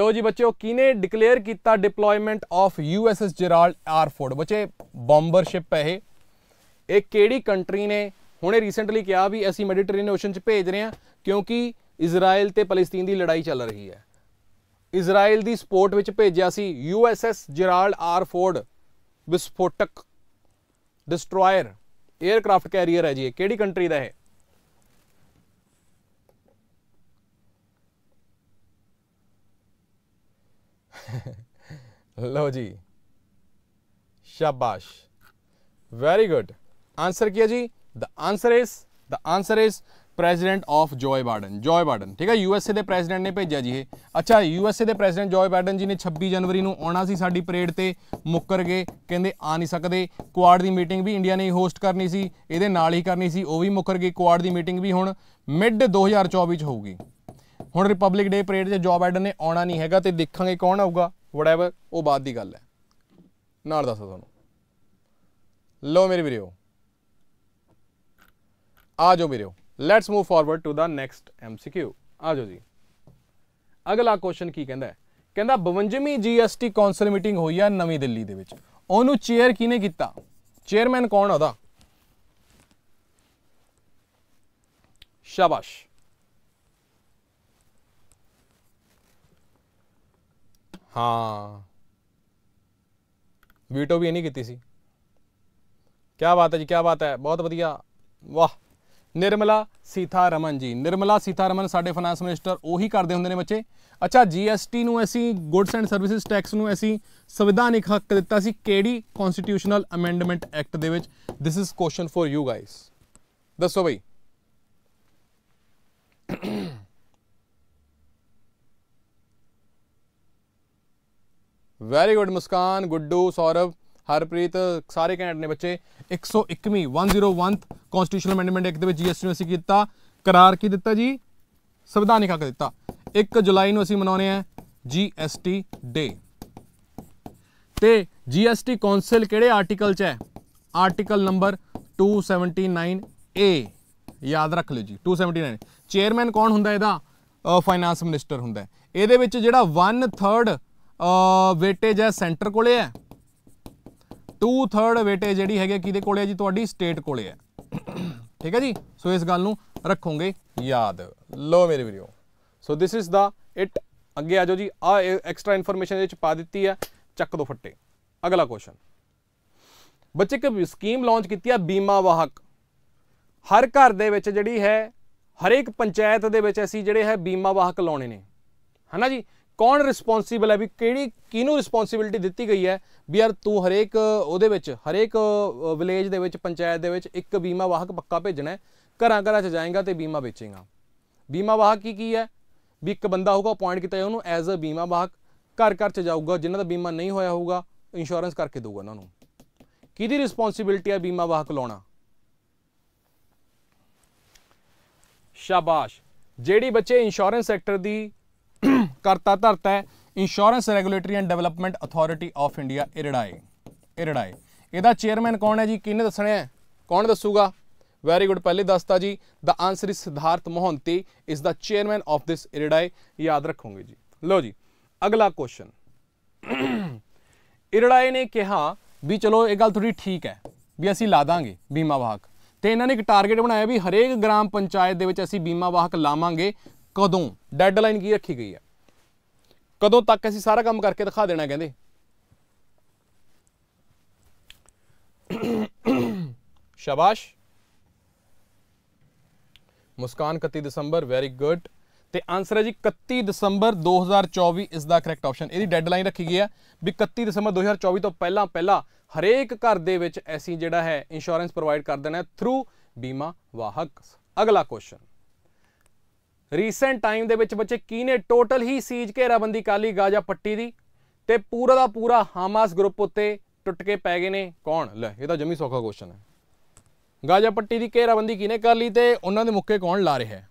ਲੋ ਜੀ ਬੱਚਿਓ ਕਿਨੇ ਡਿਕਲੇਅਰ ਕੀਤਾ deployment of U S S Gerald R Ford ਬੱਚੇ ਬੰਬਰ ਸ਼ਿਪ ਹੈ ਇਹ ਇਹ ਕਿਹੜੀ ਕੰਟਰੀ ਨੇ ਹੁਣੇ ਰੀਸੈਂਟਲੀ ਕਿਹਾ ਵੀ ਅਸੀਂ ਮੈਡੀਟਰੇਨੀਅਨ ਓਸ਼ਨ 'ਚ ਭੇਜ ਰਹੇ ਹਾਂ ਕਿਉਂਕਿ ਇਜ਼ਰਾਈਲ ਤੇ ਪਲਸਤੀਨ ਦੀ ਲੜਾਈ ਚੱਲ ਰਹੀ ਹੈ ਇਜ਼ਰਾਈਲ ਦੀ ਸਪੋਰਟ ਵਿੱਚ ਭੇਜਿਆ ਸੀ U S S Gerald R Ford ਵਿਸਫੋਟਕ ਡਿਸਟਰੋਇਰ 에ਅਰਕ੍ਰਾਫਟ ਕੈਰੀਅਰ ਹੈ ਜੀ ਇਹ ਕਿਹੜੀ ਕੰਟਰੀ ਦਾ ਹੈ ਲਓ ਜੀ ਸ਼ਾਬਾਸ਼ ਵੈਰੀ ਗੁੱਡ ਆਨਸਰ ਕੀ ਹੈ ਜੀ the answer is the answer is president of Joe Biden Joe Biden ਠੀਕ ਹੈ ਯੂ ਐਸ ਏ ਦੇ ਪ੍ਰੈਜ਼ੀਡੈਂਟ ਨੇ ਭੇਜਿਆ ਜੀ ਇਹ ਅੱਛਾ ਯੂ ਐਸ ਏ ਦੇ ਪ੍ਰੈਜ਼ੀਡੈਂਟ ਜੋਏ ਬਾਰਡਨ ਜੀ ਨੇ 26 ਜਨਵਰੀ ਨੂੰ ਆਉਣਾ ਸੀ ਸਾਡੀ ਪਰੇਡ ਤੇ ਮੁੱਕਰ ਗਏ ਕਹਿੰਦੇ ਆ ਨਹੀਂ ਸਕਦੇ ਕੁਆਡ ਦੀ ਮੀਟਿੰਗ ਵੀ ਇੰਡੀਆ ਨੇ ਹੋਸਟ ਕਰਨੀ ਸੀ ਇਹਦੇ ਨਾਲ ਹੀ ਕਰਨੀ ਸੀ ਉਹ ਵੀ ਮੁੱਕਰ ਗਏ ਕੁਆਡ ਦੀ ਮੀਟਿੰਗ ਵੀ ਹੁਣ ਮਿਡ 2024 ਵਿੱਚ ਹੋਊਗੀ ਹੁਣ ਰਿਪਬਲਿਕ ਡੇ ਪਰੇਡ ਤੇ ਜੋ ਬਾਰਡਨ ਨੇ ਆਉਣਾ ਨਹੀਂ ਹੈਗਾ ਤੇ ਦੇਖਾਂਗੇ ਕੌਣ ਆਊਗਾ ਵਟਐਵਰ ਉਹ ਬਾਅਦ ਦੀ ਗੱਲ ਹੈ ਨਾਲ ਦੱਸੋ ਤੁਹਾਨੂੰ ਲੋ ਮੇਰੇ ਵੀਰੋ ਆ ਜਾਓ ਵੀਰੋ let's move forward to the next MCQ ਆ ਜਾਓ ਜੀ ਅਗਲਾ ਕੁਐਸਚਨ ਕੀ ਕਹਿੰਦਾ ਹੈ ਕਹਿੰਦਾ 52ਵੀਂ ਜੀਐਸਟੀ ਕਾਉਂਸਲ ਮੀਟਿੰਗ ਹੋਈ ਆ ਨਵੀਂ ਦਿੱਲੀ ਦੇ ਵਿੱਚ ਉਹਨੂੰ ਚੇਅਰ ਕਿਨੇ ਕੀਤਾ ਚੇਅਰਮੈਨ ਕੌਣ ਉਹਦਾ ਸ਼ਾਬਾਸ਼ ਹਾਂ ਵੀਟੋ ਵੀ ਇਹ ਨਹੀਂ ਕੀਤੀ ਸੀ ਕੀ ਬਾਤ ਹੈ ਜੀ ਕੀ ਬਾਤ ਹੈ ਬਹੁਤ ਵਧੀਆ ਵਾਹ ਨਿਰਮਲਾ ਸੀਤਾਰਮਨ ਜੀ ਨਿਰਮਲਾ ਸੀਤਾਰਮਨ ਸਾਡੇ ਫਾਈਨੈਂਸ ਮਿਨਿਸਟਰ ਉਹੀ ਕਰਦੇ ਹੁੰਦੇ ਨੇ ਬੱਚੇ ਅੱਛਾ ਜੀਐਸਟੀ ਨੂੰ ਅਸੀਂ ਗੁੱਡਸ ਐਂਡ ਸਰਵਿਸਿਜ਼ ਟੈਕਸ ਨੂੰ ਅਸੀਂ ਸੰਵਿਧਾਨਿਕ ਹੱਕ ਦਿੱਤਾ ਸੀ ਕਿਹੜੀ ਕਨਸਟੀਟਿਊਸ਼ਨਲ ਅਮੈਂਡਮੈਂਟ ਐਕਟ ਦੇ ਵਿੱਚ this is question for you guys ਦੱਸੋ ਬਈ ਵੈਰੀ ਗੁੱਡ ਮੁਸਕਾਨ ਗੁੱਡੂ ਸੌਰਵ ਹਰਪ੍ਰੀਤ ਸਾਰੇ ਕੈਂਡ ਨੇ ਬੱਚੇ 101ਵੀਂ 101 ਕਨਸਟੀਟਿਊਸ਼ਨਲ ਅਮੈਂਡਮੈਂਟ ਐਕਟ ਦੇ ਵਿੱਚ ਜੀਐਸਟੀ ਨੂੰ ਅਸੀਂ ਕੀਤਾ ਕਰਾਰ ਕੀ ਦਿੱਤਾ ਜੀ ਸੰਵਿਧਾਨਿਕ ਹੱਕ ਦਿੱਤਾ 1 ਜੁਲਾਈ ਨੂੰ ਅਸੀਂ ਮਨਾਉਨੇ ਆ ਜੀਐਸਟੀ ਡੇ ਤੇ ਜੀਐਸਟੀ ਕਾਉਂਸਲ ਕਿਹੜੇ ਆਰਟੀਕਲ 'ਚ ਹੈ ਆਰਟੀਕਲ ਨੰਬਰ 279 ਏ ਯਾਦ ਰੱਖ ਲਿਓ ਜੀ 279 ਚੇਅਰਮੈਨ ਕੌਣ ਹੁੰਦਾ ਇਹਦਾ ਫਾਈਨਾਂਸ ਮਿਨਿਸਟਰ ਹੁੰਦਾ ਇਹਦੇ ਵਿੱਚ ਜਿਹੜਾ 1/3 ਵੇਟੇਜ ਹੈ ਸੈਂਟਰ ਕੋਲੇ ਹੈ 2 3 ਵੇਟੇ ਜਿਹੜੀ ਹੈਗੇ ਕਿਹਦੇ ਕੋਲੇ ਹੈ ਜੀ ਤੁਹਾਡੀ ਸਟੇਟ ਕੋਲੇ ਹੈ ਠੀਕ ਹੈ ਜੀ ਸੋ ਇਸ ਗੱਲ ਨੂੰ ਰੱਖੋਗੇ ਯਾਦ ਲੋ ਮੇਰੇ ਵੀਰੋ so this is the it ਅੱਗੇ ਆ ਜਾਓ ਜੀ ਆ ਐਕਸਟਰਾ ਇਨਫੋਰਮੇਸ਼ਨ ਇਹਦੇ ਵਿੱਚ ਪਾ ਦਿੱਤੀ ਹੈ ਚੱਕ ਦੋ ਫੱਟੇ ਅਗਲਾ ਕੁਐਸਚਨ ਬੱਚੇ ਇੱਕ ਸਕੀਮ ਲਾਂਚ ਕੀਤੀ ਆ ਬੀਮਾ ਵਾਹਕ ਹਰ ਘਰ ਦੇ ਵਿੱਚ ਜਿਹੜੀ ਹੈ ਹਰੇਕ ਪੰਚਾਇਤ ਦੇ ਵਿੱਚ ਅਸੀਂ ਜਿਹੜੇ ਹੈ ਬੀਮਾ ਵਾਹਕ ਲਾਉਣੇ ਨੇ ਹਨਾ ਜੀ ਕੌਣ ਰਿਸਪੌਂਸੀਬਲ ਹੈ ਵੀ ਕਿਹੜੀ ਕਿਹਨੂੰ ਰਿਸਪੌਂਸੀਬਿਲਟੀ ਦਿੱਤੀ ਗਈ ਹੈ ਵੀ ਯਾਰ ਤੂੰ ਹਰੇਕ ਉਹਦੇ ਵਿੱਚ ਹਰੇਕ ਵਿਲੇਜ ਦੇ ਵਿੱਚ ਪੰਚਾਇਤ ਦੇ ਵਿੱਚ ਇੱਕ ਬੀਮਾ ਵਾਹਕ ਪੱਕਾ ਭੇਜਣਾ ਘਰਾਂ ਘਰਾਂ 'ਚ ਜਾਏਗਾ ਤੇ ਬੀਮਾ ਵੇਚੇਗਾ ਬੀਮਾ ਵਾਹਕ ਕੀ ਕੀ ਹੈ ਵੀ ਇੱਕ ਬੰਦਾ ਹੋਊਗਾ ਅਪਾਇੰਟ ਕੀਤਾ ਜਾਊਗਾ ਉਹਨੂੰ ਐਜ਼ ਅ ਬੀਮਾ ਵਾਹਕ ਘਰ ਘਰ 'ਚ ਜਾਊਗਾ ਜਿਨ੍ਹਾਂ ਦਾ ਬੀਮਾ ਨਹੀਂ ਹੋਇਆ ਹੋਊਗਾ ਇੰਸ਼ੋਰੈਂਸ ਕਰਕੇ ਦੇਊਗਾ ਉਹਨਾਂ ਨੂੰ ਕਿਹਦੀ ਰਿਸਪੌਂਸੀਬਿਲਟੀ ਹੈ ਬੀਮਾ ਵਾਹਕ ਲਾਉਣਾ ਸ਼ਾਬਾਸ਼ ਜਿਹੜੀ ਬੱਚੇ ਇੰਸ਼ੋਰੈਂਸ ਸੈਕਟਰ ਦੀ ਕਰਤਾ ਧਰਤਾ insurance regulatory and development authority of India IRDAI IRDAI ਇਹਦਾ ਚੇਅਰਮੈਨ ਕੌਣ ਹੈ ਜੀ ਕਿਹਨੇ ਦੱਸਣਾ ਹੈ ਕੌਣ ਦੱਸੂਗਾ ਵੈਰੀ ਗੁੱਡ ਪਹਿਲੇ ਦੱਸਤਾ ਜੀ ਦਾ ਆਨਸਰ ਇਸ ਸਿਧਾਰਥ ਮੋਹੰਤੀ ਇਸ ਦਾ ਚੇਅਰਮੈਨ ਆਫ ਦਿਸ ਇਰੜਾਏ ਯਾਦ ਰੱਖੋਗੇ ਜੀ ਲਓ ਜੀ ਅਗਲਾ ਕੁਐਸਚਨ ਇਰੜਾਏ ਨੇ ਕਿਹਾ ਵੀ ਚਲੋ ਇਹ ਗੱਲ ਥੋੜੀ ਠੀਕ ਹੈ ਵੀ ਅਸੀਂ ਲਾ ਦਾਂਗੇ ਬੀਮਾ ਵਾਹਕ ਤੇ ਇਹਨਾਂ ਨੇ ਇੱਕ ਟਾਰਗੇਟ ਬਣਾਇਆ ਵੀ ਹਰੇਕ ਗ੍ਰਾਮ ਪੰਚਾਇਤ ਦੇ ਵਿੱਚ ਅਸੀਂ ਬੀਮਾ ਵਾਹਕ ਲਾਵਾਂਗੇ ਕਦੋਂ ਡੈਡਲਾਈਨ ਕੀ ਰੱਖੀ ਗਈ ਹੈ ਕਦੋਂ ਤੱਕ ਅਸੀਂ ਸਾਰਾ ਕੰਮ ਕਰਕੇ ਦਿਖਾ ਦੇਣਾ ਕਹਿੰਦੇ ਸ਼ਾਬਾਸ਼ ਮੁਸਕਾਨ 31 ਦਸੰਬਰ ਵੈਰੀ ਗੁੱਡ ਤੇ ਆਨਸਰ ਹੈ ਜੀ 31 ਦਸੰਬਰ 2024 ਇਸ ਦਾ ਕਰੈਕਟ ਆਪਸ਼ਨ ਇਹਦੀ ਡੈਡਲਾਈਨ ਰੱਖੀ ਗਈ ਹੈ ਵੀ 31 ਦਸੰਬਰ 2024 ਤੋਂ ਪਹਿਲਾਂ ਪਹਿਲਾਂ ਹਰੇਕ ਘਰ ਦੇ ਵਿੱਚ ਐਸੀ ਜਿਹੜਾ ਹੈ ਇੰਸ਼ੋਰੈਂਸ ਪ੍ਰੋਵਾਈਡ ਕਰ ਦੇਣਾ ਥਰੂ ਬੀਮਾ ਵਾਹਕ ਅਗਲਾ ਕੁਐਸਚਨ ਰੀਸੈਂਟ ਟਾਈਮ ਦੇ ਵਿੱਚ ਬੱਚੇ ਕਿਨੇ ਟੋਟਲ ਹੀ ਸੀਜ ਘੇਰਾਬੰਦੀ ਕਾਲੀ ਗਾਜ਼ਾ ਪੱਟੀ ਦੀ ਤੇ ਪੂਰਾ ਦਾ ਪੂਰਾ ਹਾਮਾਸ ਗਰੁੱਪ ਉੱਤੇ ਟੁੱਟ ਕੇ ਪੈ ਗਏ ਨੇ ਕੌਣ ਲੈ ਇਹ ਤਾਂ ਜਮੀ ਸੌਖਾ ਕੁਐਸਚਨ ਹੈ ਗਾਜ਼ਾ ਪੱਟੀ ਦੀ ਘੇਰਾਬੰਦੀ ਕਿਨੇ ਕਰ ਲਈ ਤੇ ਉਹਨਾਂ ਦੇ ਮੁੱਕੇ ਕੌਣ ਲਾ ਰਿਹਾ ਹੈ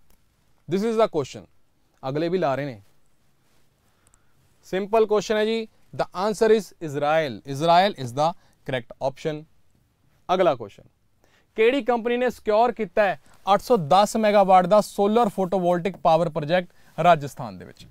ਥਿਸ ਇਜ਼ ਦਾ ਕੁਐਸਚਨ ਅਗਲੇ ਵੀ ਲਾ ਰਹੇ ਨੇ ਸਿੰਪਲ ਕੁਐਸਚਨ ਹੈ ਜੀ ਦਾ answer is Israel Israel is the correct option ਅਗਲਾ ਕੁਐਸਚਨ ਕਿਹੜੀ ਕੰਪਨੀ ਨੇ ਸਿਕਿਉਰ ਕੀਤਾ ਹੈ 810 ਮੈਗਾਵਾਟ ਦਾ solar photovoltaic power project Rajasthan ਦੇ ਵਿੱਚ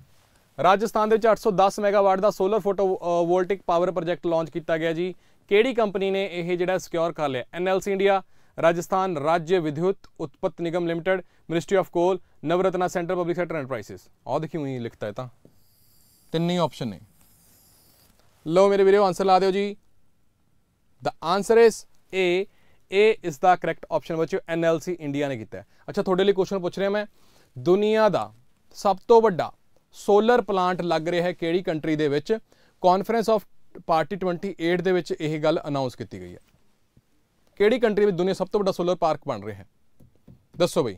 ਰਾਜਸਥਾਨ ਦੇ ਵਿੱਚ 810 ਮੈਗਾਵਾਟ ਦਾ solar photovoltaic power project launch ਕੀਤਾ ਗਿਆ ਜੀ ਕਿਹੜੀ ਕੰਪਨੀ ਨੇ ਇਹ ਜਿਹੜਾ ਸਿਕਿਉਰ ਕਰ ਲਿਆ NLC India Rajasthan Rajya Vidyut Utpadan Nigam limited ministry of coal Navratna centre public sector enterprises ਆਹ ਦੇਖੀ ਉਹੀ ਲਿਖਤਾ ਹੈ ਤਾਂ ਤਿੰਨ ਹੀ ਆਪਸ਼ਨ ਨੇ ਲਓ ਮੇਰੇ ਵੀਰੋ ਆਨਸਰ ਲਾ ਦਿਓ ਜੀ ਦਾ ਆਨਸਰ ਇਜ਼ ਏ ਇਹ ਇਸ ਦਾ ਕਰੈਕਟ ਆਪਸ਼ਨ ਬੱਚਿਓ ਐਨਐਲਸੀ ਇੰਡੀਆ ਨੇ ਕੀਤਾ ਅੱਛਾ ਤੁਹਾਡੇ ਲਈ ਕੁਐਸਚਨ ਪੁੱਛ ਰਿਹਾ ਮੈਂ ਦੁਨੀਆ ਦਾ ਸਭ ਤੋਂ ਵੱਡਾ ਸੋਲਰ ਪਲਾਂਟ ਲੱਗ ਰਿਹਾ ਹੈ ਕਿਹੜੀ ਕੰਟਰੀ ਦੇ ਵਿੱਚ ਕਾਨਫਰੰਸ ਆਫ ਪਾਰਟੀ 28 ਦੇ ਵਿੱਚ ਇਹ ਗੱਲ ਅਨਾਉਂਸ ਕੀਤੀ ਗਈ ਹੈ ਕਿਹੜੀ ਕੰਟਰੀ ਵਿੱਚ ਦੁਨੀਆ ਸਭ ਤੋਂ ਵੱਡਾ ਸੋਲਰ ਪਾਰਕ ਬਣ ਰਿਹਾ ਹੈ ਦੱਸੋ ਬਈ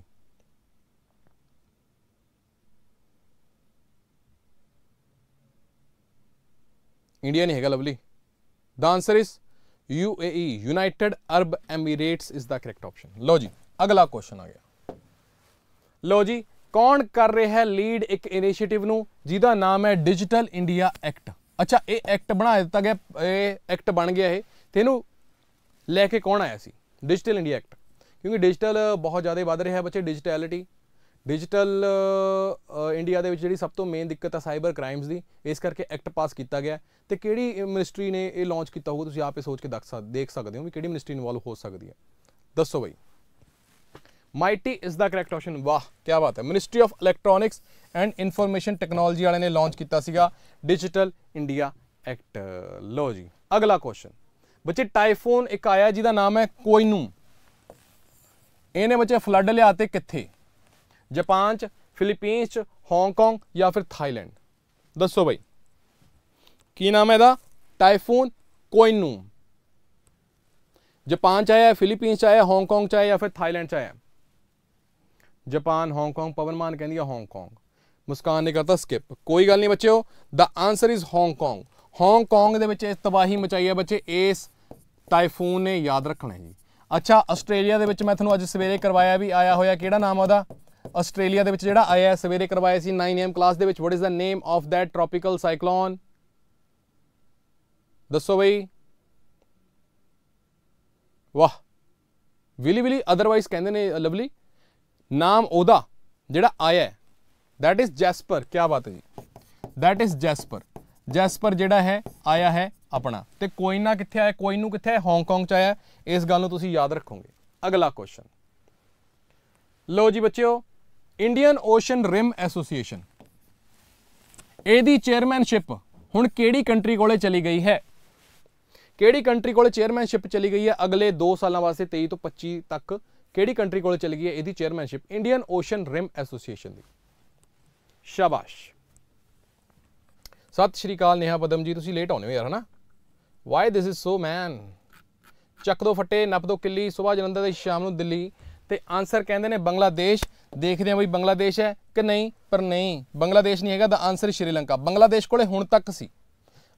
ਇੰਡੀਆ ਨਹੀਂ ਹੈਗਾ ਲਵਲੀ ਦਾ ਆਨਸਰ ਇਸ UAE United Arab Emirates is the correct option ਲਓ ਜੀ ਅਗਲਾ ਕੁਐਸਚਨ ਆ ਗਿਆ ਲਓ ਜੀ ਕੌਣ ਕਰ ਰਿਹਾ ਹੈ ਲੀਡ ਇੱਕ ਇਨੀਸ਼ੀਏਟਿਵ ਨੂੰ ਜਿਹਦਾ ਨਾਮ ਹੈ ਡਿਜੀਟਲ ਇੰਡੀਆ ਐਕਟ ਅੱਛਾ ਇਹ ਐਕਟ ਬਣਾ ਦਿੱਤਾ ਗਿਆ ਇਹ ਐਕਟ ਬਣ ਗਿਆ ਇਹ ਤੇ ਇਹਨੂੰ ਲੈ ਕੇ ਕੌਣ ਆਇਆ ਸੀ ਡਿਜੀਟਲ ਇੰਡੀਆ ਐਕਟ ਕਿਉਂਕਿ ਡਿਜੀਟਲ ਬਹੁਤ ਜ਼ਿਆਦਾ ਵੱਧ ਰਿਹਾ ਹੈ ਬੱਚੇ ਡਿਜੀਟੈਲਿਟੀ ਡਿਜੀਟਲ ਇੰਡੀਆ ਦੇ ਵਿੱਚ ਜਿਹੜੀ ਸਭ ਤੋਂ ਮੇਨ ਦਿੱਕਤ ਆ ਸਾਈਬਰ ਕ੍ਰਾਈਮਸ ਦੀ ਇਸ ਕਰਕੇ ਐਕਟ ਪਾਸ ਕੀਤਾ ਗਿਆ ਤੇ ਕਿਹੜੀ ਮਿਨਿਸਟਰੀ ਨੇ ਇਹ ਲਾਂਚ ਕੀਤਾ ਹੋਊਗਾ ਤੁਸੀਂ ਆਪੇ ਸੋਚ ਕੇ ਦੱਸ ਸਕਦੇ ਦੇਖ ਸਕਦੇ ਹੋ ਵੀ ਕਿਹੜੀ ਮਿਨਿਸਟਰੀ ਇਨਵੋਲਵ ਹੋ ਸਕਦੀ ਹੈ ਦੱਸੋ ਬਈ MeitY is the correct option ਵਾਹ ਕੀ ਬਾਤ ਹੈ ministry of electronics and information technology ਵਾਲਿਆਂ ਨੇ ਲਾਂਚ ਕੀਤਾ ਸੀਗਾ ਡਿਜੀਟਲ ਇੰਡੀਆ ਐਕਟ ਲੋ ਜੀ ਅਗਲਾ ਕੁਐਸਚਨ ਬੱਚੇ ਟਾਈਫੂਨ ਇੱਕ ਆਇਆ ਜਿਹਦਾ ਨਾਮ ਹੈ ਕੋਇਨੂ ਇਹਨੇ ਬੱਚੇ ਫਲੱਡ ਲਿਆ ਤੇ ਕਿੱਥੇ ਜਾਪਾਨ 'ਚ ਫਿਲੀਪੀਨਸ 'ਚ ਹਾਂਗਕਾਂਗ ਜਾਂ ਫਿਰ ਥਾਈਲੈਂਡ ਦੱਸੋ ਬਈ ਕੀ ਨਾਮ ਹੈ ਦਾ ਟਾਈਫੂਨ ਕੋਇਨੂ ਜਾਪਾਨ 'ਚ ਆਇਆ ਫਿਲੀਪੀਨਸ 'ਚ ਆਇਆ ਹਾਂਗਕਾਂਗ 'ਚ ਆਇਆ ਜਾਂ ਫਿਰ ਥਾਈਲੈਂਡ 'ਚ ਆਇਆ ਜਾਪਾਨ ਹਾਂਗਕਾਂਗ ਪਵਨਮਾਨ ਕਹਿੰਦੀ ਹੈ ਹਾਂਗਕਾਂਗ ਮੁਸਕਾਨ ਨੇ ਕਰਤਾ ਸਕਿਪ ਕੋਈ ਗੱਲ ਨਹੀਂ ਬੱਚਿਓ ਦਾ ਆਨਸਰ ਇਜ਼ ਹਾਂਗਕਾਂਗ ਹਾਂਗਕਾਂਗ ਦੇ ਵਿੱਚ ਇਸ ਤਬਾਹੀ ਮਚਾਈ ਹੈ ਬੱਚੇ ਇਸ ਟਾਈਫੂਨ ਨੇ ਯਾਦ ਰੱਖਣਾ ਹੈ ਜੀ ਅੱਛਾ ਆਸਟ੍ਰੇਲੀਆ ਦੇ ਵਿੱਚ ਮੈਂ ਤੁਹਾਨੂੰ ਅੱਜ ਸਵੇਰੇ ਕਰਵਾਇਆ ਵੀ ਆਇਆ ਹੋਇਆ ਕਿਹੜਾ ਨਾਮ ਉਹਦਾ ਆਸਟ੍ਰੇਲੀਆ ਦੇ ਵਿੱਚ ਜਿਹੜਾ ਆਇਆ ਸਵੇਰੇ ਕਰਵਾਇਆ ਸੀ 9 ਕਲਾਸ ਦੇ ਵਿੱਚ what is the name of that tropical cyclone ਦੱਸੋ ਬਈ ਵਾਹ ਵਿਲੀ ਵਿਲੀ ਅਦਰਵਾਈਜ਼ ਕਹਿੰਦੇ ਨੇ ਲਵਲੀ ਨਾਮ ਉਹਦਾ ਜਿਹੜਾ ਆਇਆ ਦੈਟ ਇਜ਼ ਜੈਸਪਰ ਕੀ ਬਾਤ ਹੈ ਜੀ ਦੈਟ ਇਜ਼ ਜੈਸਪਰ ਜੈਸਪਰ ਜਿਹੜਾ ਹੈ ਆਇਆ ਹੈ ਆਪਣਾ ਤੇ ਕੋਈ ਨਾ ਕਿੱਥੇ ਆਇਆ ਕੋਈ ਨੂੰ ਕਿੱਥੇ ਹਾਂਗਕਾਂਗ ਚ ਆਇਆ ਇਸ ਗੱਲ ਨੂੰ ਤੁਸੀਂ ਯਾਦ ਰੱਖੋਗੇ ਅਗਲਾ ਕੁਐਸਚਨ ਲੋ ਜੀ ਬੱਚਿਓ ਇੰਡੀਅਨ ਓਸ਼ਨ ਰਿਮ ਐਸੋਸੀਏਸ਼ਨ ਇਹਦੀ ਚੇਅਰਮੈਨਸ਼ਿਪ ਹੁਣ ਕਿਹੜੀ ਕੰਟਰੀ ਕੋਲੇ ਚਲੀ ਗਈ ਹੈ ਕਿਹੜੀ ਕੰਟਰੀ ਕੋਲੇ ਚੇਅਰਮੈਨਸ਼ਿਪ ਚਲੀ ਗਈ ਹੈ ਅਗਲੇ 2 ਸਾਲਾਂ ਵਾਸਤੇ 23 ਤੋਂ 25 ਤੱਕ ਕਿਹੜੀ ਕੰਟਰੀ ਕੋਲੇ ਚਲੀ ਗਈ ਹੈ ਇਹਦੀ chairmanship Indian ocean rim association ਦੀ ਸ਼ਾਬਾਸ਼ ਸਤਿ ਸ਼੍ਰੀ ਅਕਾਲ ਨੇਹਾ ਪਦਮ ਜੀ ਤੁਸੀਂ ਲੇਟ ਆਉਨੇ ਹੋ ਯਾਰ ਹਨਾ ਵਾਈ ਦਿਸ ਇਜ਼ ਸੋ ਮੈਨ ਚੱਕ ਦੋ ਫੱਟੇ ਨੱਪ ਦੋ ਕਿੱਲੀ ਸਵੇਰ ਜਲੰਧਰ ਤੇ ਸ਼ਾਮ ਨੂੰ ਦਿੱਲੀ ਤੇ ਆਨਸਰ ਕਹਿੰਦੇ ਨੇ ਬੰਗਲਾਦੇਸ਼ ਦੇਖਦੇ ਆ ਬਈ ਬੰਗਲਾਦੇਸ਼ ਹੈ ਕਿ ਨਹੀਂ ਪਰ ਨਹੀਂ ਬੰਗਲਾਦੇਸ਼ ਨਹੀਂ ਹੈਗਾ ਦਾ ਆਨਸਰ ਸ਼੍ਰੀਲੰਕਾ ਬੰਗਲਾਦੇਸ਼ ਕੋਲੇ ਹੁਣ ਤੱਕ ਸੀ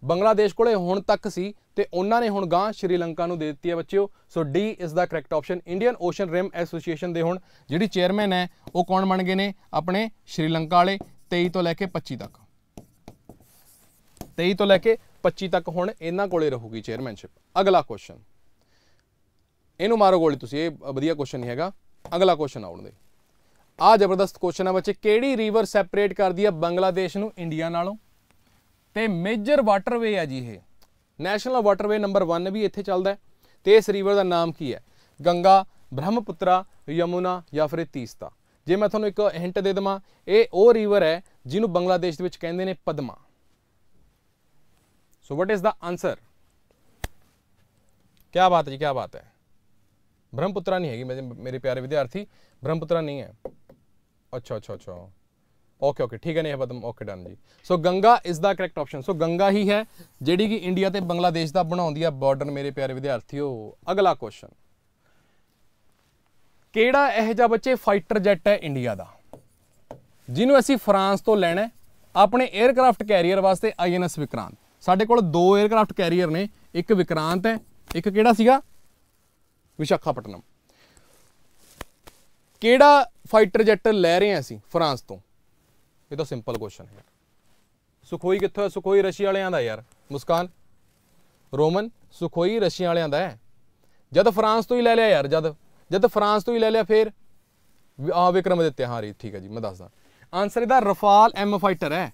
ਬੰਗਲਾਦੇਸ਼ ਕੋਲੇ ਹੁਣ ਤੱਕ ਸੀ ਤੇ ਉਹਨਾਂ ਨੇ ਹੁਣ ਗਾਂ ਸ਼੍ਰੀਲੰਕਾ ਨੂੰ ਦੇ ਦਿੱਤੀ ਹੈ ਬੱਚਿਓ ਸੋ ਡੀ ਇਸ ਦਾ correct option Indian ocean rim association ਦੇ ਹੁਣ ਜਿਹੜੀ ਚੇਅਰਮੈਨ ਹੈ ਉਹ ਕੌਣ ਬਣ ਗਏ ਨੇ ਆਪਣੇ ਸ਼੍ਰੀਲੰਕਾ ਵਾਲੇ 23 ਤੋਂ ਲੈ ਕੇ 25 ਤੱਕ 23 ਤੋਂ ਲੈ ਕੇ 25 ਤੱਕ ਹੁਣ ਇਹਨਾਂ ਕੋਲੇ ਰਹੂਗੀ ਚੇਅਰਮੈਨਸ਼ਿਪ ਅਗਲਾ ਕੁਐਸਚਨ ਇਹਨੂੰ ਮਾਰੋ ਗੋਲੀ ਤੁਸੀਂ ਇਹ ਵਧੀਆ ਕੁਐਸਚਨ ਨਹੀਂ ਹੈਗਾ ਅਗਲਾ ਕੁਐਸਚਨ ਆਉਣ ਦੇ ਆ ਜ਼ਬਰਦਸਤ ਕੁਐਸਚਨ ਆ ਬੱਚੇ ਕਿਹੜੀ ਰੀਵਰ ਸੈਪਰੇਟ ਕਰਦੀ ਆ ਬੰਗਲਾਦੇਸ਼ ਨੂੰ ਇੰਡੀਆ ਨਾਲੋਂ ਤੇ ਮੇਜਰ ਵਾਟਰਵੇ ਆ ਜੀ ਇਹ ਨੈਸ਼ਨਲ ਵਾਟਰਵੇ ਨੰਬਰ 1 ਵੀ ਇੱਥੇ ਚੱਲਦਾ ਹੈ ਤੇ ਇਸ ਰੀਵਰ ਦਾ ਨਾਮ ਕੀ ਹੈ ਗੰਗਾ ਬ੍ਰਹਮਪੁੱਤਰਾ ਯਮੁਨਾ ਜਾਂ ਫਿਰ ਤੀਸਤਾ ਜੇ ਮੈਂ ਤੁਹਾਨੂੰ ਇੱਕ ਹਿੰਟ ਦੇ ਦਵਾਂ ਇਹ ਉਹ ਰੀਵਰ ਹੈ ਜਿਹਨੂੰ ਬੰਗਲਾਦੇਸ਼ ਦੇ ਵਿੱਚ ਕਹਿੰਦੇ ਨੇ Padma so what is the answer ਕੀ ਬਾਤ ਹੈ ਜੀ ਕੀ ਬਾਤ ਹੈ ਬ੍ਰਹਮਪੁੱਤਰਾ ਨਹੀਂ ਹੈਗੀ ਮੇਰੇ ਪਿਆਰੇ ਵਿਦਿਆਰਥੀ ਬ੍ਰਹਮਪੁੱਤਰਾ ਨਹੀਂ ਹੈ ਅੱਛਾ ਅੱਛਾ ਅੱਛਾ ਓਕੇ ਓਕੇ ਠੀਕ ਹੈ ਨਹੀਂ ਬਦਮ ਓਕੇ ਡਨ ਜੀ so Ganga is the correct option so Ganga ਹੀ ਹੈ ਜਿਹੜੀ ਕਿ ਇੰਡੀਆ ਤੇ ਬੰਗਲਾਦੇਸ਼ ਦਾ ਬਣਾਉਂਦੀ ਆ ਬਾਰਡਰ ਮੇਰੇ ਪਿਆਰੇ ਵਿਦਿਆਰਥੀਓ ਅਗਲਾ ਕੁਐਸਚਨ ਕਿਹੜਾ ਇਹ ਜਿਹਾ ਬੱਚੇ ਫਾਈਟਰ ਜੈਟ ਹੈ ਇੰਡੀਆ ਦਾ ਜਿਹਨੂੰ ਅਸੀਂ ਫਰਾਂਸ ਤੋਂ ਲੈਣਾ ਆਪਣੇ 에ਅਰਕ੍ਰਾਫਟ ਕੈਰੀਅਰ ਵਾਸਤੇ ਆਈਐਨਐਸ ਵਿਕਰਾਂਤ ਸਾਡੇ ਕੋਲ ਦੋ 에ਅਰਕ੍ਰਾਫਟ ਕੈਰੀਅਰ ਨੇ ਇੱਕ ਵਿਕਰਾਂਤ ਹੈ ਇੱਕ ਕਿਹੜਾ ਸੀਗਾ ਵਿਸ਼ਾਖਾਪਟਨਮ ਕਿਹੜਾ ਫਾਈਟਰ ਜੈਟ ਲੈ ਰਹੇ ਆ ਅਸੀਂ ਫਰਾਂਸ ਤੋਂ ਇਹ ਤਾਂ ਸਿੰਪਲ ਕੁਐਸਚਨ ਹੈ ਸੁਖੋਈ ਕਿੱਥੋਂ ਹੈ ਸੁਖੋਈ ਰਸ਼ੀਆ ਵਾਲਿਆਂ ਦਾ ਯਾਰ ਮੁਸਕਾਨ ਰੋਮਨ ਸੁਖੋਈ ਰਸ਼ੀਆ ਵਾਲਿਆਂ ਦਾ ਹੈ ਜਦ ਫਰਾਂਸ ਤੋਂ ਹੀ ਲੈ ਲਿਆ ਯਾਰ ਜਦ ਜਦ ਫਰਾਂਸ ਤੋਂ ਹੀ ਲੈ ਲਿਆ ਫੇਰ ਆ ਵਿਕਰਮ ਦਿੱਤੇ ਹਾਂ ਰੀ ਠੀਕ ਹੈ ਜੀ ਮੈਂ ਦੱਸਦਾ ਆਨਸਰ ਇਹਦਾ ਰਫਾਲ ਐਮ ਫਾਈਟਰ ਹੈ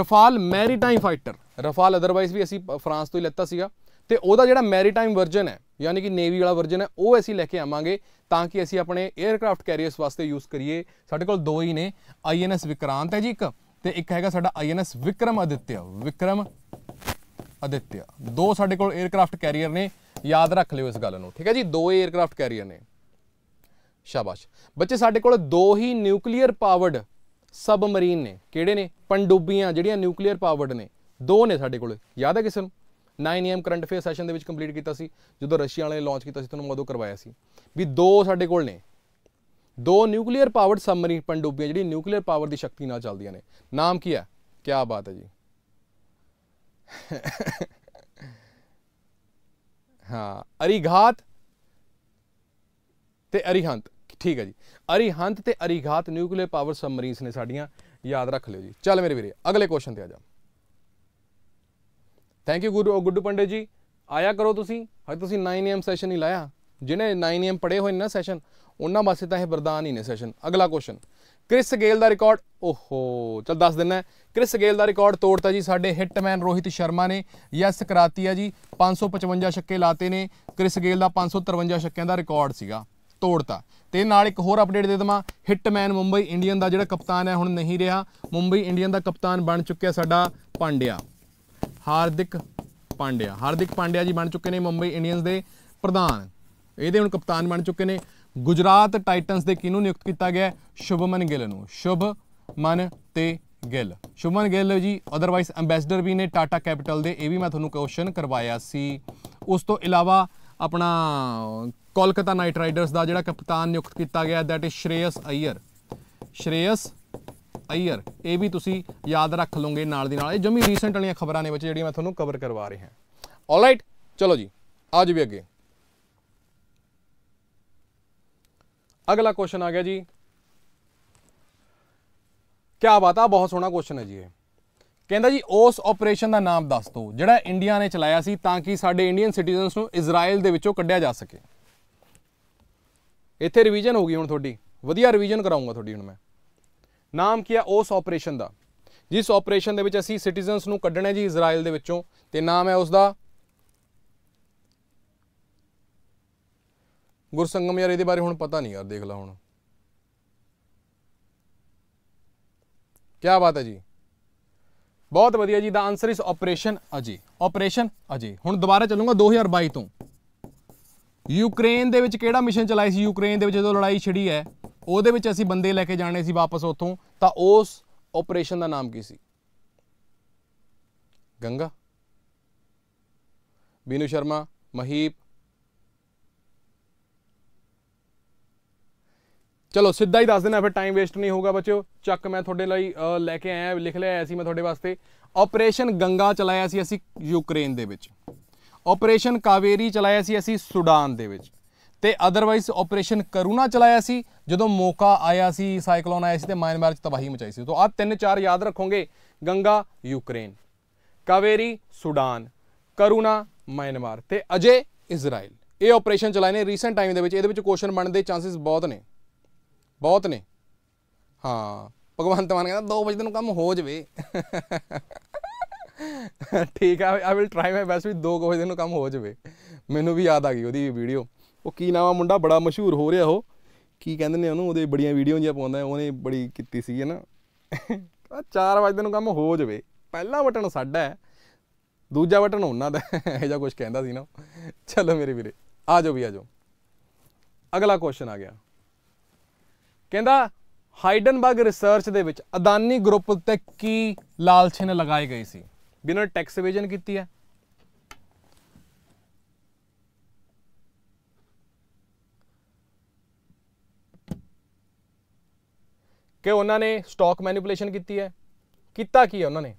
Rafale maritime fighter Rafale otherwise ਵੀ ਅਸੀਂ ਫਰਾਂਸ ਤੋਂ ਹੀ ਲੈਤਾ ਸੀਗਾ ਤੇ ਉਹਦਾ ਜਿਹੜਾ ਮੈਰੀਟਾਈਮ ਵਰਜਨ ਹੈ ਯਾਨੀ ਕਿ ਨੇਵੀ ਵਾਲਾ ਵਰਜਨ ਹੈ ਉਹ ਅਸੀਂ ਲੈ ਕੇ ਆਵਾਂਗੇ ਤਾਂ ਕਿ ਅਸੀਂ ਆਪਣੇ 에ਅਰਕ੍ਰਾਫਟ ਕੈਰੀਅਰਸ ਵਾਸਤੇ ਯੂਜ਼ ਕਰੀਏ ਸਾਡੇ ਕੋਲ ਦੋ ਹੀ ਨੇ ਆਈਐਨਐਸ ਵਿਕਰਾਂਤ ਹੈ ਜੀ ਇੱਕ ਤੇ ਇੱਕ ਹੈਗਾ ਸਾਡਾ INS Vikramaditya Vikramaditya ਦੋ ਸਾਡੇ ਕੋਲ 에ਅਰਕ੍ਰਾਫਟ ਕੈਰੀਅਰ ਨੇ ਯਾਦ ਰੱਖ ਲਿਓ ਇਸ ਗੱਲ ਨੂੰ ਠੀਕ ਹੈ ਜੀ ਦੋ 에ਅਰਕ੍ਰਾਫਟ ਕੈਰੀਅਰ ਨੇ ਸ਼ਾਬਾਸ਼ ਬੱਚੇ ਸਾਡੇ ਕੋਲ ਦੋ ਹੀ ਨਿਊਕਲੀਅਰ ਪਾਵਰਡ ਸਬਮਰੀਨ ਨੇ ਕਿਹੜੇ ਨੇ ਪੰਡੂਬੀਆਂ ਜਿਹੜੀਆਂ ਨਿਊਕਲੀਅਰ ਪਾਵਰਡ ਨੇ ਦੋ ਨੇ ਸਾਡੇ ਕੋਲ ਯਾਦ ਹੈ ਕਿਸੇ ਨੂੰ 9 AM ਕਰੰਟ ਅਫੇਅਰ ਸੈਸ਼ਨ ਦੇ ਵਿੱਚ ਕੰਪਲੀਟ ਕੀਤਾ ਸੀ ਜਦੋਂ ਰਸ਼ੀਆ ਵਾਲੇ ਲਾਂਚ ਕੀਤਾ ਸੀ ਤੁਹਾਨੂੰ ਮੈਂ ਉਦੋਂ ਕਰਵਾਇਆ ਸੀ ਵੀ ਦੋ ਸਾਡੇ ਕੋਲ ਨੇ ਦੋ ਨਿਊਕਲੀਅਰ ਪਾਵਰਡ ਸਬਮਰੀਨ ਪੰਡੂਬੀਆਂ ਜਿਹੜੀ ਨਿਊਕਲੀਅਰ ਪਾਵਰ ਦੀ ਸ਼ਕਤੀ ਨਾਲ ਚੱਲਦੀਆਂ ਨੇ ਨਾਮ ਕੀ ਹੈ ਕੀ ਬਾਤ ਹੈ ਜੀ ਹਾਂ ਅਰੀਘਾਤ ਤੇ ਅਰੀਹੰਤ ਠੀਕ ਹੈ ਜੀ ਅਰੀਹੰਤ ਤੇ ਅਰੀਘਾਤ ਨਿਊਕਲੀਅਰ ਪਾਵਰ ਸਬਮਰੀਨਸ ਨੇ ਸਾਡੀਆਂ ਯਾਦ ਰੱਖ ਲਿਓ ਜੀ ਚੱਲ ਮੇਰੇ ਵੀਰੇ ਅਗਲੇ ਕੁਐਸਚਨ ਤੇ ਆ ਜਾ ਥੈਂਕ ਯੂ ਗੁਰੂ ਗੁੱਡੂ ਪੰਡੇ ਜੀ ਆਇਆ ਕਰੋ ਤੁਸੀਂ ਹਜੇ ਤੁਸੀਂ 9 ਸੈਸ਼ਨ ਹੀ ਲਾਇਆ ਜਿਹਨੇ 9 ਪੜੇ ਹੋਏ ਨਾ ਸੈਸ਼ਨ ਉਹਨਾਂ ਵਾਸਤੇ ਤਾਂ ਇਹ ਵਰਦਾਨ ਹੀ ਨੇ ਸੈਸ਼ਨ ਅਗਲਾ ਕੁਐਸਚਨ ਕ੍ਰਿਸ ਗੇਲ ਦਾ ਰਿਕਾਰਡ ਓਹੋ ਚਲ ਦੱਸ ਦਿੰਨਾ ਕ੍ਰਿਸ ਗੇਲ ਦਾ ਰਿਕਾਰਡ ਤੋੜਤਾ ਜੀ ਸਾਡੇ ਹਿੱਟਮੈਨ ਰੋਹਿਤ ਸ਼ਰਮਾ ਨੇ ਯੈਸ ਕਰਾਤੀ ਆ ਜੀ 555 ਛੱਕੇ ਲਾਤੇ ਨੇ ਕ੍ਰਿਸ ਗੇਲ ਦਾ 553 ਛੱਕਿਆਂ ਦਾ ਰਿਕਾਰਡ ਸੀਗਾ ਤੋੜਤਾ ਤੇ ਨਾਲ ਇੱਕ ਹੋਰ ਅਪਡੇਟ ਦੇ ਦਵਾਂ ਹਿੱਟਮੈਨ ਮੁੰਬਈ ਇੰਡੀਅਨ ਦਾ ਜਿਹੜਾ ਕਪਤਾਨ ਹੈ ਹੁਣ ਨਹੀਂ ਰਿਹਾ ਮੁੰਬਈ ਇੰਡੀਅਨ ਦਾ ਕਪਤਾਨ ਬਣ ਚੁੱਕਿਆ ਸਾਡਾ ਪਾਂਡਿਆ ਹਾਰਦਿਕ ਪਾਂਡਿਆ ਹਾਰਦਿਕ ਪਾਂਡਿਆ ਜੀ ਬਣ ਚੁੱਕੇ ਨੇ ਮੁੰਬਈ ਇੰਡੀਅਨਸ ਦੇ ਪ੍ਰਧਾਨ ਇਹਦੇ ਹੁਣ ਕਪਤਾਨ ਬਣ ਚੁੱਕੇ ਨੇ ਗੁਜਰਾਤ ਟਾਈਟਨਸ ਦੇ ਕਿਹਨੂੰ ਨਿਯੁਕਤ ਕੀਤਾ ਗਿਆ ਸ਼ੁਭਮਨ ਗਿੱਲ ਨੂੰ ਸ਼ੁਭਮਨ ਤੇ ਗਿੱਲ ਸ਼ੁਭਮਨ ਗਿੱਲ ਜੀ ਅਦਰਵਾਈਜ਼ ਐਮਬੈਸਡਰ ਵੀ ਨੇ ਟਾਟਾ ਕੈਪੀਟਲ ਦੇ ਇਹ ਵੀ ਮੈਂ ਤੁਹਾਨੂੰ ਕੁਐਸਚਨ ਕਰਵਾਇਆ ਸੀ ਉਸ ਤੋਂ ਇਲਾਵਾ ਆਪਣਾ ਕੋਲਕਾਤਾ ਨਾਈਟ ਰਾਈਡਰਸ ਦਾ ਜਿਹੜਾ ਕਪਤਾਨ ਨਿਯੁਕਤ ਕੀਤਾ ਗਿਆ ਦੈਟ ਇਜ਼ ਸ਼੍ਰੇਯਸ ਅਈਅਰ ਸ਼੍ਰੇਯਸ ਅਈਅਰ ਇਹ ਵੀ ਤੁਸੀਂ ਯਾਦ ਰੱਖ ਲਓਗੇ ਨਾਲ ਦੀ ਨਾਲ ਇਹ ਜਮੀ ਰੀਸੈਂਟ ਵਾਲੀਆਂ ਖਬਰਾਂ ਨੇ ਵਿੱਚ ਜਿਹੜੀਆਂ ਮੈਂ ਤੁਹਾਨੂੰ ਕਵਰ ਕਰਵਾ ਰਿਹਾ ਹਾਂ ਆਲਰਾਈਟ ਚਲੋ ਜੀ ਅੱਜ ਵੀ ਅੱਗੇ ਅਗਲਾ ਕੁਐਸਚਨ ਆ ਗਿਆ ਜੀ ਕੀ ਬਾਤ ਆ ਬਹੁਤ ਸੋਹਣਾ ਕੁਐਸਚਨ ਹੈ ਜੀ ਇਹ ਕਹਿੰਦਾ ਜੀ ਉਸ ਆਪਰੇਸ਼ਨ ਦਾ ਨਾਮ ਦੱਸ ਦੋ ਜਿਹੜਾ ਇੰਡੀਆ ਨੇ ਚਲਾਇਆ ਸੀ ਤਾਂ ਕਿ ਸਾਡੇ ਇੰਡੀਅਨ ਸਿਟੀਜ਼ਨਸ ਨੂੰ ਇਜ਼ਰਾਈਲ ਦੇ ਵਿੱਚੋਂ ਕੱਢਿਆ ਜਾ ਸਕੇ ਇੱਥੇ ਰਿਵੀਜ਼ਨ ਹੋ ਗਈ ਹੁਣ ਤੁਹਾਡੀ ਵਧੀਆ ਰਿਵੀਜ਼ਨ ਕਰਾਉਂਗਾ ਤੁਹਾਡੀ ਹੁਣ ਮੈਂ ਨਾਮ ਕੀ ਹੈ ਉਸ ਆਪਰੇਸ਼ਨ ਦਾ ਜਿਸ ਆਪਰੇਸ਼ਨ ਦੇ ਵਿੱਚ ਅਸੀਂ ਸਿਟੀਜ਼ਨਸ ਨੂੰ ਕੱਢਣਾ ਜੀ ਇਜ਼ਰਾਈਲ ਦੇ ਵਿੱਚੋਂ ਤੇ ਨਾਮ ਹੈ ਉਸ ਦਾ ਗੁਰਸੰਗਮ ਯਾਰ ਇਹਦੇ ਬਾਰੇ ਹੁਣ ਪਤਾ ਨਹੀਂ ਯਾਰ ਦੇਖ ਲਾ ਹੁਣ ਕੀ ਬਾਤ ਹੈ ਜੀ ਬਹੁਤ ਵਧੀਆ ਜੀ ਦਾ ਆਨਸਰ ਇਸ ਆਪਰੇਸ਼ਨ ਅਜੀ ਆਪਰੇਸ਼ਨ ਅਜੀ ਹੁਣ ਦੁਬਾਰਾ ਚੱਲੂਗਾ 2022 ਤੋਂ ਯੂਕਰੇਨ ਦੇ ਵਿੱਚ ਕਿਹੜਾ ਮਿਸ਼ਨ ਚਲਾਇਆ ਸੀ ਯੂਕਰੇਨ ਦੇ ਵਿੱਚ ਜਦੋਂ ਲੜਾਈ ਛਿੜੀ ਹੈ ਉਹਦੇ ਵਿੱਚ ਅਸੀਂ ਬੰਦੇ ਲੈ ਕੇ ਜਾਣੇ ਸੀ ਵਾਪਸ ਉੱਥੋਂ ਤਾਂ ਉਸ ਆਪਰੇਸ਼ਨ ਦਾ ਨਾਮ ਕੀ ਸੀ ਗੰਗਾ ਬੀਨੂ ਸ਼ਰਮਾ ਮਹੀਪ ਚਲੋ ਸਿੱਧਾ ਹੀ ਦੱਸ ਦਿੰਦਾ ਫਿਰ ਟਾਈਮ ਵੇਸਟ ਨਹੀਂ ਹੋਊਗਾ ਬੱਚਿਓ ਚੱਕ ਮੈਂ ਤੁਹਾਡੇ ਲਈ ਲੈ ਕੇ ਆਇਆ ਲਿਖ ਲਿਆ ਸੀ ਮੈਂ ਤੁਹਾਡੇ ਵਾਸਤੇ ਆਪਰੇਸ਼ਨ ਗੰਗਾ ਚਲਾਇਆ ਸੀ ਅਸੀਂ ਯੂਕਰੇਨ ਦੇ ਵਿੱਚ ਆਪਰੇਸ਼ਨ ਕਾਵੇਰੀ ਚਲਾਇਆ ਸੀ ਅਸੀਂ ਸੁਡਾਨ ਦੇ ਵਿੱਚ ਤੇ ਅਦਰਵਾਈਜ਼ ਆਪਰੇਸ਼ਨ ਕਰੂਨਾ ਚਲਾਇਆ ਸੀ ਜਦੋਂ ਮੌਕਾ ਆਇਆ ਸੀ ਸਾਈਕਲੋਨ ਆਇਆ ਸੀ ਤੇ ਮਾਇਨਮਾਰ 'ਚ ਤਬਾਹੀ ਮਚਾਈ ਸੀ ਤੋਂ ਆ ਤਿੰਨ ਚਾਰ ਯਾਦ ਰੱਖੋਗੇ Ganga Ukraine Kaveri Sudan Karuna Myanmar ਤੇ ਅਜੇ ਇਜ਼ਰਾਈਲ ਇਹ ਆਪਰੇਸ਼ਨ ਚਲਾਏ ਨੇ ਰੀਸੈਂਟ ਟਾਈਮ ਦੇ ਵਿੱਚ ਇਹਦੇ ਵਿੱਚ ਕੁਐਸਚਨ ਬਣਨ ਦੇ ਚਾਂਸਸ ਬਹੁਤ ਨੇ ਬਹੁਤ ਨੇ ਹਾਂ ਭਗਵੰਤ ਮਾਨ ਕਹਿੰਦਾ 2 ਵਜੇ ਤੈਨੂੰ ਕੰਮ ਹੋ ਜਵੇ <laughs> ਠੀਕ ਆ I will try my best ਵੀ 2 ਵਜੇ ਤੈਨੂੰ ਕੰਮ ਹੋ ਜਵੇ ਮੈਨੂੰ ਵੀ ਯਾਦ ਆ ਗਈ ਉਹਦੀ ਵੀਡੀਓ ਉਹ ਕੀ ਨਾਮ ਆ ਮੁੰਡਾ ਬੜਾ ਮਸ਼ਹੂਰ ਹੋ ਰਿਹਾ ਉਹ ਕੀ ਕਹਿੰਦੇ ਨੇ ਉਹਨੂੰ ਉਹਦੇ ਬੜੀਆਂ ਵੀਡੀਓ ਜਿਹਾ ਪਾਉਂਦਾ ਉਹਨੇ ਬੜੀ ਕੀਤੀ ਸੀ ਨਾ ਆ 4 ਵਜੇ ਨੂੰ ਕੰਮ ਹੋ ਜਾਵੇ ਪਹਿਲਾ ਬਟਨ ਸਾਡਾ ਹੈ ਦੂਜਾ ਬਟਨ ਉਹਨਾਂ ਦਾ ਇਹ ਜਾਂ ਕੁਝ ਕਹਿੰਦਾ ਸੀ ਨਾ ਚਲੋ ਮੇਰੇ ਵੀਰੇ ਆ ਜਾਓ ਵੀ ਆ ਜਾਓ ਅਗਲਾ ਕੁਐਸਚਨ ਆ ਗਿਆ ਕਹਿੰਦਾ ਹਾਈਡਨਬਰਗ ਰਿਸਰਚ ਦੇ ਵਿੱਚ ਅਦਾਨੀ ਗਰੁੱਪ ਤੇ ਕੀ ਲਾਲਚ ਨੇ ਲਗਾਏ ਗਏ ਸੀ ਬਿਨਾਂ ਟੈਕਸ ਇਵੇਜਨ ਕੀਤੀ ਹੈ ਕਿ ਉਹਨਾਂ ਨੇ ਸਟਾਕ ਮੈਨੀਪੂਲੇਸ਼ਨ ਕੀਤੀ ਹੈ ਕੀਤਾ ਕੀ ਹੈ ਉਹਨਾਂ ਨੇ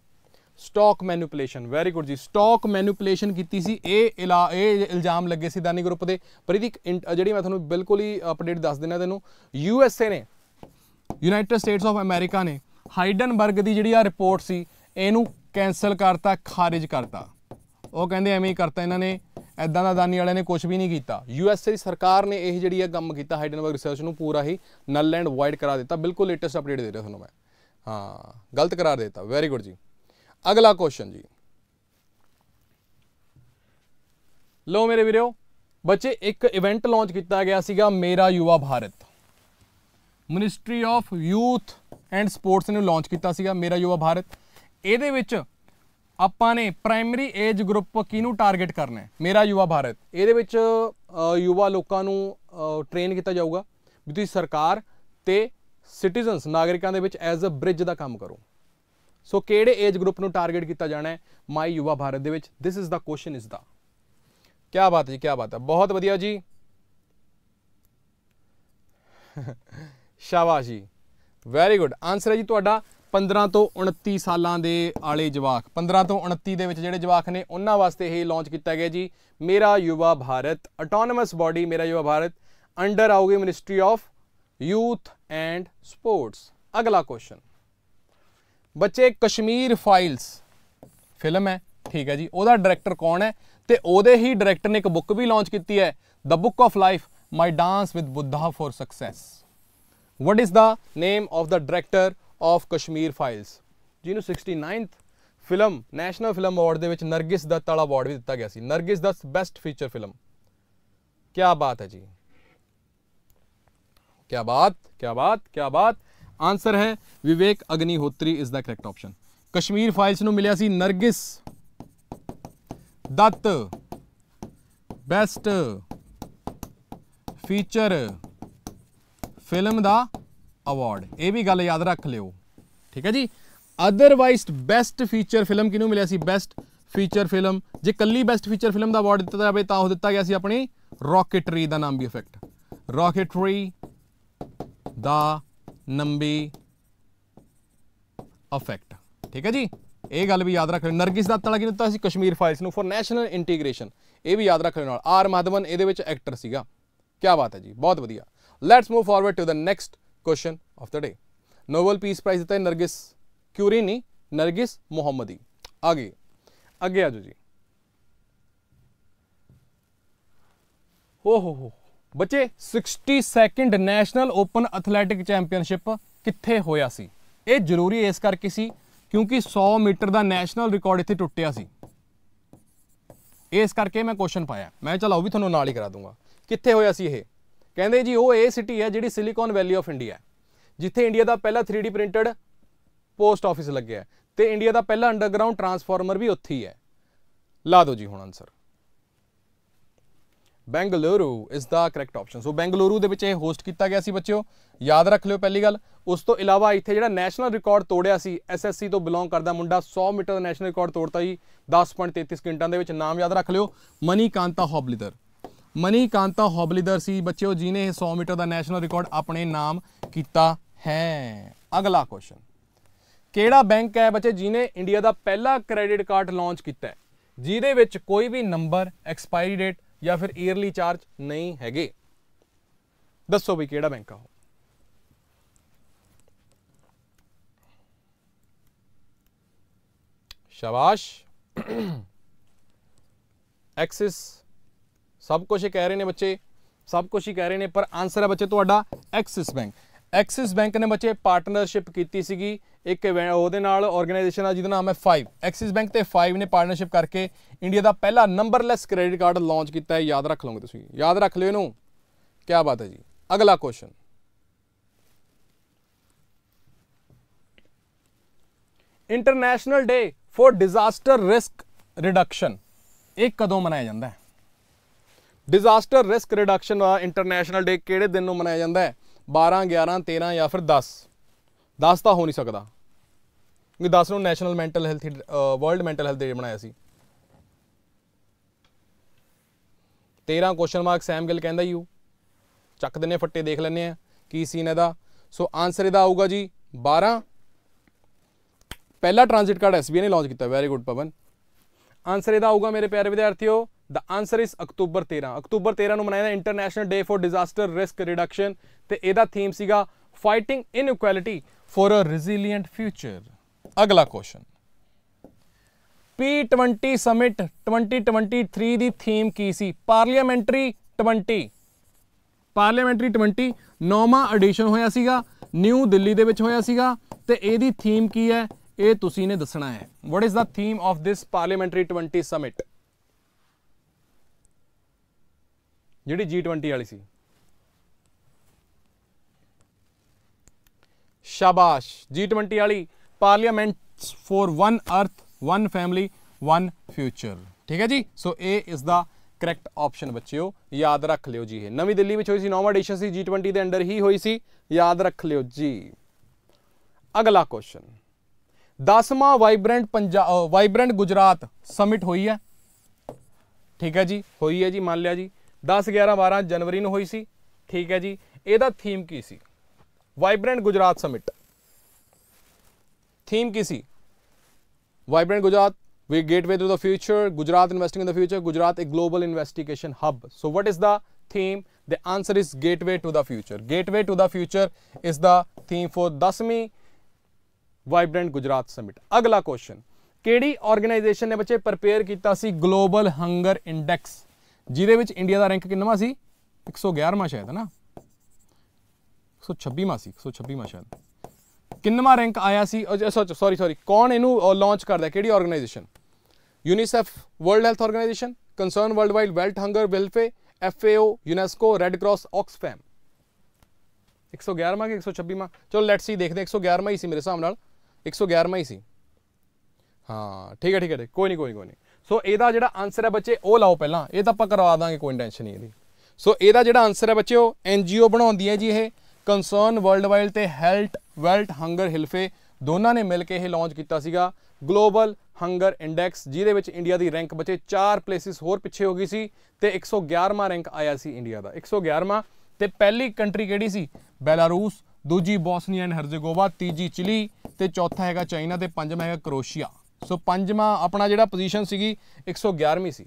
ਸਟਾਕ ਮੈਨੀਪੂਲੇਸ਼ਨ ਵੈਰੀ ਗੁੱਡ ਜੀ ਸਟਾਕ ਮੈਨੀਪੂਲੇਸ਼ਨ ਕੀਤੀ ਸੀ ਇਹ ਇਹ ਇਲਜ਼ਾਮ ਲੱਗੇ ਸੀ ਦਾਨੀ ਗਰੁੱਪ ਦੇ ਪਰ ਇਹਦੀ ਜਿਹੜੀ ਮੈਂ ਤੁਹਾਨੂੰ ਬਿਲਕੁਲ ਹੀ ਅਪਡੇਟ ਦੱਸ ਦਿੰਦਾ ਤੈਨੂੰ ਯੂ ਐਸ ਏ ਨੇ ਯੂਨਾਈਟਿਡ ਸਟੇਟਸ ਆਫ ਅਮਰੀਕਾ ਨੇ ਹਾਈਡਨਬਰਗ ਦੀ ਜਿਹੜੀ ਆ ਰਿਪੋਰਟ ਸੀ ਇਹਨੂੰ ਕੈਨਸਲ ਕਰਤਾ ਖਾਰਜ ਕਰਤਾ ਉਹ ਕਹਿੰਦੇ ਐਵੇਂ ਹੀ ਕਰਤਾ ਇਹਨਾਂ ਨੇ ਐਦਾਂ ਦਾ ਦਾਨੀ ਵਾਲਿਆਂ ਨੇ ਕੁਝ ਵੀ ਨਹੀਂ ਕੀਤਾ ਯੂਐਸਏ ਦੀ ਸਰਕਾਰ ਨੇ ਇਹ ਜਿਹੜੀ ਹੈ ਕੰਮ ਕੀਤਾ ਹਾਈਡਨਬਰਗ ਰਿਸਰਚ ਨੂੰ ਪੂਰਾ ਹੀ ਨਲ ਐਂਡ ਵਾਈਡ ਕਰਾ ਦਿੱਤਾ ਬਿਲਕੁਲ ਲੇਟੈਸਟ ਅਪਡੇਟ ਦੇ ਰਿਹਾ ਤੁਹਾਨੂੰ ਮੈਂ ਹਾਂ ਗਲਤ ਕਰਾਰ ਦਿੱਤਾ ਵੈਰੀ ਗੁੱਡ ਜੀ ਅਗਲਾ ਕੁਐਸਚਨ ਜੀ ਲੋ ਮੇਰੇ ਵੀਰੋ ਬੱਚੇ ਇੱਕ ਇਵੈਂਟ ਲਾਂਚ ਕੀਤਾ ਗਿਆ ਸੀਗਾ Mera Yuva Bharat ministry of youth and sports ਨੇ ਲਾਂਚ ਕੀਤਾ ਸੀਗਾ ਮੇਰਾ ਯੁਵਾ ਭਾਰਤ ਇਹਦੇ ਵਿੱਚ ਆਪਾਂ ਨੇ ਪ੍ਰਾਇਮਰੀ ਏਜ ਗਰੁੱਪ ਕਿਹਨੂੰ ਟਾਰਗੇਟ ਕਰਨਾ ਹੈ ਮੇਰਾ ਯੁਵਾ ਭਾਰਤ ਇਹਦੇ ਵਿੱਚ ਯੁਵਾ ਲੋਕਾਂ ਨੂੰ ਟ੍ਰੇਨ ਕੀਤਾ ਜਾਊਗਾ ਵੀ ਤੁਸੀਂ ਸਰਕਾਰ ਤੇ ਸਿਟੀਜ਼ਨਸ ਨਾਗਰਿਕਾਂ ਦੇ ਵਿੱਚ ਐਜ਼ ਅ ਬ੍ਰਿਜ ਦਾ ਕੰਮ ਕਰੋ ਸੋ ਕਿਹੜੇ ਏਜ ਗਰੁੱਪ ਨੂੰ ਟਾਰਗੇਟ ਕੀਤਾ ਜਾਣਾ ਹੈ ਮਾਈ ਯੁਵਾ ਭਾਰਤ ਦੇ ਵਿੱਚ this is the question is the ਕੀ ਬਾਤ ਹੈ ਜੀ ਕੀ ਬਾਤ ਹੈ ਬਹੁਤ ਵਧੀਆ ਜੀ <laughs> ਸ਼ਾਬਾਸ਼ ਜੀ ਵੈਰੀ ਗੁੱਡ ਆਨਸਰ ਹੈ ਜੀ ਤੁਹਾਡਾ 15 ਤੋਂ 29 ਸਾਲਾਂ ਦੇ ਆਲੇ ਜਵਾਕ 15 ਤੋਂ 29 ਦੇ ਵਿੱਚ ਜਿਹੜੇ ਜਵਾਕ ਨੇ ਉਹਨਾਂ ਵਾਸਤੇ ਇਹ ਲਾਂਚ ਕੀਤਾ ਗਿਆ ਜੀ ਮੇਰਾ Yuva Bharat autonomous body Mera Yuva Bharat under ਆਊਗੀ ministry of youth and sports ਅਗਲਾ ਕੁਐਸਚਨ ਬੱਚੇ ਕਸ਼ਮੀਰ ਫਾਈਲਸ ਫਿਲਮ ਹੈ ਠੀਕ ਹੈ ਜੀ ਉਹਦਾ ਡਾਇਰੈਕਟਰ ਕੌਣ ਹੈ ਤੇ ਉਹਦੇ ਹੀ ਡਾਇਰੈਕਟਰ ਨੇ ਇੱਕ ਬੁੱਕ ਵੀ ਲਾਂਚ ਕੀਤੀ ਹੈ the book of life my dance with Buddha for success what is the name of the director of Kashmir Files ਜਿਹਨੂੰ 69th film national film award ਦੇ ਵਿੱਚ ਨਰਗਿਸ ਦੱਤ ਵਾਲਾ ਅਵਾਰਡ ਵੀ ਦਿੱਤਾ ਗਿਆ ਸੀ Nargis Dutt best feature film ਕੀ ਬਾਤ ਹੈ ਜੀ ਕੀ ਬਾਤ ਕੀ ਬਾਤ ਕੀ ਬਾਤ ਆਨਸਰ ਹੈ Vivek Agnihotri is the correct option Kashmir Files ਨੂੰ ਮਿਲਿਆ ਸੀ Nargis Dutt best feature film ਦਾ ਅਵਾਰਡ ਇਹ ਵੀ ਗੱਲ ਯਾਦ ਰੱਖ ਲਿਓ ਠੀਕ ਹੈ ਜੀ ਅਦਰਵਾਈਜ਼ ਬੈਸਟ ਫੀਚਰ ਫਿਲਮ ਕਿਹਨੂੰ ਮਿਲਿਆ ਸੀ ਬੈਸਟ ਫੀਚਰ ਫਿਲਮ ਜੇ ਕੱਲੀ ਬੈਸਟ ਫੀਚਰ ਫਿਲਮ ਦਾ ਅਵਾਰਡ ਦਿੱਤਾ ਜਾਵੇ ਤਾਂ ਉਹ ਦਿੱਤਾ ਗਿਆ ਸੀ ਆਪਣੀ ਰਾਕਟਰੀ ਦਾ ਨਾਮ ਵੀ ਇਫੈਕਟ ਰਾਕਟਰੀ ਦਾ ਨੰਬੀ ਇਫੈਕਟ ਠੀਕ ਹੈ ਜੀ ਇਹ ਗੱਲ ਵੀ ਯਾਦ ਰੱਖ ਲਿਓ ਨਰਗਿਸ ਦਾ ਤਲਾ ਕਿਹਨੂੰ ਦਿੱਤਾ ਸੀ ਕਸ਼ਮੀਰ ਫਾਈਲਸ ਨੂੰ ਫॉर ਨੈਸ਼ਨਲ ਇੰਟੀਗ੍ਰੇਸ਼ਨ ਇਹ ਵੀ ਯਾਦ ਰੱਖ ਲਿਓ ਨਾਲ ਆਰ ਮਾਧਵਨ ਇਹਦੇ ਵਿੱਚ ਐਕਟਰ ਸੀਗਾ ਕੀ ਬਾਤ ਹੈ ਜੀ ਬਹੁਤ ਵਧੀਆ let's move forward to the next question of the day Nobel peace prize ਦਿੱਤਾ है नरगिस क्यूरी नहीं नरगिस मोहम्मदी ਅੱਗੇ आगे आ जाओ ਹੋ ਹੋ हो ਬੱਚੇ 62nd national open athletic championship ਕਿੱਥੇ ਹੋਇਆ ਸੀ ਇਹ ਜ਼ਰੂਰੀ ਇਸ ਕਰਕੇ ਸੀ ਕਿਉਂਕਿ 100 ਮੀਟਰ ਦਾ ਨੈਸ਼ਨਲ ਰਿਕਾਰਡ ਇੱਥੇ ਟੁੱਟਿਆ ਸੀ ਇਸ ਕਰਕੇ ਮੈਂ ਕੁਐਸਚਨ ਪਾਇਆ ਮੈਂ ਚਲ ਉਹ ਵੀ ਤੁਹਾਨੂੰ ਨਾਲ ਹੀ ਕਰਾ ਦੂੰਗਾ ਕਿੱਥੇ ਹੋਇਆ ਸੀ ਇਹ ਕਹਿੰਦੇ ਜੀ ਉਹ ਇਹ ਸਿਟੀ ਹੈ ਜਿਹੜੀ ਸਿਲੀਕਨ ਵੈਲੀ ਆਫ ਇੰਡੀਆ ਜਿੱਥੇ ਇੰਡੀਆ ਦਾ ਪਹਿਲਾ 3D ਪ੍ਰਿੰਟਡ ਪੋਸਟ ਆਫਿਸ ਲੱਗਿਆ ਤੇ ਇੰਡੀਆ ਦਾ ਪਹਿਲਾ ਅੰਡਰਗਰਾਉਂਡ ਟਰਾਂਸਫਾਰਮਰ ਵੀ ਉੱਥੇ ਹੀ ਹੈ ਲਾ ਦਿਓ ਜੀ ਹੁਣ answer Bengaluru is the correct option so Bengaluru ਦੇ ਵਿੱਚ ਇਹ ਹੋਸਟ ਕੀਤਾ ਗਿਆ ਸੀ ਬੱਚਿਓ ਯਾਦ ਰੱਖ ਲਿਓ ਪਹਿਲੀ ਗੱਲ ਉਸ ਤੋਂ ਇਲਾਵਾ ਇੱਥੇ ਜਿਹੜਾ ਨੈਸ਼ਨਲ ਰਿਕਾਰਡ ਤੋੜਿਆ ਸੀ ਐਸਐਸਸੀ ਤੋਂ ਬਿਲੋਂਗ ਕਰਦਾ ਮੁੰਡਾ 100 ਮੀਟਰ ਦਾ ਨੈਸ਼ਨਲ ਰਿਕਾਰਡ ਤੋੜਤਾ ਜੀ 10.33 ਸਕਿੰਟਾਂ ਦੇ ਵਿੱਚ ਨਾਮ ਯਾਦ ਰੱਖ ਲਿਓ ਮਨੀ ਕਾਂਤਾ ਹੌਬਲੀਦਰ ਮਨੀ ਕਾਂਤਾ ਹੌਬਲੀਦਰ ਸੀ ਬੱਚਿਓ ਜਿਨੇ 100 ਮੀਟਰ ਦਾ ਨੈਸ਼ਨਲ ਰਿਕਾਰਡ ਆਪਣੇ ਨਾਮ ਕੀਤਾ ਹੈ ਅਗਲਾ ਕੁਐਸਚਨ ਕਿਹੜਾ ਬੈਂਕ ਹੈ ਬੱਚੇ ਜਿਨੇ ਇੰਡੀਆ ਦਾ ਪਹਿਲਾ ਕ੍ਰੈਡਿਟ ਕਾਰਡ ਲਾਂਚ ਕੀਤਾ ਹੈ ਜਿਹਦੇ ਵਿੱਚ ਕੋਈ ਵੀ ਨੰਬਰ ਐਕਸਪਾਇਰੀ ਡੇਟ ਜਾਂ ਫਿਰ ਈਅਰਲੀ ਚਾਰਜ ਨਹੀਂ ਹੈਗੇ ਦੱਸੋ ਵੀ ਕਿਹੜਾ ਬੈਂਕ ਆ ਸ਼ਾਬਾਸ਼ ਐਕਸਿਸ <coughs> ਸਭ ਕੁਝ ਹੀ ਕਹਿ ਰਹੇ ਨੇ ਬੱਚੇ ਸਭ ਕੁਝ ਹੀ ਕਹਿ ਰਹੇ ਨੇ ਪਰ ਆਨਸਰ ਹੈ ਬੱਚੇ ਤੁਹਾਡਾ ਐਕਸਿਸ ਬੈਂਕ ਐਕਸਿਸ ਬੈਂਕ ਨੇ ਬੱਚੇ ਪਾਰਟਨਰਸ਼ਿਪ ਕੀਤੀ ਸੀਗੀ ਇੱਕ ਉਹਦੇ ਨਾਲ ਆਰਗੇਨਾਈਜੇਸ਼ਨ ਆ ਜਿਹਦਾ ਨਾਮ ਹੈ 5 ਐਕਸਿਸ ਬੈਂਕ ਤੇ 5 ਨੇ ਪਾਰਟਨਰਸ਼ਿਪ ਕਰਕੇ ਇੰਡੀਆ ਦਾ ਪਹਿਲਾ ਨੰਬਰਲੈਸ ਕ੍ਰੈਡਿਟ ਕਾਰਡ ਲਾਂਚ ਕੀਤਾ ਹੈ ਯਾਦ ਰੱਖ ਲਓਗੇ ਤੁਸੀਂ ਯਾਦ ਰੱਖ ਲਿਓ ਇਹਨੂੰ ਕੀ ਬਾਤ ਹੈ ਜੀ ਅਗਲਾ question international day for disaster risk reduction ਇਹ ਕਦੋਂ ਮਨਾਇਆ ਜਾਂਦਾ ਹੈ disaster risk reduction international day ਕਿਹੜੇ ਦਿਨ ਨੂੰ ਮਨਾਇਆ ਜਾਂਦਾ ਹੈ 12 11 13 ਜਾਂ ਫਿਰ 10 10 ਤਾਂ ਹੋ ਨਹੀਂ ਸਕਦਾ ਕਿਉਂਕਿ 10 ਨੂੰ national mental health world mental health day ਬਣਾਇਆ ਸੀ 13 ਕੁਐਸਚਨ ਮਾਰਕ ਸੈਮ ਗਿਲ ਕਹਿੰਦਾ ਯੂ ਚੱਕ ਦਿੰਨੇ ਫੱਟੇ ਦੇਖ ਲੈਣੇ ਆ ਕੀ ਸੀਨ ਇਹਦਾ ਸੋ ਆਨਸਰ ਇਹਦਾ ਆਊਗਾ ਜੀ 12 ਪਹਿਲਾ ਟ੍ਰਾਂਜ਼ਿਟ ਕਾਰਡ ਐਸਬੀਆਈ ਨੇ ਲਾਂਚ ਕੀਤਾ ਵੈਰੀ ਗੁੱਡ ਪਵਨ ਆਨਸਰ ਇਹਦਾ ਆਊਗਾ ਮੇਰੇ ਪਿਆਰੇ ਵਿਦਿਆਰਥੀਓ ਦਾ ਆਨਸਰ ਇਸ ਅਕਤੂਬਰ 13 ਅਕਤੂਬਰ 13 ਨੂੰ ਮਨਾਇਆ international day for disaster risk reduction ਤੇ ਇਹਦਾ ਥੀਮ ਸੀਗਾ fighting inequality for a resilient future ਅਗਲਾ ਕੁਐਸਚਨ P20 ਸਮਿਟ 2023 ਦੀ ਥੀਮ ਕੀ ਸੀ ਪਾਰਲੀਮੈਂਟਰੀ 20 ਪਾਰਲੀਮੈਂਟਰੀ 20 ਨੌਵਾਂ ਐਡੀਸ਼ਨ ਹੋਇਆ ਸੀਗਾ ਨਿਊ ਦਿੱਲੀ ਦੇ ਵਿੱਚ ਹੋਇਆ ਸੀਗਾ ਤੇ ਇਹਦੀ ਥੀਮ ਕੀ ਹੈ ਇਹ ਤੁਸੀਂ ਨੇ ਦੱਸਣਾ ਹੈ what is the theme of this parliamentary 20 summit ਜਿਹੜੀ G20 ਵਾਲੀ ਸੀ ਸ਼ਾਬਾਸ਼ G20 ਵਾਲੀ parliament for one earth one family one future ਠੀਕ ਹੈ ਜੀ ਸੋ ਇਹ ਇਸ ਦਾ ਕਰੈਕਟ ਆਪਸ਼ਨ ਬੱਚਿਓ ਯਾਦ ਰੱਖ ਲਿਓ ਜੀ ਇਹ ਨਵੀਂ ਦਿੱਲੀ ਵਿੱਚ ਹੋਈ ਸੀ ਨੌਵਾਂ ਐਡੀਸ਼ਨ ਸੀ G20 ਦੇ ਅੰਡਰ ਹੀ ਹੋਈ ਸੀ ਯਾਦ ਰੱਖ ਲਿਓ ਜੀ ਅਗਲਾ ਕੁਐਸਚਨ 10ਵਾਂ vibrant Punjab vibrant Gujarat summit ਹੋਈ ਹੈ ਠੀਕ ਹੈ ਜੀ ਹੋਈ ਹੈ ਜੀ ਮੰਨ ਲਿਆ ਜੀ 10 11 12 ਜਨਵਰੀ ਨੂੰ ਹੋਈ ਸੀ ਠੀਕ ਹੈ ਜੀ ਇਹਦਾ ਥੀਮ ਕੀ ਸੀ ਵਾਈਬ੍ਰੈਂਟ ਗੁਜਰਾਤ ਸਮਿਟ ਥੀਮ ਕੀ ਸੀ ਵਾਈਬ੍ਰੈਂਟ ਗੁਜਰਾਤ ਵੀ gateway to the future Gujarat investing in the future Gujarat ਇੱਕ global investigation hub so what is the theme the answer is gateway to the future gateway to the future is the theme for 10ਵੀਂ vibrant Gujarat summit ਅਗਲਾ question ਕਿਹੜੀ organisation ਨੇ ਬੱਚੇ prepare ਕੀਤਾ ਸੀ global hunger index ਜਿਹਦੇ ਵਿੱਚ India ਦਾ rank ਕਿੰਨਾ ਸੀ 111ਵਾਂ ਸ਼ਾਇਦ ਹੈ ਨਾ 126ਵਾਂ ਸੀ 126ਵਾਂ ਸ਼ਾਇਦ ਕਿੰਨਾ ਰੈਂਕ ਆਇਆ ਸੀ ਸੌਰੀ ਸੌਰੀ ਕੌਣ ਇਹਨੂੰ ਲਾਂਚ ਕਰਦਾ ਕਿਹੜੀ organisation UNICEF world health organisation concern world wide Welthungerhilfe FAO UNESCO Red Cross Oxfam 111ਵਾਂ ਕਿ 126ਵਾਂ ਚਲੋ ਲੈਟਸ ਸੀ ਦੇਖਦੇ 111ਵਾਂ ਹੀ ਸੀ ਮੇਰੇ ਹਿਸਾਬ ਨਾਲ 111ਵਾਂ ਹੀ ਸੀ ਹਾਂ ਠੀਕ ਹੈ ਠੀਕ ਹੈ ਕੋਈ ਨਹੀਂ ਕੋਈ ਨਹੀਂ ਕੋਈ ਨਹੀਂ ਸੋ ਇਹਦਾ ਜਿਹੜਾ ਆਨਸਰ ਹੈ ਬੱਚੇ ਉਹ ਲਾਓ ਪਹਿਲਾਂ ਇਹ ਤਾਂ ਆਪਾਂ ਕਰਵਾ ਦਾਂਗੇ ਕੋਈ ਟੈਨਸ਼ਨ ਨਹੀਂ ਇਹਦੀ ਸੋ ਇਹਦਾ ਜਿਹੜਾ ਆਨਸਰ ਹੈ ਬੱਚਿਓ ਐਨਜੀਓ ਬਣਾਉਂਦੀ ਹੈ ਜੀ ਇਹ ਕੰਸਰਨ ਵਰਲਡ ਵਾਈਡ ਤੇ ਹੈਲਥ ਵੈਲਥ ਹੰਗਰ ਹਿਲਫੇ ਦੋਨਾਂ ਨੇ ਮਿਲ ਕੇ ਇਹ ਲਾਂਚ ਕੀਤਾ ਸੀਗਾ ਗਲੋਬਲ ਹੰਗਰ ਇੰਡੈਕਸ ਜਿਹਦੇ ਵਿੱਚ ਇੰਡੀਆ ਦੀ ਰੈਂਕ ਬੱਚੇ 4 ਪਲੇਸਿਸ ਹੋਰ ਪਿੱਛੇ ਹੋ ਗਈ ਸੀ ਤੇ 111ਵਾਂ ਰੈਂਕ ਆਇਆ ਸੀ ਇੰਡੀਆ ਦਾ 111ਵਾਂ ਤੇ ਪਹਿਲੀ ਕੰਟਰੀ ਕਿਹੜੀ ਸੀ ਬੈਲਾਰੂਸ ਦੂਜੀ ਬੋਸਨੀਆ ਐਂਡ ਹਰਜ਼ੇਗੋਵਾ ਤੀਜੀ ਚਿਲੀ ਤੇ ਚੌਥਾ ਹੈਗਾ ਚਾਈਨਾ ਤੇ ਪੰਜਵਾਂ ਹੈਗਾ ਕਰੋਸ਼ੀਆ ਸੋ ਪੰਜਵਾਂ ਆਪਣਾ ਜਿਹੜਾ ਪੋਜੀਸ਼ਨ ਸੀਗੀ 111ਵੀਂ ਸੀ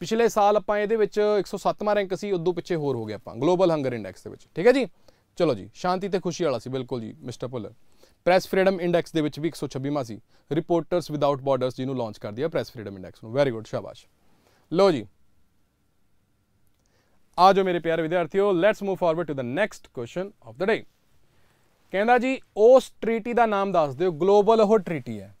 ਪਿਛਲੇ ਸਾਲ ਆਪਾਂ ਇਹਦੇ ਵਿੱਚ 107ਵਾਂ ਰੈਂਕ ਸੀ ਉਦੋਂ ਪਿੱਛੇ ਹੋਰ ਹੋ ਗਿਆ ਆਪਾਂ ਗਲੋਬਲ ਹੰਗਰ ਇੰਡੈਕਸ ਦੇ ਵਿੱਚ ਠੀਕ ਹੈ ਜੀ ਚਲੋ ਜੀ ਸ਼ਾਂਤੀ ਤੇ ਖੁਸ਼ੀ ਵਾਲਾ ਸੀ ਬਿਲਕੁਲ ਜੀ mister Puller press freedom index ਦੇ ਵਿੱਚ ਵੀ 126ਵਾਂ ਸੀ ਰਿਪੋਰਟਰਸ ਵਿਦਆਊਟ ਬਾਰਡਰਸ ਜਿਹਨੂੰ ਲਾਂਚ ਕਰ ਦਿਆ ਪ੍ਰੈਸ ਫਰੀडम ਇੰਡੈਕਸ ਨੂੰ ਵੈਰੀ ਗੁੱਡ ਸ਼ਾਬਾਸ਼ ਲੋ ਜੀ ਆ ਜੋ ਮੇਰੇ ਪਿਆਰੇ ਵਿਦਿਆਰਥੀਓ let's move forward to the next question of the day ਕਹਿੰਦਾ ਜੀ ਉਸ ਟ੍ਰੀਟੀ ਦਾ ਨਾਮ ਦੱਸ ਦਿਓ ਗਲੋਬਲ ਉਹ ਟ੍ਰੀਟੀ ਹੈ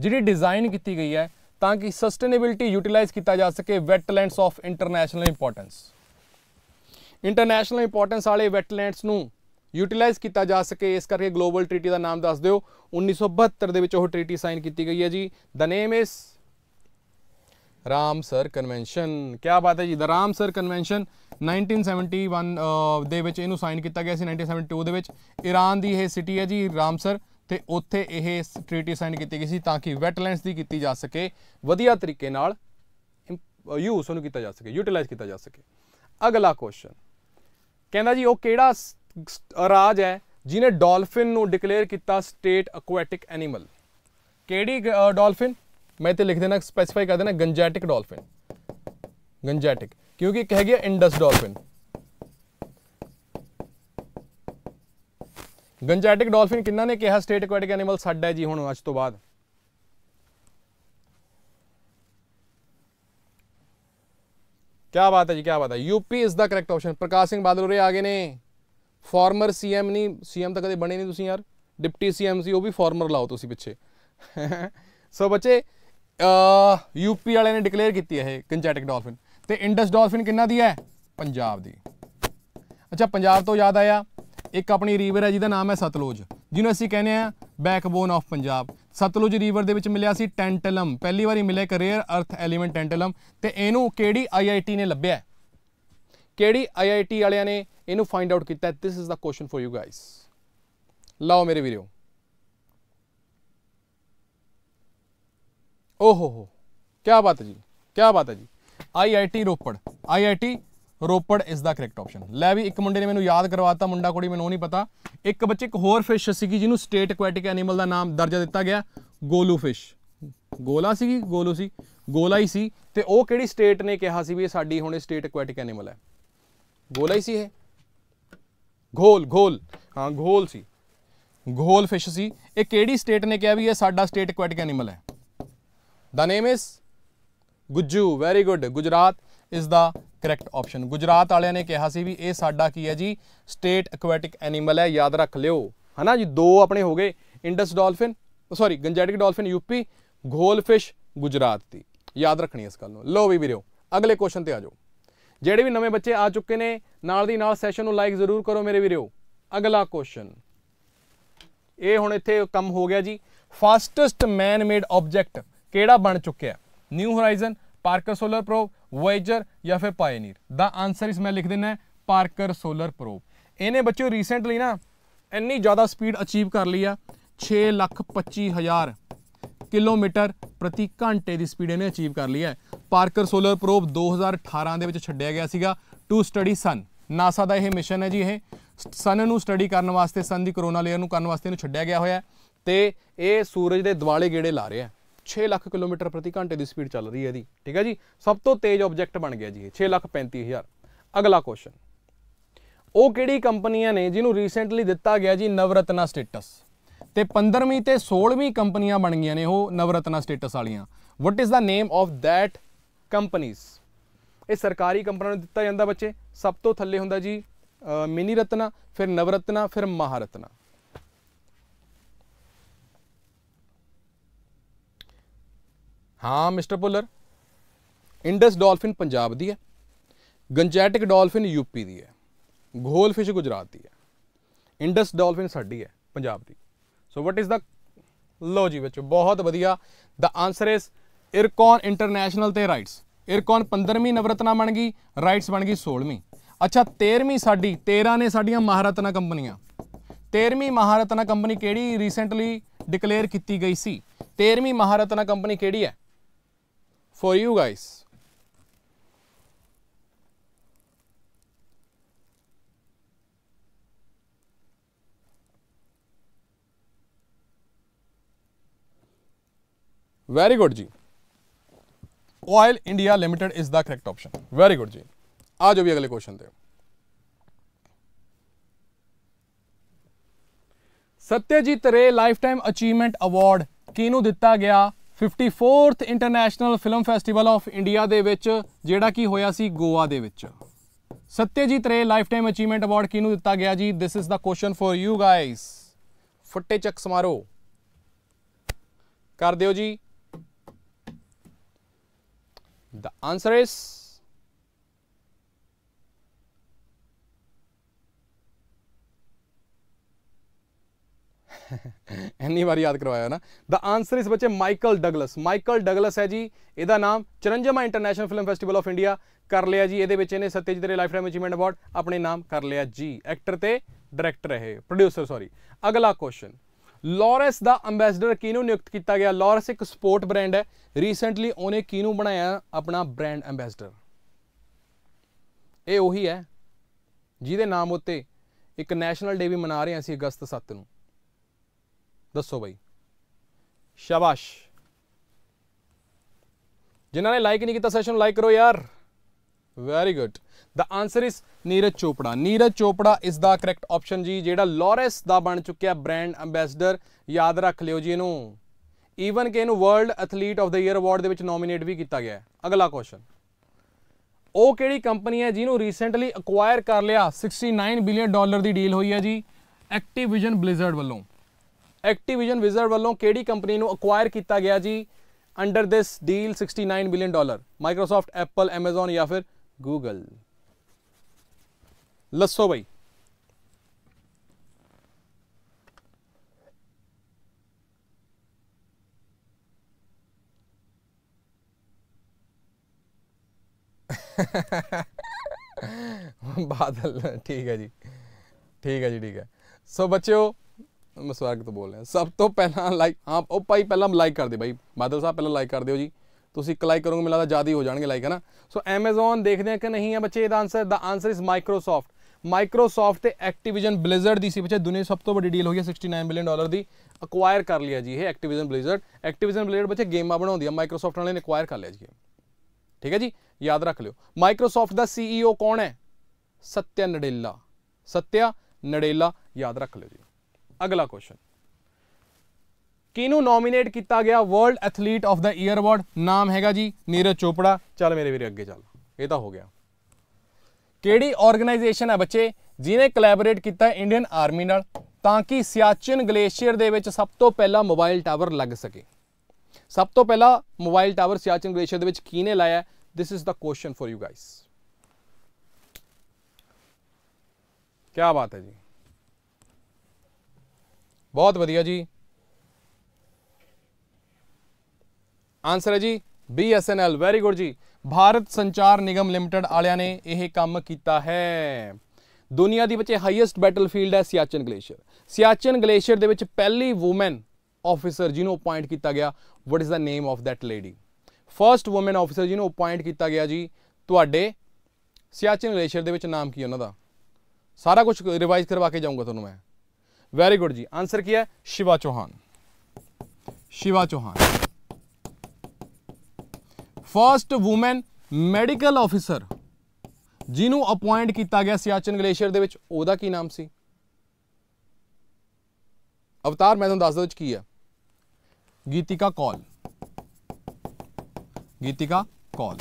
ਜਿਹੜੀ ਡਿਜ਼ਾਈਨ ਕੀਤੀ ਗਈ ਹੈ ਤਾਂ ਕਿ ਸਸਟੇਨੇਬਿਲਟੀ ਯੂਟਿਲਾਈਜ਼ ਕੀਤਾ ਜਾ ਸਕੇ wetlands of international importance international importance ਵਾਲੇ ਵੈਟਲੈਂਡਸ ਨੂੰ ਯੂਟਿਲਾਈਜ਼ ਕੀਤਾ ਜਾ ਸਕੇ ਇਸ ਕਰਕੇ ਗਲੋਬਲ ਟ੍ਰੀਟੀ ਦਾ ਨਾਮ ਦੱਸ ਦਿਓ 1972 ਦੇ ਵਿੱਚ ਉਹ ਟ੍ਰੀਟੀ ਸਾਈਨ ਕੀਤੀ ਗਈ ਹੈ ਜੀ ਦਾ ਨੇਮ ਇਸ ਰਾਮਸਰ ਕਨਵੈਨਸ਼ਨ ਕੀ ਬਾਤ ਹੈ ਜੀ ਦਾ ਰਾਮਸਰ ਕਨਵੈਨਸ਼ਨ 1971 ਦੇ ਵਿੱਚ ਇਹਨੂੰ ਸਾਈਨ ਕੀਤਾ ਗਿਆ ਸੀ 1972 ਦੇ ਵਿੱਚ ਈਰਾਨ ਦੀ ਇਹ ਸਿਟੀ ਹੈ ਜੀ ਰਾਮਸਰ ਤੇ ਉੱਥੇ ਇਹ ਟ੍ਰੀਟੀ ਸਾਈਨ ਕੀਤੀ ਗਈ ਸੀ ਤਾਂ ਕਿ ਵੈਟਲੈਂਡਸ ਦੀ ਕੀਤੀ ਜਾ ਸਕੇ ਵਧੀਆ ਤਰੀਕੇ ਨਾਲ ਯੂਜ਼ ਉਹਨੂੰ ਕੀਤਾ ਜਾ ਸਕੇ ਯੂਟਿਲਾਈਜ਼ ਕੀਤਾ ਜਾ ਸਕੇ ਅਗਲਾ ਕੁਐਸਚਨ ਕਹਿੰਦਾ ਜੀ ਉਹ ਕਿਹੜਾ ਰਾਜ ਹੈ ਜਿਨੇ ਡਾਲਫਿਨ ਨੂੰ ਡਿਕਲੇਅਰ ਕੀਤਾ ਸਟੇਟ ਐਕੁਆਟਿਕ ਐਨੀਮਲ ਕਿਹੜੀ ਡਾਲਫਿਨ ਮੈਂ ਤੇ ਲਿਖ ਦੇਣਾ ਸਪੈਸੀਫਾਈ ਕਰ ਦੇਣਾ ਗੰਜੈਟਿਕ ਡਾਲਫਿਨ ਗੰਜੈਟਿਕ ਕਿਉਂਕਿ ਕਹਿ ਗਿਆ ਇੰਡਸ ਡਾਲਫਿਨ ਗੰਜੈਟਿਕ ਡਾਲਫਿਨ ਕਿੰਨਾ ਨੇ ਕਿਹਾ ਸਟੇਟ ਐਕਵਾਟਿਕ ਐਨੀਮਲ ਸਾਡਾ ਜੀ ਹੁਣ ਅੱਜ ਤੋਂ ਬਾਅਦ ਕੀ ਬਾਤ ਹੈ ਜੀ ਕੀ ਬਾਤ ਹੈ UP is the correct option Prakash Singh Badal ਉਰੇ ਆ ਗਏ ਨੇ ਫਾਰਮਰ ਸੀਐਮ ਨਹੀਂ ਸੀਐਮ ਤਾਂ ਕਦੇ ਬਣੇ ਨਹੀਂ ਤੁਸੀਂ ਯਾਰ ਡਿਪਟੀ ਸੀਐਮ ਸੀ ਉਹ ਵੀ ਫਾਰਮਰ ਲਾਓ ਤੁਸੀਂ ਪਿੱਛੇ ਸੋ ਬੱਚੇ ਯੂਪੀ ਵਾਲਿਆਂ ਨੇ ਡਿਕਲੇਅਰ ਕੀਤੀ ਹੈ ਇਹ ਕੰਜੈਟਿਕ ਡਾਲਫਿਨ ਤੇ ਇੰਡਸ ਡਾਲਫਿਨ ਕਿੰਨਾ ਦੀ ਹੈ ਪੰਜਾਬ ਦੀ ਅੱਛਾ ਪੰਜਾਬ ਤੋਂ ਯਾਦ ਆਇਆ ਇੱਕ ਆਪਣੀ ਰਿਵਰ ਹੈ ਜਿਹਦਾ ਨਾਮ ਹੈ ਸਤਲੁਜ ਜਿਹਨੂੰ ਅਸੀਂ ਕਹਿੰਦੇ ਆ backbone of Punjab Sutlej river ਦੇ ਵਿੱਚ ਮਿਲਿਆ ਸੀ ਟੈਂਟਲਮ ਪਹਿਲੀ ਵਾਰੀ ਮਿਲਿਆ ਇੱਕ ਰੇਅਰ ਅਰਥ ਐਲੀਮੈਂਟ ਟੈਂਟਲਮ ਤੇ ਇਹਨੂੰ ਕਿਹੜੀ ਆਈਆਈਟੀ ਨੇ ਲੱਭਿਆ ਕਿਹੜੀ ਆਈਆਈਟੀ ਵਾਲਿਆਂ ਨੇ ਇਹਨੂੰ ਫਾਈਂਡ ਆਊਟ ਕੀਤਾ this is the question for you guys ਲਾਓ ਮੇਰੇ ਵੀਰੋ ਓਹੋ ਹੋ ਕੀ ਬਾਤ ਹੈ ਜੀ ਕੀ ਬਾਤ ਹੈ ਜੀ ਆਈਆਈਟੀ ਰੋਪੜ ਆਈਆਈਟੀ ਰੋਪੜ ਇਸ ਦਾ ਕਰੈਕਟ ਆਪਸ਼ਨ ਲੈ ਵੀ ਇੱਕ ਮੁੰਡੇ ਨੇ ਮੈਨੂੰ ਯਾਦ ਕਰਵਾਤਾ ਮੁੰਡਾ ਕੁੜੀ ਮੈਨੂੰ ਨਹੀਂ ਪਤਾ ਇੱਕ ਬੱਚੇ ਇੱਕ ਹੋਰ ਫਿਸ਼ ਸੀਗੀ ਜਿਹਨੂੰ ਸਟੇਟ ਐਕੁਆਟਿਕ ਐਨੀਮਲ ਦਾ ਨਾਮ ਦਰਜਾ ਦਿੱਤਾ ਗਿਆ ਗੋਲੂ ਫਿਸ਼ ਗੋਲਾ ਸੀਗੀ ਗੋਲੂ ਸੀ ਗੋਲਾ ਹੀ ਸੀ ਤੇ ਉਹ ਕਿਹੜੀ ਸਟੇਟ ਨੇ ਕਿਹਾ ਸੀ ਵੀ ਇਹ ਸਾਡੀ ਹੁਣ ਸਟੇਟ ਐਕੁਆਟਿਕ ਐਨੀਮਲ ਹੈ ਗੋਲਾ ਹੀ ਸੀ ਇਹ ਘੋਲ ਘੋਲ ਹਾਂ ਘੋਲ ਸੀ ਘੋਲ ਫਿਸ਼ ਸੀ ਇਹ ਕਿਹੜੀ ਸਟੇਟ ਨੇ ਕਿਹਾ ਵੀ ਇਹ ਸਾਡਾ ਸਟੇਟ ਐਕੁਆਟਿਕ ਐਨੀਮਲ ਹੈ ਦਾ ਨੇਮ ਇਸ ਗੁੱਜੂ ਵੈਰੀ ਗੁੱਡ ਗੁਜਰਾਤ ਇਸ ਦਾ ਕਰੈਕਟ ਆਪਸ਼ਨ ਗੁਜਰਾਤ ਵਾਲਿਆਂ ਨੇ ਕਿਹਾ ਸੀ ਵੀ ਇਹ ਸਾਡਾ ਕੀ ਹੈ ਜੀ ਸਟੇਟ ਐਕੁਆਟਿਕ ਐਨੀਮਲ ਹੈ ਯਾਦ ਰੱਖ ਲਿਓ ਹਨਾ ਜੀ ਦੋ ਆਪਣੇ ਹੋ ਗਏ Indus dolphin sorry Gangetic dolphin UP fish Gujarat ਦੀ ਯਾਦ ਰੱਖਣੀ ਇਸ ਗੱਲ ਨੂੰ ਲੋ ਵੀ ਵੀਰੋ ਅਗਲੇ ਕੁਐਸਚਨ ਤੇ ਆ ਜਾਓ ਜਿਹੜੇ ਵੀ ਨਵੇਂ ਬੱਚੇ ਆ ਚੁੱਕੇ ਨੇ ਨਾਲ ਦੀ ਨਾਲ ਸੈਸ਼ਨ ਨੂੰ ਲਾਈਕ ਜ਼ਰੂਰ ਕਰੋ ਮੇਰੇ ਵੀਰੋ ਅਗਲਾ ਕੁਐਸਚਨ ਇਹ ਹੁਣ ਇੱਥੇ ਕੰਮ ਹੋ ਗਿਆ ਜੀ ਫਾਸਟੈਸਟ ਮੈਨ ਮੇਡ ਆਬਜੈਕਟ ਕਿਹੜਾ ਬਣ ਚੁੱਕਿਆ New Horizon Parker Solar Probe Voyager ਜਾਂ ਫਿਰ ਪਾਇਨੀਅਰ ਦਾ ਆਨਸਰ ਇਸ ਮੈਂ ਲਿਖ ਦਿੰਨਾ ਪਾਰਕਰ ਸੋਲਰ ਪ੍ਰੋਬ ਇਹਨੇ ਬੱਚਿਓ ਰੀਸੈਂਟਲੀ ਨਾ ਇੰਨੀ ਜ਼ਿਆਦਾ ਸਪੀਡ ਅਚੀਵ ਕਰ ਲਈ ਆ 6 ਲੱਖ 25 ਹਜ਼ਾਰ ਕਿਲੋਮੀਟਰ ਪ੍ਰਤੀ ਘੰਟੇ ਦੀ ਸਪੀਡ ਇਹਨੇ ਅਚੀਵ ਕਰ ਲਈ ਹੈ ਪਾਰਕਰ ਸੋਲਰ ਪ੍ਰੋਬ 2018 ਦੇ ਵਿੱਚ ਛੱਡਿਆ ਗਿਆ ਸੀਗਾ ਟੂ ਸਟੱਡੀ ਸਨ ਨਾਸਾ ਦਾ ਇਹ ਮਿਸ਼ਨ ਹੈ ਜੀ ਇਹ ਸਨ ਨੂੰ ਸਟੱਡੀ ਕਰਨ ਵਾਸਤੇ ਸਨ ਦੀ ਕਰੋਨਾ ਲੇਅਰ ਨੂੰ ਕਰਨ ਵਾਸਤੇ ਇਹਨੂੰ ਛੱਡਿਆ ਗਿਆ ਹੋਇਆ ਤੇ ਇਹ ਸੂਰਜ ਦੇ ਦਿਵਾਲੇ ਗੇੜੇ ਲਾ ਰਿਹਾ ਹੈ 6 ਲੱਖ ਕਿਲੋਮੀਟਰ ਪ੍ਰਤੀ ਘੰਟੇ ਦੀ ਸਪੀਡ ਚੱਲ ਰਹੀ ਹੈ ਇਹਦੀ ਠੀਕ ਹੈ ਜੀ ਸਭ ਤੋਂ ਤੇਜ਼ ਆਬਜੈਕਟ ਬਣ ਗਿਆ ਜੀ ਇਹ 6 ਲੱਖ 35000 ਅਗਲਾ ਕੁਐਸਚਨ ਉਹ ਕਿਹੜੀ ਕੰਪਨੀਆਂ ਨੇ ਜਿਹਨੂੰ ਰੀਸੈਂਟਲੀ ਦਿੱਤਾ ਗਿਆ ਜੀ ਨਵਰਤਨਾ ਸਟੇਟਸ ਤੇ 15ਵੀਂ ਤੇ 16ਵੀਂ ਕੰਪਨੀਆਂ ਬਣ ਗਈਆਂ ਨੇ ਉਹ ਨਵਰਤਨਾ ਸਟੇਟਸ ਵਾਲੀਆਂ what is the name of that companies ਇਹ ਸਰਕਾਰੀ ਕੰਪਨੀਆਂ ਨੂੰ ਦਿੱਤਾ ਜਾਂਦਾ ਬੱਚੇ ਸਭ ਤੋਂ ਥੱਲੇ ਹੁੰਦਾ ਜੀ ਮਿਨੀ ਰਤਨਾ ਫਿਰ ਨਵਰਤਨਾ ਫਿਰ ਮਹਾਰਤਨਾ ਹਾਂ mister Puller Indus dolphin Punjab ਦੀ ਹੈ ਗੰਜੈਟਿਕ ਡਾਲਫਿਨ ਯੂਪੀ ਦੀ ਹੈ ਘੋਲ ਫਿਸ਼ ਗੁਜਰਾਤ ਦੀ ਹੈ ਇੰਡਸ ਡਾਲਫਿਨ ਸਾਡੀ ਹੈ ਪੰਜਾਬ ਦੀ ਸੋ ਵਾਟ ਇਜ਼ ਦਾ ਲੋ ਜੀ ਵਿੱਚ ਬਹੁਤ ਵਧੀਆ ਦਾ ਆਨਸਰ ਇਜ਼ ਇਰਕਨ ਇੰਟਰਨੈਸ਼ਨਲ ਤੇ ਰਾਈਟਸ ਇਰਕਨ 15ਵੀਂ ਨਵਰਤਨਾ ਬਣ ਗਈ ਰਾਈਟਸ ਬਣ ਗਈ 16ਵੀਂ ਅੱਛਾ 13ਵੀਂ ਸਾਡੀ 13 ਨੇ ਸਾਡੀਆਂ ਮਹਾਰਤਨਾ ਕੰਪਨੀਆਂ 13ਵੀਂ ਮਹਾਰਤਨਾ ਕੰਪਨੀ ਕਿਹੜੀ ਰੀਸੈਂਟਲੀ ਡਿਕਲੇਅਰ ਕੀਤੀ ਗਈ ਸੀ 13ਵੀਂ ਮਹਾਰਤਨਾ ਕੰਪਨੀ ਕਿਹੜੀ ਹੈ for you guys. Very good, G. Oil India Limited is the correct option. Very good, G. आ जाओ भी अगले क्वेश्चन पे Satyajit Ray lifetime achievement award किनू दिता गया 54th international film festival of India ਦੇ ਵਿੱਚ ਜਿਹੜਾ ਕੀ ਹੋਇਆ ਸੀ ਗੋਆ ਦੇ ਵਿੱਚ ਸੱਤਿਆਜੀਤ ਰੇ ਲਾਈਫ ਟਾਈਮ ਅਚੀਵਮੈਂਟ ਅਵਾਰਡ ਕਿਹਨੂੰ ਦਿੱਤਾ ਗਿਆ ਜੀ this is the question for you guys ਫੁੱਟੇ ਚੱਕ ਸਮਾਰੋ ਕਰ ਦਿਓ ਜੀ ਦਾ ਆਨਸਰ ਇਜ਼ ਇੰਨੀ ਵਾਰੀ ਯਾਦ ਕਰਵਾਇਆ ਨਾ ਦਾ ਆਨਸਰ ਇਸ ਬੱਚੇ ਮਾਈਕਲ ਡਗਲਸ ਮਾਈਕਲ ਡਗਲਸ ਹੈ ਜੀ ਇਹਦਾ ਨਾਮ ਚਰੰਜਮਾ international film festival of India ਕਰ ਲਿਆ ਜੀ ਇਹਦੇ ਵਿੱਚ ਇਹਨੇ ਜੀ ਦੇ ਲਾਈਫ ਟਾਈਮ ਅਚੀਵਮੈਂਟ ਅਵਾਰਡ ਆਪਣੇ ਨਾਮ ਕਰ ਲਿਆ ਜੀ ਐਕਟਰ ਤੇ ਡਾਇਰੈਕਟਰ ਹੈ ਪ੍ਰੋਡਿਊਸਰ ਸੌਰੀ ਅਗਲਾ ਕੁਐਸਚਨ ਲੌਰਸ ਦਾ ਐਮਬੈਸਡਰ ਕਿਹਨੂੰ ਨਿਯੁਕਤ ਕੀਤਾ ਗਿਆ ਲੌਰਸ ਇੱਕ ਸਪੋਰਟ ਬ੍ਰਾਂਡ ਹੈ ਰੀਸੈਂਟਲੀ ਉਹਨੇ ਕਿਹਨੂੰ ਬਣਾਇਆ ਆਪਣਾ ਬ੍ਰਾਂਡ ਐਮਬੈਸਡਰ ਇਹ ਉਹੀ ਹੈ ਜਿਹਦੇ ਨਾਮ ਉੱਤੇ ਇੱਕ ਨੈਸ਼ਨਲ ਡੇ ਵੀ ਮਨਾ ਰਹੇ ਹਾਂ ਅਸੀਂ ਅਗਸਤ 7 ਨੂੰ ਦੱਸੋ ਬਈ ਸ਼ਾਬਾਸ਼ ਜਿਨ੍ਹਾਂ ਨੇ ਲਾਈਕ ਨਹੀਂ ਕੀਤਾ ਸੈਸ਼ਨ ਨੂੰ ਲਾਈਕ ਕਰੋ ਯਾਰ very good the answer is Neeraj Chopra Neeraj Chopra ਇਸ ਦਾ ਕਰੈਕਟ ਆਪਸ਼ਨ ਜੀ ਜਿਹੜਾ ਲੋਰੈਂਸ ਦਾ ਬਣ ਚੁੱਕਿਆ ਬ੍ਰਾਂਡ ਐਮਬੈਸਡਰ ਯਾਦ ਰੱਖ ਲਿਓ ਜੀ ਇਹਨੂੰ ਈਵਨ ਕਿ ਇਹਨੂੰ world athlete of the year award ਦੇ ਵਿੱਚ ਨੋਮੀਨੇਟ ਵੀ ਕੀਤਾ ਗਿਆ ਹੈ ਅਗਲਾ ਕੁਐਸਚਨ ਉਹ ਕਿਹੜੀ ਕੰਪਨੀ ਹੈ ਜਿਹਨੂੰ ਰੀਸੈਂਟਲੀ ਅਕਵਾਇਰ ਕਰ ਲਿਆ 69 ਬਿਲੀਅਨ ਡਾਲਰ ਦੀ ਡੀਲ ਹੋਈ ਹੈ ਜੀ ਐਕਟੀਵਿਜ਼ਨ ਬਲਿਜ਼ਰਡ ਵੱਲੋਂ एक्टिविजन विजर वालों केड़ी अक्वायर किया गया जी under this deal 69 billion dollar Microsoft Apple Amazon या फिर गूगल लसो भाई बादल ठीक है जी ठीक है जी ठीक है सो बच्चों ਮੈਂ ਤੋਂ ਬੋਲ ਰਿਹਾ ਸਭ ਤੋਂ ਪਹਿਲਾਂ ਲਾਈਕ ਹਾਂ ਉਹ ਭਾਈ ਪਹਿਲਾਂ ਲਾਈਕ ਕਰ ਦੇ ਭਾਈ ਬਾਦਲ ਸਾਹਿਬ ਪਹਿਲਾਂ ਲਾਈਕ ਕਰ ਦਿਓ ਜੀ ਤੁਸੀਂ ਇੱਕ ਲਾਈਕ ਕਰੋਗੇ ਮੈਨੂੰ ਲੱਗਦਾ ਜ਼ਿਆਦਾ ਹੋ ਜਾਣਗੇ ਲਾਈਕ ਹੈ ਸੋ Amazon ਦੇਖਦੇ ਆ ਕਿ ਨਹੀਂ ਆ ਬੱਚੇ ਇਹਦਾ answer the answer is Microsoft Microsoft ਤੇ ਐਕਟੀਵਿਜ਼ਨ ਬਲਿਜ਼ਰਡ ਦੀ ਸੀ ਬੱਚੇ ਦੁਨੀਆ ਸਭ ਤੋਂ ਵੱਡੀ ਡੀਲ ਹੋਈ ਹੈ 69 ਬਿਲੀਅਨ ਡਾਲਰ ਦੀ ਅਕਵਾਇਰ ਕਰ ਲਿਆ ਜੀ ਇਹ ਐਕਟੀਵਿਜ਼ਨ ਬਲਿਜ਼ਰਡ ਐਕਟੀਵਿਜ਼ਨ ਬਲਿਜ਼ਰਡ ਬੱਚੇ ਗੇਮਾਂ ਬਣਾਉਂਦੀ ਹੈ ਮਾਈਕਰੋਸਾਫਟ ਵਾਲਿਆਂ ਨੇ ਅਕਵਾਇਰ ਕਰ ਲਿਆ ਜੀ ਠੀਕ ਹੈ ਜੀ ਯਾਦ ਰੱਖ ਲਿਓ ਮਾਈਕਰੋਸਾਫਟ ਦਾ ਸੀਈਓ e ਕੌਣ ਹੈ ਸਤਿਆ ਨਡੇਲਾ ਸਤਿਆ ਨਡੇਲਾ ਯਾਦ ਰੱਖ ਲਿਓ ਜੀ ਅਗਲਾ ਕੁਐਸਚਨ ਕਿਹਨੂੰ ਨੋਮੀਨੇਟ ਕੀਤਾ ਗਿਆ world athlete of the year award ਨਾਮ ਹੈਗਾ ਜੀ ਨੀਰਜ ਚੋਪੜਾ ਚੱਲ ਮੇਰੇ ਵੀਰੇ ਅੱਗੇ ਚੱਲ ਇਹ ਤਾਂ ਹੋ ਗਿਆ ਕਿਹੜੀ ਆਰਗੇਨਾਈਜੇਸ਼ਨ ਹੈ ਬੱਚੇ ਜਿਨੇ ਕੋਲੈਬੋਰੇਟ ਕੀਤਾ ਇੰਡੀਅਨ ਆਰਮੀ ਨਾਲ ਤਾਂ ਕਿ ਸਿਆਚਿਨ ਗਲੇਸ਼ੀਅਰ ਦੇ ਵਿੱਚ ਸਭ ਤੋਂ ਪਹਿਲਾਂ ਮੋਬਾਈਲ ਟਾਵਰ ਲੱਗ ਸਕੇ ਸਭ ਤੋਂ ਪਹਿਲਾਂ ਮੋਬਾਈਲ ਟਾਵਰ ਸਿਆਚਿਨ ਗਲੇਸ਼ੀਅਰ ਦੇ ਵਿੱਚ ਕਿਹਨੇ ਲਾਇਆ this is the question for you guys ਕੀ ਬਾਤ ਹੈ ਜੀ ਬਹੁਤ ਵਧੀਆ ਜੀ ਆਨਸਰ ਹੈ ਜੀ BSNL ਵੈਰੀ ਗੁੱਡ ਜੀ ਭਾਰਤ ਸੰਚਾਰ ਨਿਗਮ ਲਿਮਟਿਡ ਵਾਲਿਆਂ ਨੇ ਇਹ ਕੰਮ ਕੀਤਾ ਹੈ ਦੁਨੀਆ ਦੀ ਵਿੱਚ ਹਾਈਐਸਟ ਬੈਟਲਫੀਲਡ ਹੈ ਸਿਆਚਨ ਗਲੇਸ਼ੀਅਰ ਸਿਆਚਨ ਗਲੇਸ਼ੀਅਰ ਦੇ ਵਿੱਚ ਪਹਿਲੀ ਔਮਨ ਆਫੀਸਰ ਜਿਹਨੂੰ ਅਪਾਇੰਟ ਕੀਤਾ ਗਿਆ what is the name of that lady first woman officer ਜਿਹਨੂੰ ਅਪਾਇੰਟ ਕੀਤਾ ਗਿਆ ਜੀ ਤੁਹਾਡੇ ਸਿਆਚਨ ਗਲੇਸ਼ੀਅਰ ਦੇ ਵਿੱਚ ਨਾਮ ਕੀ ਉਹਨਾਂ ਦਾ ਸਾਰਾ ਕੁਝ ਰਿਵਾਈਜ਼ ਕਰਵਾ ਕੇ ਜਾਊਂਗਾ ਤੁਹਾਨੂੰ ਮੈਂ ਵੈਰੀ ਗੁੱਡ ਜੀ ਆਨਸਰ ਕੀ ਹੈ Shiva Chauhan Shiva Chauhan first woman medical officer ਜਿਹਨੂੰ ਅਪਾਇੰਟ ਕੀਤਾ ਗਿਆ ਸਿਆਚਨ ਗਲੇਸ਼ੀਅਰ ਦੇ ਵਿੱਚ ਉਹਦਾ ਕੀ ਨਾਮ ਸੀ ਅਵਤਾਰ ਮੈਂ ਤੁਹਾਨੂੰ ਦੱਸ ਦਵਾਂ ਵਿੱਚ ਕੀ ਹੈ ਗੀਤਿਕਾ ਕੌਲ ਗੀਤਿਕਾ ਕੌਲ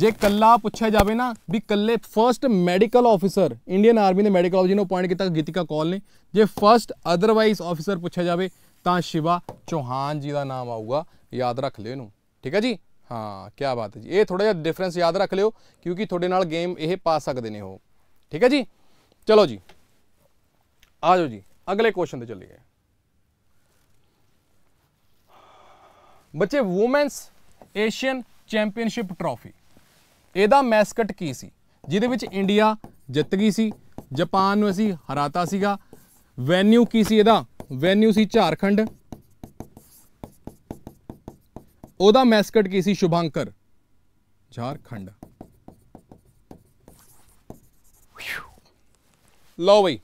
ਜੇ ਕੱਲਾ ਪੁੱਛਿਆ ਜਾਵੇ ਨਾ ਵੀ ਕੱਲੇ first medical officer Indian army ਦੇ ਮੈਡੀਕਲ ਆਫੀਸਰ ਨੂੰ ਅਪਾਇੰਟ ਕੀਤਾ ਗੀਤਿਕਾ ਕੌਲ ਨੇ ਜੇ ਫਰਸਟ ਅਦਰਵਾਈਜ਼ ਆਫੀਸਰ ਪੁੱਛਿਆ ਜਾਵੇ ਤਾਂ ਸ਼ਿਵਾ ਚੋਹਾਨ ਜੀ ਦਾ ਨਾਮ ਆਊਗਾ ਯਾਦ ਰੱਖ ਲਿਓ ਇਹਨੂੰ ਠੀਕ ਹੈ ਜੀ ਹਾਂ ਕੀ ਬਾਤ ਹੈ ਜੀ ਇਹ ਥੋੜਾ ਜਿਹਾ ਡਿਫਰੈਂਸ ਯਾਦ ਰੱਖ ਲਿਓ ਕਿਉਂਕਿ ਤੁਹਾਡੇ ਨਾਲ ਗੇਮ ਇਹ ਪਾ ਸਕਦੇ ਨੇ ਉਹ ਠੀਕ ਹੈ ਜੀ ਚਲੋ ਜੀ ਆ ਜਾਓ ਜੀ ਅਗਲੇ ਕੁਐਸਚਨ ਤੇ ਚੱਲੀਏ ਬੱਚੇ ਔਮਨਸ ਏਸ਼ੀਅਨ ਚੈਂਪੀਅਨਸ਼ਿਪ ਟਰਾਫੀ ਇਹਦਾ ਮੈਸਕਟ ਕੀ ਸੀ ਜਿਹਦੇ ਵਿੱਚ ਇੰਡੀਆ ਜਿੱਤ ਗਈ ਸੀ ਜਾਪਾਨ ਨੂੰ ਅਸੀਂ ਹਰਾਤਾ ਸੀਗਾ ਵੈਨਿਊ ਕੀ ਸੀ ਇਹਦਾ ਵੈਨਿਊ ਸੀ ਝਾਰਖੰਡ ਉਹਦਾ ਮੈਸਕਟ ਕੀ ਸੀ ਸ਼ੁਭੰਕਰ ਝਾਰਖੰਡ ਲਓ ਬਈ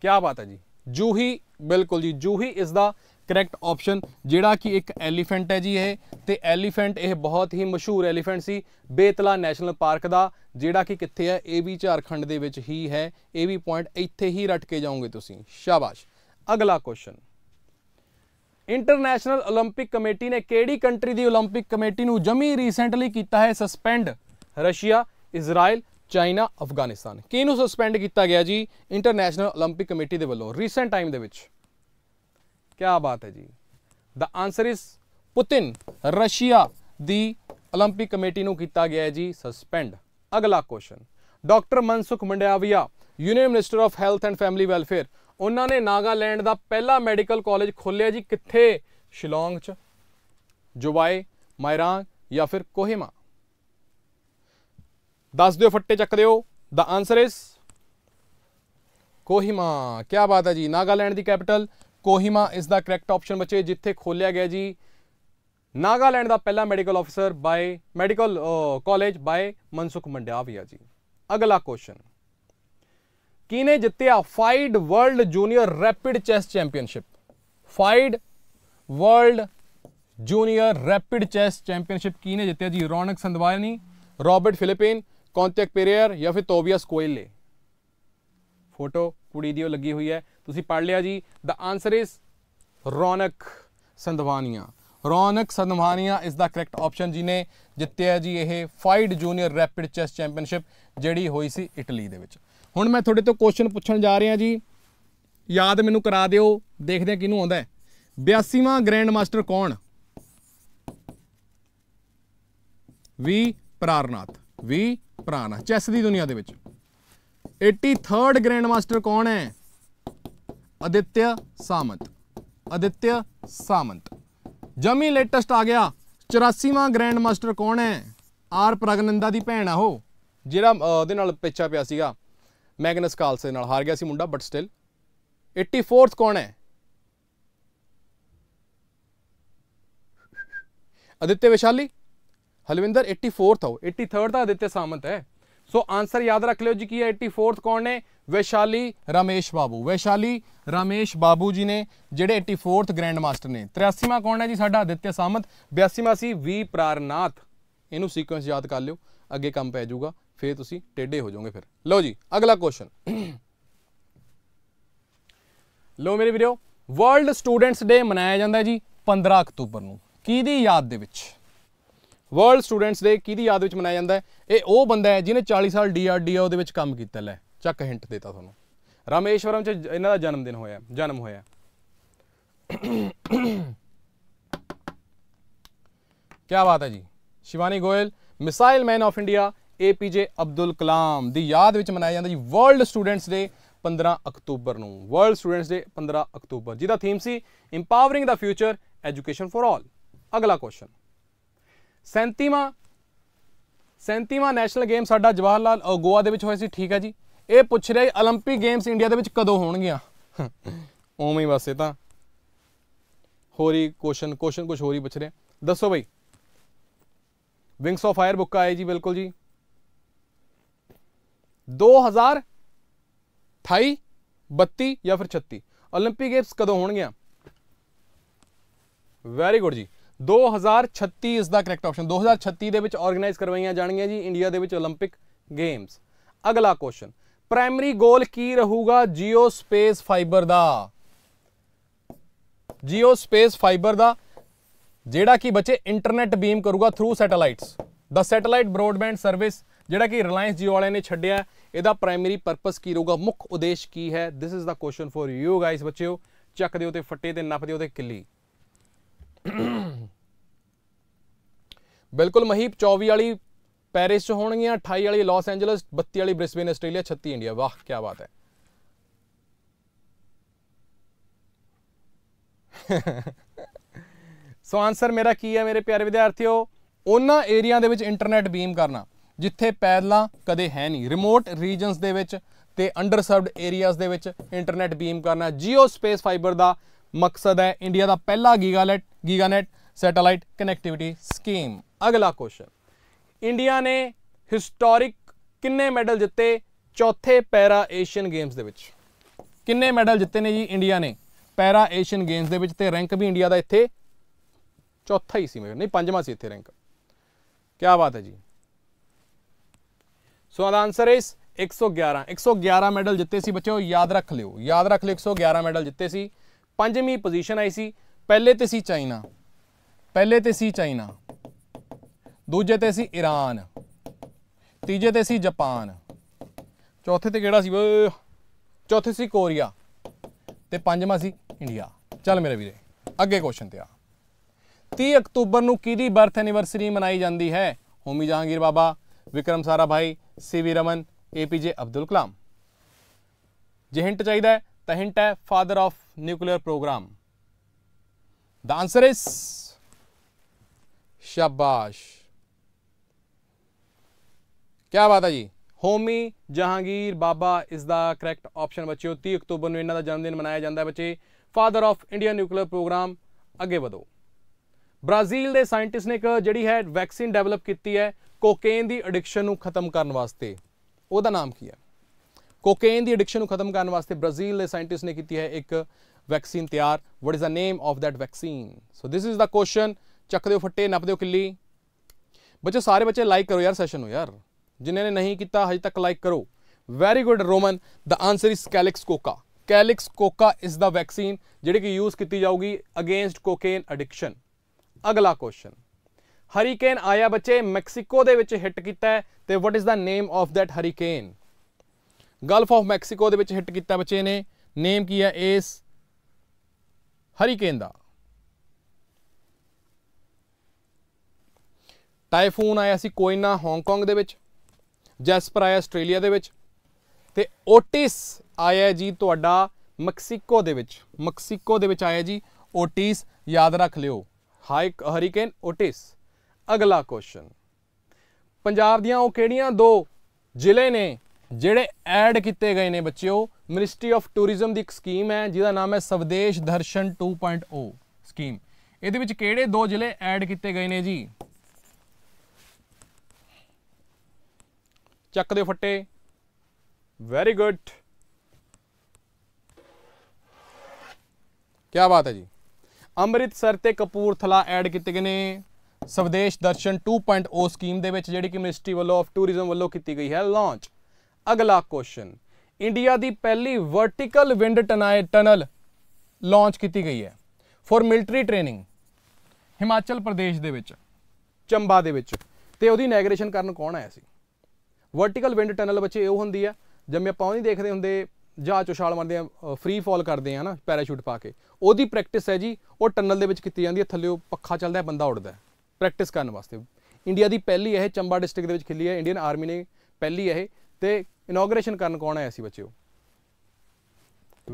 ਕੀ ਬਾਤ ਹੈ ਜੀ ਜੂਹੀ ਬਿਲਕੁਲ ਜੀ ਜੂਹੀ ਇਸ ਦਾ ਕਰੈਕਟ ਆਪਸ਼ਨ ਜਿਹੜਾ ਕਿ ਇੱਕ ਐਲੀਫੈਂਟ ਹੈ ਜੀ ਇਹ ਤੇ ਐਲੀਫੈਂਟ ਇਹ ਬਹੁਤ ਹੀ ਮਸ਼ਹੂਰ ਐਲੀਫੈਂਟ ਸੀ ਬੇਤਲਾ ਨੈਸ਼ਨਲ ਪਾਰਕ ਦਾ ਜਿਹੜਾ ਕਿ ਕਿੱਥੇ ਹੈ ਇਹ ਵੀ ਝਾਰਖੰਡ ਦੇ ਵਿੱਚ ਹੀ ਹੈ ਇਹ ਵੀ ਪੁਆਇੰਟ ਇੱਥੇ ਹੀ ਰਟ ਕੇ ਜਾਓਗੇ ਤੁਸੀਂ ਸ਼ਾਬਾਸ਼ ਅਗਲਾ ਕੁਐਸਚਨ ਇੰਟਰਨੈਸ਼ਨਲ 올림픽 ਕਮੇਟੀ ਨੇ ਕਿਹੜੀ ਕੰਟਰੀ ਦੀ 올림픽 ਕਮੇਟੀ ਨੂੰ ਜਮੀ ਰੀਸੈਂਟਲੀ ਕੀਤਾ ਹੈ suspend Russia Israel China Afghanistan ਕਿਹਨੂੰ ਸਸਪੈਂਡ ਕੀਤਾ ਗਿਆ ਜੀ ਇੰਟਰਨੈਸ਼ਨਲ 올림픽 ਕਮੇਟੀ ਦੇ ਵੱਲੋਂ ਰੀਸੈਂਟ ਟਾਈਮ ਦੇ ਵਿੱਚ ਕੀ ਬਾਤ ਹੈ ਜੀ ਦਾ ਆਨਸਰ ਇਜ਼ ਪੁਤਿਨ ਰਸ਼ੀਆ ਦੀ 올림픽 ਕਮੇਟੀ ਨੂੰ ਕੀਤਾ ਗਿਆ ਹੈ ਜੀ ਸਸਪੈਂਡ ਅਗਲਾ question doctor Mansukh Mandaviya union minister of health and family welfare ਉਹਨਾਂ ਨੇ ਨਾਗਾਲੈਂਡ ਦਾ ਪਹਿਲਾ ਮੈਡੀਕਲ ਕਾਲਜ ਖੋਲ੍ਹਿਆ ਜੀ ਕਿੱਥੇ ਸ਼ਿਲੋਂਗ 'ਚ ਜੁਬਾਈ ਮਾਇਰਾਂ ਜਾਂ ਫਿਰ ਕੋਹਿਮਾ ਦੱਸ ਦਿਓ ਫੱਟੇ ਚੱਕ ਦਿਓ ਦਾ ਆਨਸਰ ਇਜ਼ ਕੋਹਿਮਾ ਕੀ ਬਾਤ ਹੈ ਜੀ ਨਾਗਾਲੈਂਡ ਦੀ ਕੈਪੀਟਲ ਕੋਹਿਮਾ ਇਸ ਦਾ ਕਰੈਕਟ ਆਪਸ਼ਨ ਬੱਚੇ ਜਿੱਥੇ ਖੋਲਿਆ ਗਿਆ ਜੀ ਨਾਗਾਲੈਂਡ ਦਾ ਪਹਿਲਾ medical officer by medical college by Mansukh Mandaviya ji ਅਗਲਾ ਕੁਐਸਚਨ ਕਿਨੇ ਜਿੱਤਿਆ FIDE world junior rapid chess championship FIDE world junior rapid chess championship ਕਿਨੇ ਜਿੱਤਿਆ ਜੀ ਰੌਣਕ ਸੰਧਵਾਨੀ ਰੌਬਰਟ ਫਿਲੀਪੀਨ ਕੌਂਟੈਕਟ ਪੇਰੀਅਰ ਜਾਂ ਫਿਰ ਟੋਬੀਅਸ ਕੋਇਲੇ ਫੋਟੋ ਕੁੜੀ ਦੀ ਉਹ ਲੱਗੀ ਹੋਈ ਹੈ ਤੁਸੀਂ ਪੜ ਲਿਆ ਜੀ ਦਾ answer is Raunak Sadhwani Raunak Sadhwani is the correct option ਜੀ ਨੇ ਜਿੱਤਿਆ ਜੀ ਇਹ FIDE junior rapid chess championship ਜਿਹੜੀ ਹੋਈ ਸੀ ਇਟਲੀ ਦੇ ਵਿੱਚ ਹੁਣ ਮੈਂ ਤੁਹਾਡੇ ਤੋਂ ਕੁਐਸਚਨ ਪੁੱਛਣ ਜਾ ਰਿਹਾ ਜੀ ਯਾਦ ਮੈਨੂੰ ਕਰਾ ਦਿਓ ਦੇਖਦੇ ਹਾਂ ਕਿਹਨੂੰ ਆਉਂਦਾ ਹੈ 82ਵਾਂ ਗ੍ਰੈਂਡ ਮਾਸਟਰ ਕੌਣ ਵੀ ਪ੍ਰਾਰਨਾਥ ਵੀ ਪ੍ਰਾਨਾ ਚੈਸ ਦੀ ਦੁਨੀਆ ਦੇ ਵਿੱਚ 83rd ਗ੍ਰੈਂਡ ਮਾਸਟਰ ਕੌਣ ਹੈ ਅਦਿੱਤਿਆ ਸਾਮੰਤ ਅਦਿੱਤਿਆ ਸਾਮੰਤ ਜਮੀ ਲੇਟੈਸਟ ਆ ਗਿਆ 84ਵਾਂ ਗ੍ਰੈਂਡ ਮਾਸਟਰ ਕੌਣ ਹੈ ਆਰ ਪ੍ਰਗਨੰਦਾ ਦੀ ਭੈਣ ਆ ਉਹ ਜਿਹੜਾ ਉਹਦੇ ਨਾਲ ਪਿੱਛਾ ਪਿਆ ਸੀਗਾ ਮੈਗਨਸ ਕਾਲਸੇ ਨਾਲ ਹਾਰ ਗਿਆ ਸੀ ਮੁੰਡਾ ਬਟ ਸਟਿਲ 84th ਕੌਣ ਹੈ ਅਦਿੱਤਿਆ ਵਿਸ਼ਾਲੀ ਹਲਵਿੰਦਰ 84th ਆਓ 83rd ਦਾ ਅਦਿੱਤਿਆ ਸਾਮੰਤ ਹੈ ਸੋ ਆਨਸਰ ਯਾਦ ਰੱਖ ਲਿਓ ਜੀ ਕੀ ਹੈ 84th ਕੌਣ ਨੇ ਵੈਸ਼ਾਲੀ ਰਮੇਸ਼ ਬਾਬੂ ਵੈਸ਼ਾਲੀ ਰਮੇਸ਼ ਬਾਬੂ ਜੀ ਨੇ ਜਿਹੜੇ 84th ਗ੍ਰੈਂਡ ਮਾਸਟਰ ਨੇ 83ਵਾਂ ਕੌਣ ਹੈ ਜੀ ਸਾਡਾ ਅਦਿੱਤਿਆ ਸਾਮੰਤ 82ਵਾਂ ਸੀ ਵੀ ਪ੍ਰਾਰਨਾਥ ਇਹਨੂੰ ਸੀਕੁਐਂਸ ਯਾਦ ਕਰ ਲਿਓ ਅੱਗੇ ਕੰਮ ਪੈ ਜਾਊਗਾ ਫੇਰ ਤੁਸੀਂ ਟੇਡੇ ਹੋ ਜਾਓਗੇ ਫਿਰ ਲਓ ਜੀ ਅਗਲਾ ਕੁਐਸਚਨ ਲਓ ਮੇਰੇ ਵੀਰੋ ਵਰਲਡ ਸਟੂਡੈਂਟਸ ਡੇ ਮਨਾਇਆ ਜਾਂਦਾ ਜੀ 15 ਅਕਤੂਬਰ ਨੂੰ ਕੀ ਦੀ ਯਾਦ ਦੇ ਵਿੱਚ ਵਰਲਡ ਸਟੂਡੈਂਟਸ ਡੇ ਕਿਹਦੀ ਯਾਦ ਵਿੱਚ ਮਨਾਇਆ ਜਾਂਦਾ ਹੈ ਇਹ ਉਹ ਬੰਦਾ ਹੈ ਜਿਹਨੇ 40 ਸਾਲ ਡੀਆਰਡੀਓ ਦੇ ਵਿੱਚ ਕੰਮ ਕੀਤਾ ਲੈ ਚੱਕ ਹਿੰਟ ਦੇਤਾ ਤੁਹਾਨੂੰ ਰਾਮੇਸ਼ਵਰਮ 'ਚ ਇਹਨਾਂ ਦਾ ਜਨਮ ਦਿਨ ਹੋਇਆ ਜਨਮ ਹੋਇਆ ਕੀ ਬਾਤ ਹੈ ਜੀ Shivani Goel missile man of India APJ Abdul Kalam ਦੀ ਯਾਦ ਵਿੱਚ ਮਨਾਇਆ ਜਾਂਦਾ ਜੀ ਵਰਲਡ ਸਟੂਡੈਂਟਸ ਡੇ 15 ਅਕਤੂਬਰ ਨੂੰ ਵਰਲਡ ਸਟੂਡੈਂਟਸ ਡੇ 15 ਅਕਤੂਬਰ ਜਿਹਦਾ ਥੀਮ ਸੀ empowering the future education for all ਅਗਲਾ ਕੁਐਸਚਨ 37ਵਾਂ 37ਵਾਂ ਨੈਸ਼ਨਲ ਗੇਮ ਸਾਡਾ ਜਵਾਹਰ ਲਾਲ ਗੋਆ ਦੇ ਵਿੱਚ ਹੋਇਆ ਸੀ ਠੀਕ ਹੈ ਜੀ ਇਹ ਪੁੱਛ ਰਿਹਾ 올림픽 ਗੇਮਸ ਇੰਡੀਆ ਦੇ ਵਿੱਚ ਕਦੋਂ ਹੋਣਗੀਆਂ <laughs> ਉਵੇਂ ਹੀ ਬਸ ਇਹ ਤਾਂ ਹੋਰ ਹੀ ਕੁਐਸਚਨ ਕੁਐਸਚਨ ਕੁਝ ਹੋਰ ਹੀ ਪੁੱਛ ਰਿਹਾ ਦੱਸੋ ਬਈ ਵਿੰਗਸ ਆਫ ਫਾਇਰ ਬੁੱਕ ਆਏ ਜੀ ਬਿਲਕੁਲ ਜੀ ਥਾਈ 32 ਜਾਂ ਫਿਰ 36 올림픽 ਗੇਮਸ ਕਦੋਂ ਹੋਣਗੀਆਂ ਵੈਰੀ ਗੁੱਡ ਜੀ 2036 ਇਸ ਦਾ ਕਰੈਕਟ ਆਪਸ਼ਨ 2036 ਦੇ ਵਿੱਚ ਆਰਗੇਨਾਈਜ਼ ਕਰਵਾਈਆਂ ਜਾਣਗੀਆਂ ਜੀ ਇੰਡੀਆ ਦੇ ਵਿੱਚ 올림픽 ਗੇਮਸ ਅਗਲਾ ਕੁਐਸਚਨ ਪ੍ਰਾਇਮਰੀ ਗੋਲ ਕੀ ਰਹੂਗਾ ਜੀਓ ਸਪੇਸ ਫਾਈਬਰ ਦਾ ਜੀਓ ਸਪੇਸ ਫਾਈਬਰ ਦਾ ਜਿਹੜਾ ਕਿ ਬੱਚੇ ਇੰਟਰਨੈਟ ਬੀਮ ਕਰੂਗਾ ਥਰੂ ਸੈਟੇਲਾਈਟਸ ਦਾ ਸੈਟੇਲਾਈਟ ਬ੍ਰੋਡਬੈਂਡ ਸਰਵਿਸ ਜਿਹੜਾ ਕਿ ਰਿਲਾਇੰਸ ਜੀਓ ਵਾਲਿਆਂ ਨੇ ਛੱਡਿਆ ਇਹਦਾ ਪ੍ਰਾਇਮਰੀ ਪਰਪਸ ਕੀ ਰਹੂਗਾ ਮੁੱਖ ਉਦੇਸ਼ ਕੀ ਹੈ this is the question for you guys ਬੱਚਿਓ ਚੱਕ ਦਿਓ ਤੇ ਫੱਟੇ ਤੇ ਨੱਪ ਦਿਓ ਤੇ ਕਿੱਲੀ ਬਿਲਕੁਲ ਮਹੀਪ 24 ਵਾਲੀ ਪੈਰਿਸ 'ਚ ਹੋਣਗੀਆਂ 28 ਵਾਲੀ ਲਾਸ ਐਂਜਲਸ 32 ਵਾਲੀ ਬ੍ਰਿਸਬੇਨ ਆਸਟ੍ਰੇਲੀਆ 36 ਇੰਡੀਆ ਵਾਹ ਕੀ ਬਾਤ ਹੈ ਸੋ ਆਨਸਰ ਮੇਰਾ ਕੀ ਹੈ ਮੇਰੇ ਪਿਆਰੇ ਵਿਦਿਆਰਥੀਓ ਉਹਨਾਂ ਏਰੀਆ ਦੇ ਵਿੱਚ ਇੰਟਰਨੈਟ ਬੀਮ ਕਰਨਾ ਜਿੱਥੇ ਪੈਦਲਾਂ ਕਦੇ ਹੈ ਨਹੀਂ ਰਿਮੋਟ ਰੀਜਨਸ ਦੇ ਵਿੱਚ ਤੇ ਅੰਡਰਸਰਵਡ ਏਰੀਆਜ਼ ਦੇ ਵਿੱਚ ਇੰਟਰਨੈਟ ਬੀਮ ਕਰਨਾ ਜੀਓ ਸਪੇਸ ਫਾਈਬਰ ਦਾ ਮਕਸਦ ਹੈ ਇੰਡੀਆ ਦਾ ਪਹਿਲਾ ਗੀਗਾਲੈਟ ਗੀਗਾਨੈਟ ਸੈਟੇਲਾਈਟ ਕਨੈਕਟੀਵਿਟੀ ਸਕੀਮ ਅਗਲਾ ਕੁਐਸਚਨ ਇੰਡੀਆ ਨੇ ਹਿਸਟੋਰਿਕ ਕਿੰਨੇ ਮੈਡਲ ਜਿੱਤੇ ਚੌਥੇ ਪੈਰਾ ਏਸ਼ੀਅਨ ਗੇਮਸ ਦੇ ਵਿੱਚ ਕਿੰਨੇ ਮੈਡਲ ਜਿੱਤੇ ਨੇ ਜੀ ਇੰਡੀਆ ਨੇ ਪੈਰਾ ਏਸ਼ੀਅਨ ਗੇਮਸ ਦੇ ਵਿੱਚ ਤੇ ਰੈਂਕ ਵੀ ਇੰਡੀਆ ਦਾ ਇੱਥੇ ਚੌਥਾ ਹੀ ਸੀ ਮੇਰੇ ਨਹੀਂ ਪੰਜਵਾਂ ਸੀ ਇੱਥੇ ਰੈਂਕ ਕੀ ਬਾਤ ਹੈ ਜੀ ਸੋ ਦਾ ਆਨਸਰ ਇਸ 111 111 ਮੈਡਲ ਜਿੱਤੇ ਸੀ ਬੱਚਿਓ ਯਾਦ ਰੱਖ ਲਿਓ ਯਾਦ ਰੱਖ ਲਿਓ 111 ਮੈਡਲ ਜਿੱਤੇ ਸੀ ਪੰਜਵੀਂ ਪੋਜੀਸ਼ਨ ਆਈ ਸੀ ਪਹਿਲੇ ਤੇ ਸੀ ਚਾਈਨਾ ਪਹਿਲੇ ਤੇ ਸੀ ਚਾਈਨਾ ਦੂਜੇ ਤੇ ਸੀ ਈਰਾਨ ਤੀਜੇ ਤੇ ਸੀ ਜਾਪਾਨ ਚੌਥੇ ਤੇ ਕਿਹੜਾ ਸੀ ਚੌਥੇ ਸੀ ਕੋਰੀਆ ਤੇ ਪੰਜਵਾਂ ਸੀ ਇੰਡੀਆ ਚੱਲ ਮੇਰੇ ਵੀਰੇ ਅੱਗੇ ਕੁਐਸਚਨ ਤੇ ਆ 30 ਅਕਤੂਬਰ ਨੂੰ ਕਿਹਦੀ ਬਰਥ ਐਨੀਵਰਸਰੀ ਮਨਾਈ ਜਾਂਦੀ ਹੈ ਹੋਮੀ ਜਹਾਂਗੀਰ ਬਾਬਾ ਵਿਕਰਮ ਸਾਰਾ ਭਾਈ ਸੀ ਵੀ ਰਮਨ ਏਪੀਜੇ ਅਬਦੁਲ ਕਲਾਮ ਜੇ ਹਿੰਟ ਚਾਹੀਦਾ ਹੈ ਤਾਂ ਹਿੰਟ ਹੈ father of nuclear programme The answer is ਸ਼ਾਬਾਸ਼ ਕੀ ਬਾਤ ਹੈ ਜੀ ਹੋਮੀ ਜਹਾਂਗੀਰ ਬਾਬਾ ਇਸ ਦਾ ਕਰੈਕਟ ਆਪਸ਼ਨ ਬੱਚਿਓ 30 ਅਕਤੂਬਰ ਨੂੰ ਇਹਨਾਂ ਦਾ ਜਨਮ ਦਿਨ ਮਨਾਇਆ ਜਾਂਦਾ ਹੈ ਬੱਚੇ father of Indian nuclear programme ਅੱਗੇ ਵਧੋ ਬ੍ਰਾਜ਼ੀਲ ਦੇ ਸਾਇੰਟਿਸਟ ਨੇ ਇੱਕ ਜਿਹੜੀ ਹੈ ਵੈਕਸੀਨ ਡਿਵੈਲਪ ਕੀਤੀ ਹੈ ਕੋਕੇਨ ਦੀ ਐਡਿਕਸ਼ਨ ਨੂੰ ਖਤਮ ਕਰਨ ਵਾਸਤੇ ਉਹਦਾ ਨਾਮ ਕੀ ਹੈ ਕੋਕੇਨ ਦੀ ਐਡਿਕਸ਼ਨ ਨੂੰ ਖਤਮ ਕਰਨ ਵਾਸਤੇ ਬ੍ਰਾਜ਼ੀਲ ਦੇ ਸਾਇੰਟਿਸਟ ਨੇ ਕੀਤੀ ਹੈ ਇੱਕ ਵੈਕਸੀਨ ਤਿਆਰ what is the name of that vaccine so this is the question ਚੱਕਦੇ ਦਿਓ ਫੱਟੇ ਨੱਪਦੇ ਦਿਓ ਕਿੱਲੀ ਬੱਚੇ ਸਾਰੇ ਬੱਚੇ ਲਾਈਕ ਕਰੋ ਯਾਰ ਸੈਸ਼ਨ ਨੂੰ ਯਾਰ ਜਿਨ੍ਹਾਂ ਨੇ ਨਹੀਂ ਕੀਤਾ ਹਜੇ ਤੱਕ ਲਾਈਕ ਕਰੋ very good Roman the answer is calixcoca calixcoca is the vaccine ਜਿਹੜੀ ਕਿ ਯੂਜ਼ ਕੀਤੀ ਜਾਊਗੀ ਅਗੇਂਸਟ ਕੋਕੇਨ ਐਡਿਕਸ਼ਨ ਅਗਲਾ ਕੁਐਸਚਨ ਹਰੀਕੇਨ ਆਇਆ ਬੱਚੇ ਮੈਕਸੀਕੋ ਦੇ ਵਿੱਚ ਹਿੱਟ ਕੀਤਾ ਤੇ what is the name of that hurricane gulf of Mexico ਦੇ ਵਿੱਚ ਹਿੱਟ ਕੀਤਾ ਬੱਚੇ ਨੇ ਨੇਮ ਕੀ ਹੈ ਇਸ ਹਰੀਕੇਨ ਦਾ ਟਾਈਫੂਨ ਆਇਆ ਸੀ ਕੋਇਨਾ ਹਾਂਗਕਾਂਗ ਦੇ ਵਿੱਚ ਜੈਸਪਰ ਆਇਆ ਆਸਟ੍ਰੇਲੀਆ ਦੇ ਵਿੱਚ ਤੇ ਓਟਿਸ ਆਇਆ ਜੀ ਤੁਹਾਡਾ ਮੈਕਸੀਕੋ ਦੇ ਵਿੱਚ ਮੈਕਸੀਕੋ ਦੇ ਵਿੱਚ ਆਇਆ ਜੀ ਓਟਿਸ ਯਾਦ ਰੱਖ ਲਿਓ ਹਾਈ ਹਰੀਕੇਨ ਓਟਿਸ ਅਗਲਾ ਕੁਐਸਚਨ ਪੰਜਾਬ ਦੀਆਂ ਉਹ ਕਿਹੜੀਆਂ ਦੋ ਜ਼ਿਲ੍ਹੇ ਨੇ ਜਿਹੜੇ ਐਡ ਕੀਤੇ ਗਏ ਨੇ ਬੱਚਿਓ ਮਿਨਿਸਟਰੀ ਆਫ ਟੂਰਿਜ਼ਮ ਦੀ ਇੱਕ ਸਕੀਮ ਹੈ ਜਿਹਦਾ ਨਾਮ ਹੈ ਸਵਦੇਸ਼ ਦਰਸ਼ਨ 2.0 ਸਕੀਮ ਇਹਦੇ ਵਿੱਚ ਕਿਹੜੇ ਦੋ ਜ਼ਿਲ੍ਹੇ ਐਡ ਕੀਤੇ ਗਏ ਨੇ ਜੀ ਚੱਕ ਦਿਓ ਫੱਟੇ ਵੈਰੀ ਗੁੱਡ ਕੀ ਬਾਤ ਹੈ ਜੀ ਅੰਮ੍ਰਿਤਸਰ ਤੇ ਕਪੂਰਥਲਾ ਐਡ ਕੀਤੇ ਗਏ ਨੇ ਸਵਦੇਸ਼ ਦਰਸ਼ਨ 2.0 ਸਕੀਮ ਦੇ ਵਿੱਚ ਜਿਹੜੀ ਕਿ ਮਿਨਿਸਟਰੀ ਵੱਲੋਂ ਆਫ ਟੂਰਿਜ਼ਮ ਵੱਲੋਂ ਕੀਤੀ ਗਈ ਹੈ ਲਾਂਚ ਅਗਲਾ ਕੁਐਸਚਨ ਇੰਡੀਆ ਦੀ ਪਹਿਲੀ ਵਰਟੀਕਲ ਵਿੰਡ ਟਨਲ ਲਾਂਚ ਕੀਤੀ ਗਈ ਹੈ for military training Himachal Pradesh ਦੇ ਵਿੱਚ ਚੰਬਾ ਦੇ ਵਿੱਚ ਤੇ ਉਹਦੀ ਨੈਗਰੇਸ਼ਨ ਕਰਨ ਕੌਣ ਆਇਆ ਸੀ ਵਰਟੀਕਲ ਵਿੰਡ ਟਨਲ ਬੱਚੇ ਉਹ ਹੁੰਦੀ ਆ ਜਿਵੇਂ ਆਪਾਂ ਉਹ ਨਹੀਂ ਦੇਖਦੇ ਹੁੰਦੇ ਜਾਂ ਚੁਸ਼ਾਲ ਮਾਰਦੇ ਆ ਫ੍ਰੀ ਫਾਲ ਕਰਦੇ ਆ ਨਾ ਪੈਰਾਸ਼ੂਟ ਪਾ ਕੇ ਉਹਦੀ ਪ੍ਰੈਕਟਿਸ ਹੈ ਜੀ ਉਹ ਟਨਲ ਦੇ ਵਿੱਚ ਕੀਤੀ ਜਾਂਦੀ ਹੈ ਥੱਲੇ ਉਹ ਪੱਖਾ ਚੱਲਦਾ ਹੈ ਬੰਦਾ ਉੱਡਦਾ ਹੈ ਪ੍ਰੈਕਟਿਸ ਕਰਨ ਵਾਸਤੇ ਇੰਡੀਆ ਦੀ ਪਹਿਲੀ ਇਹ ਚੰਬਾ ਡਿਸਟ੍ਰਿਕਟ ਦੇ ਵਿੱਚ ਖੇਲੀ ਹੈ ਇੰਡੀਅਨ ਆਰਮੀ ਨੇ ਪਹਿਲੀ ਇਹ ਤੇ ਇਨੋਗਰੇਸ਼ਨ ਕਰਨ ਕੌਣ ਆਇਆ ਸੀ ਬੱਚਿਓ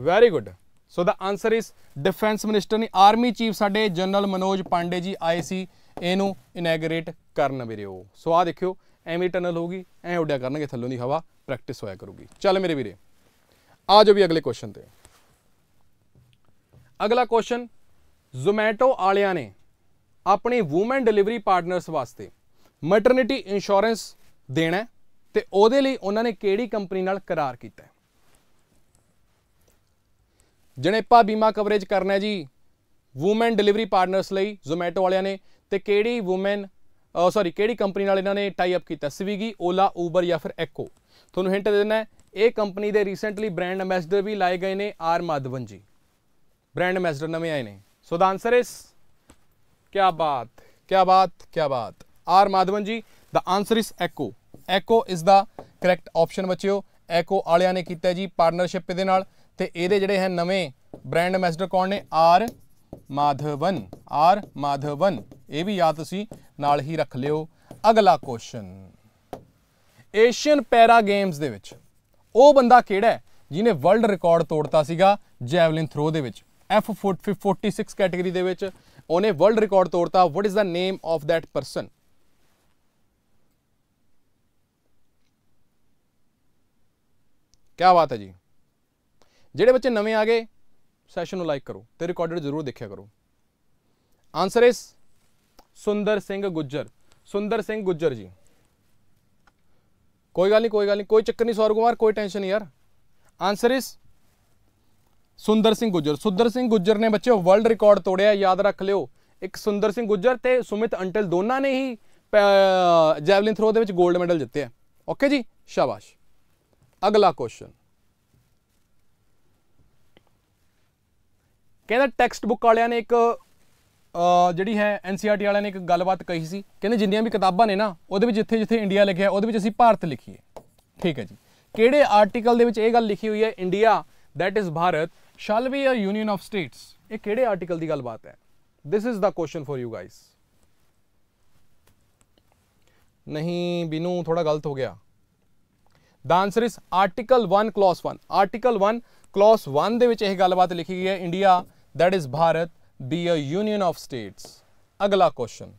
very good so the answer is defence minister ਨਹੀਂ ਆਰਮੀ ਚੀਫ ਸਾਡੇ ਜਨਰਲ ਮਨੋਜ ਪਾਂਡੇ ਜੀ ਆਏ ਸੀ ਇਹਨੂੰ ਇਨੈਗਰੇਟ ਕਰਨ ਵੀਰੇ ਉਹ ਸੋ ਆ ਦੇਖਿਓ ਐਵੇਂ ਟਨਲ ਹੋਗੀ ਐ ਉੱਡਿਆ ਕਰਨਗੇ ਥੱਲੋਂ ਦੀ ਹਵਾ ਪ੍ਰੈਕਟਿਸ ਹੋਇਆ ਕਰੂਗੀ ਚੱਲ ਮੇਰੇ ਵੀਰੇ ਆ ਜਾਓ ਵੀ ਅਗਲੇ ਕੁਐਸਚਨ ਤੇ ਅਗਲਾ ਕੁਐਸਚਨ ਜ਼ੋਮੈਟੋ ਵਾਲਿਆਂ ਨੇ ਆਪਣੇ ਔਮਨ ਡਿਲੀਵਰੀ ਪਾਰਟਨਰਸ ਵਾਸਤੇ ਮੈਟਰਨਿਟੀ ਇੰਸ਼ੋਰੈਂਸ ਦੇਣਾ ਤੇ ਉਹਦੇ ਲਈ ਉਹਨਾਂ ਨੇ ਕਿਹੜੀ ਕੰਪਨੀ ਨਾਲ ਕਰਾਰ ਕੀਤਾ ਜਣੇਪਾ ਬੀਮਾ ਕਵਰੇਜ ਕਰਨਾ ਜੀ ਔਮਨ ਡਿਲੀਵਰੀ ਪਾਰਟਨਰਸ ਲਈ ਜ਼ੋਮੈਟੋ ਵਾਲਿਆਂ ਨੇ ਤੇ ਕਿਹੜੀ ਔਮਨ ਸੌਰੀ ਕਿਹੜੀ ਕੰਪਨੀ ਨਾਲ ਇਹਨਾਂ ਨੇ ਟਾਈ ਅਪ ਕੀਤਾ ਸਵੀਗੀ ਓਲਾ Uber ਜਾਂ ਫਿਰ ਐਕੋ ਤੁਹਾਨੂੰ ਹਿੰਟ ਦੇ ਦਿੰਦਾ ਇਹ ਕੰਪਨੀ ਦੇ ਰੀਸੈਂਟਲੀ ਬ੍ਰਾਂਡ ਐਮਬੈਸਡਰ ਵੀ ਲਾਏ ਗਏ ਨੇ ਆਰ ਮਾਧਵਨ ਜੀ ਬ੍ਰਾਂਡ ਐਮਬੈਸਡਰ ਨਵੇਂ ਆਏ ਨੇ ਸੋ ਦਾ ਆਨਸਰ ਇਸ ਕੀ ਬਾਤ ਕੀ ਬਾਤ ਕੀ ਬਾਤ ਆਰ ਮਾਧਵਨ ਜੀ ਦਾ ਆਨਸਰ ਇਸ ਐਕੋ ਐਕੋ ਇਸ ਦਾ ਕਰੈਕਟ ਆਪਸ਼ਨ ਬੱਚਿਓ ਐਕੋ ਵਾਲਿਆਂ ਨੇ ਕੀਤਾ ਜੀ ਪਾਰਟਨਰਸ਼ਿਪ ਇਹਦੇ ਨਾਲ ਤੇ ਇਹਦੇ ਜਿਹੜੇ ਹੈ ਨਵੇਂ ਬ੍ਰਾਂਡ ਐਮਬੈਸਡਰ ਕੌਣ ਨੇ ਆਰ ਮਾਧਵਨ ਆਰ ਮਾਧਵਨ ਇਹ ਵੀ ਯਾਦ ਤੁਸੀਂ ਨਾਲ ਹੀ ਰੱਖ ਲਿਓ ਅਗਲਾ ਕੁਐਸਚਨ ਏਸ਼ੀਅਨ ਪੈਰਾ ਗੇਮਸ ਦੇ ਵਿੱਚ ਉਹ ਬੰਦਾ ਕਿਹੜਾ ਹੈ ਜਿਨੇ ਵਰਲਡ ਰਿਕਾਰਡ ਤੋੜਤਾ ਸੀਗਾ ਜੈਵਲਿਨ ਥਰੋ ਦੇ ਵਿੱਚ F46 ਕੈਟਾਗਰੀ ਦੇ ਵਿੱਚ ਉਹਨੇ ਵਰਲਡ ਰਿਕਾਰਡ ਤੋੜਤਾ what is the name of that person ਕੀ ਬਾਤ ਹੈ ਜੀ ਜਿਹੜੇ ਬੱਚੇ ਨਵੇਂ ਆ ਗਏ ਸੈਸ਼ਨ ਨੂੰ ਲਾਈਕ ਕਰੋ ਤੇ ਰਿਕਾਰਡਡ ਜ਼ਰੂਰ ਦੇਖਿਆ ਕਰੋ ਆਨਸਰ ਇਸ ਸੁੰਦਰ ਸਿੰਘ ਗੁੱਜਰ ਸੁੰਦਰ ਸਿੰਘ ਗੁੱਜਰ ਜੀ ਕੋਈ ਗੱਲ ਨਹੀਂ ਕੋਈ ਗੱਲ ਨਹੀਂ ਕੋਈ ਚੱਕਰ ਨਹੀਂ ਸੌਰਵ ਕੁਮਾਰ ਕੋਈ ਟੈਨਸ਼ਨ ਨਹੀਂ ਯਾਰ ਆਨਸਰ ਇਸ ਸੁੰਦਰ ਸਿੰਘ ਗੁੱਜਰ ਸੁੰਦਰ ਸਿੰਘ ਗੁੱਜਰ ਨੇ ਬੱਚੇ ਵਰਲਡ ਰਿਕਾਰਡ ਤੋੜਿਆ ਯਾਦ ਰੱਖ ਲਿਓ ਇੱਕ ਸੁੰਦਰ ਸਿੰਘ ਗੁੱਜਰ ਤੇ ਸੁਮਿਤ ਅੰਟਲ ਦੋਨਾਂ ਨੇ ਹੀ ਜੈਵਲਿਨ ਥਰੋ ਦੇ ਵਿੱਚ 골ਡ ਮੈਡਲ ਜਿੱਤੇ ਆ ਓਕੇ ਜੀ ਸ਼ਾਬਾਸ਼ ਅਗਲਾ ਕੁਐਸਚਨ ਕਹਿੰਦਾ ਟੈਕਸਟ ਬੁੱਕ ਵਾਲਿਆਂ ਨੇ ਇੱਕ ਜਿਹੜੀ ਹੈ ਐਨਸੀਆਰਟੀ e ਵਾਲਿਆਂ ਨੇ ਇੱਕ ਗੱਲਬਾਤ ਕਹੀ ਸੀ ਕਹਿੰਦੇ ਜਿੰਨੀਆਂ ਵੀ ਕਿਤਾਬਾਂ ਨੇ ਨਾ ਉਹਦੇ ਵਿੱਚ ਜਿੱਥੇ ਜਿੱਥੇ ਇੰਡੀਆ ਲਿਖਿਆ ਉਹਦੇ ਵਿੱਚ ਅਸੀਂ ਭਾਰਤ ਲਿਖੀਏ ਠੀਕ ਹੈ ਜੀ ਕਿਹੜੇ ਆਰਟੀਕਲ ਦੇ ਵਿੱਚ ਇਹ ਗੱਲ ਲਿਖੀ ਹੋਈ ਹੈ India that is Bharat shall be a union of states ਇਹ ਕਿਹੜੇ ਆਰਟੀਕਲ ਦੀ ਗੱਲਬਾਤ ਹੈ this is the question for you guys ਨਹੀਂ ਬਿਨੂ ਥੋੜਾ ਗਲਤ ਹੋ ਗਿਆ the answer is article 1 clause 1 article 1 clause 1 ਦੇ ਵਿੱਚ ਇਹ ਗੱਲਬਾਤ ਲਿਖੀ ਗਈ ਹੈ India that is Bharat be a union of states ਅਗਲਾ ਕੁਐਸਚਨ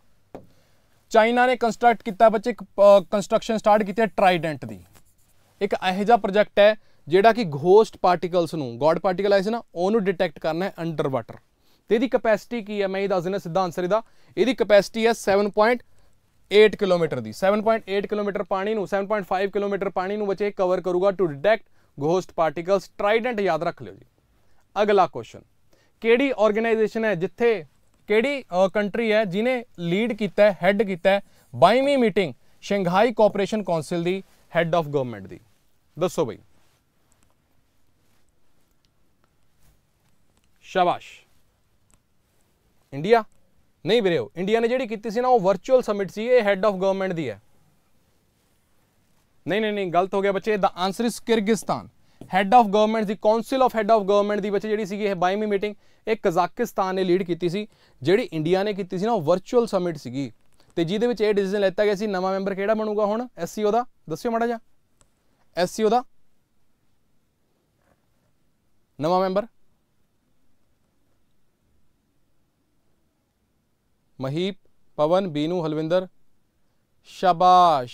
ਚਾਈਨਾ ਨੇ ਕੰਸਟਰਕਟ ਕੀਤਾ ਬੱਚੇ ਇੱਕ ਕੰਸਟਰਕਸ਼ਨ ਸਟਾਰਟ ਕੀਤੀ ਹੈ ਟ੍ਰਾਈਡੈਂਟ ਦੀ ਇੱਕ ਇਹੋ ਜਿਹਾ ਪ੍ਰੋਜੈਕਟ ਹੈ ਜਿਹੜਾ ਕਿ ਘੋਸਟ ਪਾਰਟੀਕਲਸ ਨੂੰ ਗੋਡ ਪਾਰਟੀਕਲ ਆਏ ਸੀ ਨਾ ਉਹਨੂੰ ਡਿਟੈਕਟ ਕਰਨਾ ਹੈ ਅੰਡਰ ਵਾਟਰ ਤੇ ਇਹਦੀ ਕਪੈਸਿਟੀ ਕੀ ਹੈ ਮੈਂ ਇਹ ਦੱਸ ਦਿੰਦਾ ਸਿੱਧਾ ਆਨਸਰ ਇਹਦਾ ਇਹਦੀ ਕਪੈਸਿਟੀ ਹੈ 7. 8 ਕਿਲੋਮੀਟਰ ਦੀ 7.8 ਕਿਲੋਮੀਟਰ ਪਾਣੀ ਨੂੰ 7.5 ਕਿਲੋਮੀਟਰ ਪਾਣੀ ਨੂੰ ਬਚੇ ਕਵਰ ਕਰੂਗਾ to detect ghost particles trident ਯਾਦ ਰੱਖ ਲਿਓ ਜੀ ਅਗਲਾ ਕੁਐਸਚਨ ਕਿਹੜੀ ਆਰਗੇਨਾਈਜੇਸ਼ਨ ਹੈ ਜਿੱਥੇ ਕਿਹੜੀ ਕੰਟਰੀ ਹੈ ਜਿਨੇ ਲੀਡ ਕੀਤਾ ਹੈ ਹੈਡ ਕੀਤਾ ਹੈ 22ਵੀਂ ਮੀਟਿੰਗ ਸ਼ੰਘਾਈ ਕੋਆਪਰੇਸ਼ਨ ਕਾਉਂਸਲ ਦੀ ਹੈੱਡ ਆਫ ਗਵਰਨਮੈਂਟ ਦੀ ਦੱਸੋ ਬਈ ਸ਼ਾਬਾਸ਼ ਇੰਡੀਆ ਨਹੀਂ ਵੀਰੇ ਇੰਡੀਆ ਨੇ ਜਿਹੜੀ ਕੀਤੀ ਸੀ ਨਾ ਉਹ ਵਰਚੁਅਲ ਸਮਿਟ ਸੀ ਇਹ ਹੈੱਡ ਆਫ ਗਵਰਨਮੈਂਟ ਦੀ ਹੈ ਨਹੀਂ ਨਹੀਂ ਨਹੀਂ ਗਲਤ ਹੋ ਗਿਆ ਬੱਚੇ ਦਾ answer is Kyrgyzstan head of government ਦੀ council of head of government ਦੀ ਬੱਚੇ ਜਿਹੜੀ ਸੀਗੀ ਇਹ 22ਵੀਂ ਮੀਟਿੰਗ ਇਹ ਕਜ਼ਾਕਿਸਤਾਨ ਨੇ ਲੀਡ ਕੀਤੀ ਸੀ ਜਿਹੜੀ ਇੰਡੀਆ ਨੇ ਕੀਤੀ ਸੀ ਨਾ ਉਹ ਵਰਚੁਅਲ ਸਮਿਟ ਸੀਗੀ ਤੇ ਜਿਹਦੇ ਵਿੱਚ ਇਹ ਡਿਸੀਜਨ ਲੈਤਾ ਗਿਆ ਸੀ ਨਵਾਂ ਮੈਂਬਰ ਕਿਹੜਾ ਬਣੂਗਾ ਹੁਣ ਐਸਸੀਓ ਦਾ ਦੱਸਿਓ ਮਾੜਾ ਜਾ ਐਸਸੀਓ ਦਾ ਨਵਾਂ ਮੈਂਬਰ ਮਹੀਪ ਪਵਨ ਬੀਨੂ ਹਲਵਿੰਦਰ ਸ਼ਾਬਾਸ਼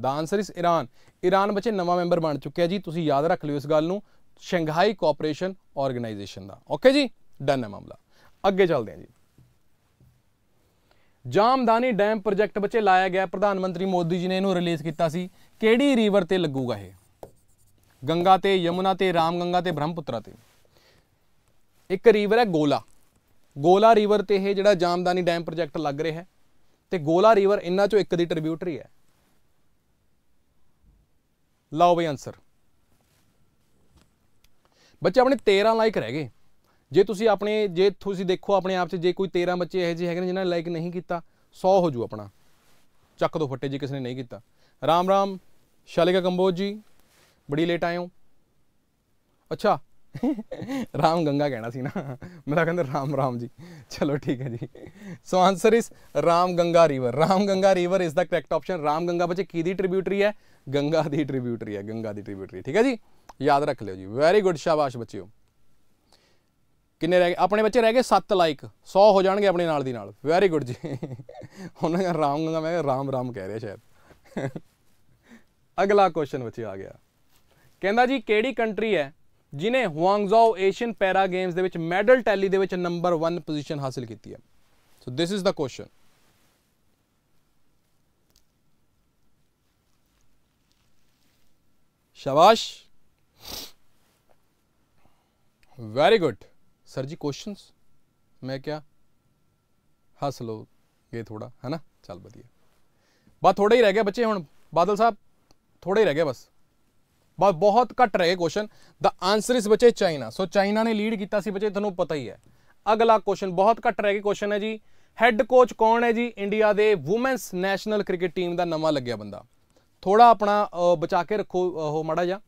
the answer is Iran Iran ਬੱਚੇ ਨਵਾਂ ਮੈਂਬਰ ਬਣ ਚੁੱਕਿਆ ਜੀ ਤੁਸੀਂ ਯਾਦ ਰੱਖ ਲਿਓ ਇਸ ਗੱਲ ਨੂੰ ਸ਼ੰਘਾਈ ਕੋਆਪਰੇਸ਼ਨ ਆਰਗੇਨਾਈਜੇਸ਼ਨ ਦਾ ਓਕੇ ਜੀ ਡਨ ਹੈ ਮਾਮਲਾ ਅੱਗੇ ਚੱਲਦੇ ਹਾਂ ਜੀ ਜਾਮਦਾਨੀ ਡੈਮ ਪ੍ਰੋਜੈਕਟ ਬੱਚੇ ਲਾਇਆ ਗਿਆ ਪ੍ਰਧਾਨ ਮੰਤਰੀ ਮੋਦੀ ਜੀ ਨੇ ਇਹਨੂੰ ਰਿਲੀਜ਼ ਕੀਤਾ ਸੀ ਕਿਹੜੀ ਰਿਵਰ ਤੇ ਲੱਗੂਗਾ ਇਹ ਗੰਗਾ ਤੇ ਯਮੁਨਾ ਤੇ ਰਾਮਗੰਗਾ ਤੇ ਬ੍ਰਹਮਪੁੱਤਰਾ ਤੇ ਇੱਕ ਰਿਵਰ ਹੈ ਗੋਲਾ ਗੋਲਾ ਰਿਵਰ ਤੇ ਇਹ ਜਿਹੜਾ ਜਾਮਦਾਨੀ ਡੈਮ ਪ੍ਰੋਜੈਕਟ ਲੱਗ ਰਿਹਾ ਹੈ ਤੇ ਗੋਲਾ ਰਿਵਰ ਇਹਨਾਂ ਚੋਂ ਇੱਕ ਦੀ ਟ੍ਰਿਬਿਊਟਰੀ ਹੈ ਲਓ ਬਈ ਆਨਸਰ ਬੱਚੇ ਆਪਣੇ 13 ਲਾਈਕ ਰਹਿ ਗਏ ਜੇ ਤੁਸੀਂ ਆਪਣੇ ਜੇ ਤੁਸੀਂ ਦੇਖੋ ਆਪਣੇ ਆਪ 'ਚ ਜੇ ਕੋਈ 13 ਬੱਚੇ ਇਹੋ ਜਿਹੇ ਹੈਗੇ ਨੇ ਜਿਨ੍ਹਾਂ ਨੇ ਲਾਈਕ ਨਹੀਂ ਕੀਤਾ 100 ਹੋ ਜੂ ਆਪਣਾ ਚੱਕ ਦੋ ਫੱਟੇ ਜੇ ਕਿਸੇ ਨੇ ਨਹੀਂ ਕੀਤਾ ਰਾਮ ਰਾਮ ਸ਼ਾਲਿਕਾ ਕੰਬੋਜ ਜੀ ਬੜੀ ਲੇਟ ਆਏ ਹੋ ਅੱਛਾ ਰਾਮ ਗੰਗਾ ਕਹਿਣਾ ਸੀ ਨਾ ਮੇਰਾ ਕਹਿੰਦਾ ਰਾਮ ਰਾਮ ਜੀ ਚਲੋ ਠੀਕ ਹੈ ਜੀ so answer is Ram Ganga river Ram Ganga river is the correct option Ram Ganga ਬੱਚੇ ਕਿਹਦੀ ਦੀ ਟ੍ਰਿਬਿਊਟਰੀ ਹੈ ਗੰਗਾ ਦੀ ਟ੍ਰਿਬਿਊਟਰੀ ਹੈ ਗੰਗਾ ਦੀ ਟ੍ਰਿਬਿਊਟਰੀ ਠੀਕ ਹੈ ਜੀ ਯਾਦ ਰੱਖ ਲਿਓ ਜੀ ਵੈਰੀ ਗੁੱਡ ਸ਼ਾਬਾਸ਼ ਬੱਚਿਓ ਕਿੰਨੇ ਰਹਿ ਗਏ ਆਪਣੇ ਬੱਚੇ ਰਹਿ ਗਏ 7 ਲਾਈਕ 100 ਹੋ ਜਾਣਗੇ ਆਪਣੇ ਨਾਲ ਦੀ ਨਾਲ ਵੈਰੀ ਗੁੱਡ ਜੀ ਉਹਨਾਂ ਦਾ ਰਾਮ ਗੰਗਾ ਮੈਂ ਰਾਮ ਰਾਮ ਕਹਿ ਰਿਹਾ ਸ਼ਾਇਦ ਅਗਲਾ ਕੁਐਸਚਨ ਬੱਚੇ ਆ ਗਿਆ ਕਹਿੰਦਾ ਜੀ ਕਿਹੜੀ ਕੰਟਰੀ ਹੈ जिन्हें Hangzhou Asian para games medal tally medal tally ਦੇ ਵਿੱਚ ਨੰਬਰ 1 ਪੋਜੀਸ਼ਨ ਹਾਸਲ ਕੀਤੀ ਹੈ so this is the very good sir ji question मैं क्या हंस लो ये थोड़ा है ना चल वधिया बस थोड़ा ही रह गया बच्चे हम बादल साहब थोड़ा ही रह गया बस ਬਹੁਤ ਬਹੁਤ ਘਟ ਰਹੇ ਕੁਐਸਚਨ ਦਾ ਆਨਸਰ ਇਸ ਬੱਚੇ ਚਾਈਨਾ ਸੋ ਚਾਈਨਾ ਨੇ ਲੀਡ ਕੀਤਾ ਸੀ ਬੱਚੇ ਤੁਹਾਨੂੰ ਪਤਾ ਹੀ ਹੈ ਅਗਲਾ ਕੁਐਸਚਨ ਬਹੁਤ ਘਟ ਰਹਿ ਕੁਐਸਚਨ ਹੈ ਜੀ ਹੈੱਡ ਕੋਚ ਕੌਣ ਹੈ ਜੀ ਇੰਡੀਆ ਦੇ ਔਮਨਸ ਨੈਸ਼ਨਲ ਕ੍ਰਿਕਟ ਟੀਮ ਦਾ ਨਵਾਂ ਲੱਗਿਆ ਬੰਦਾ ਥੋੜਾ ਆਪਣਾ ਬਚਾ ਕੇ ਰੱਖੋ ਉਹ ਮੜਾ ਜਾ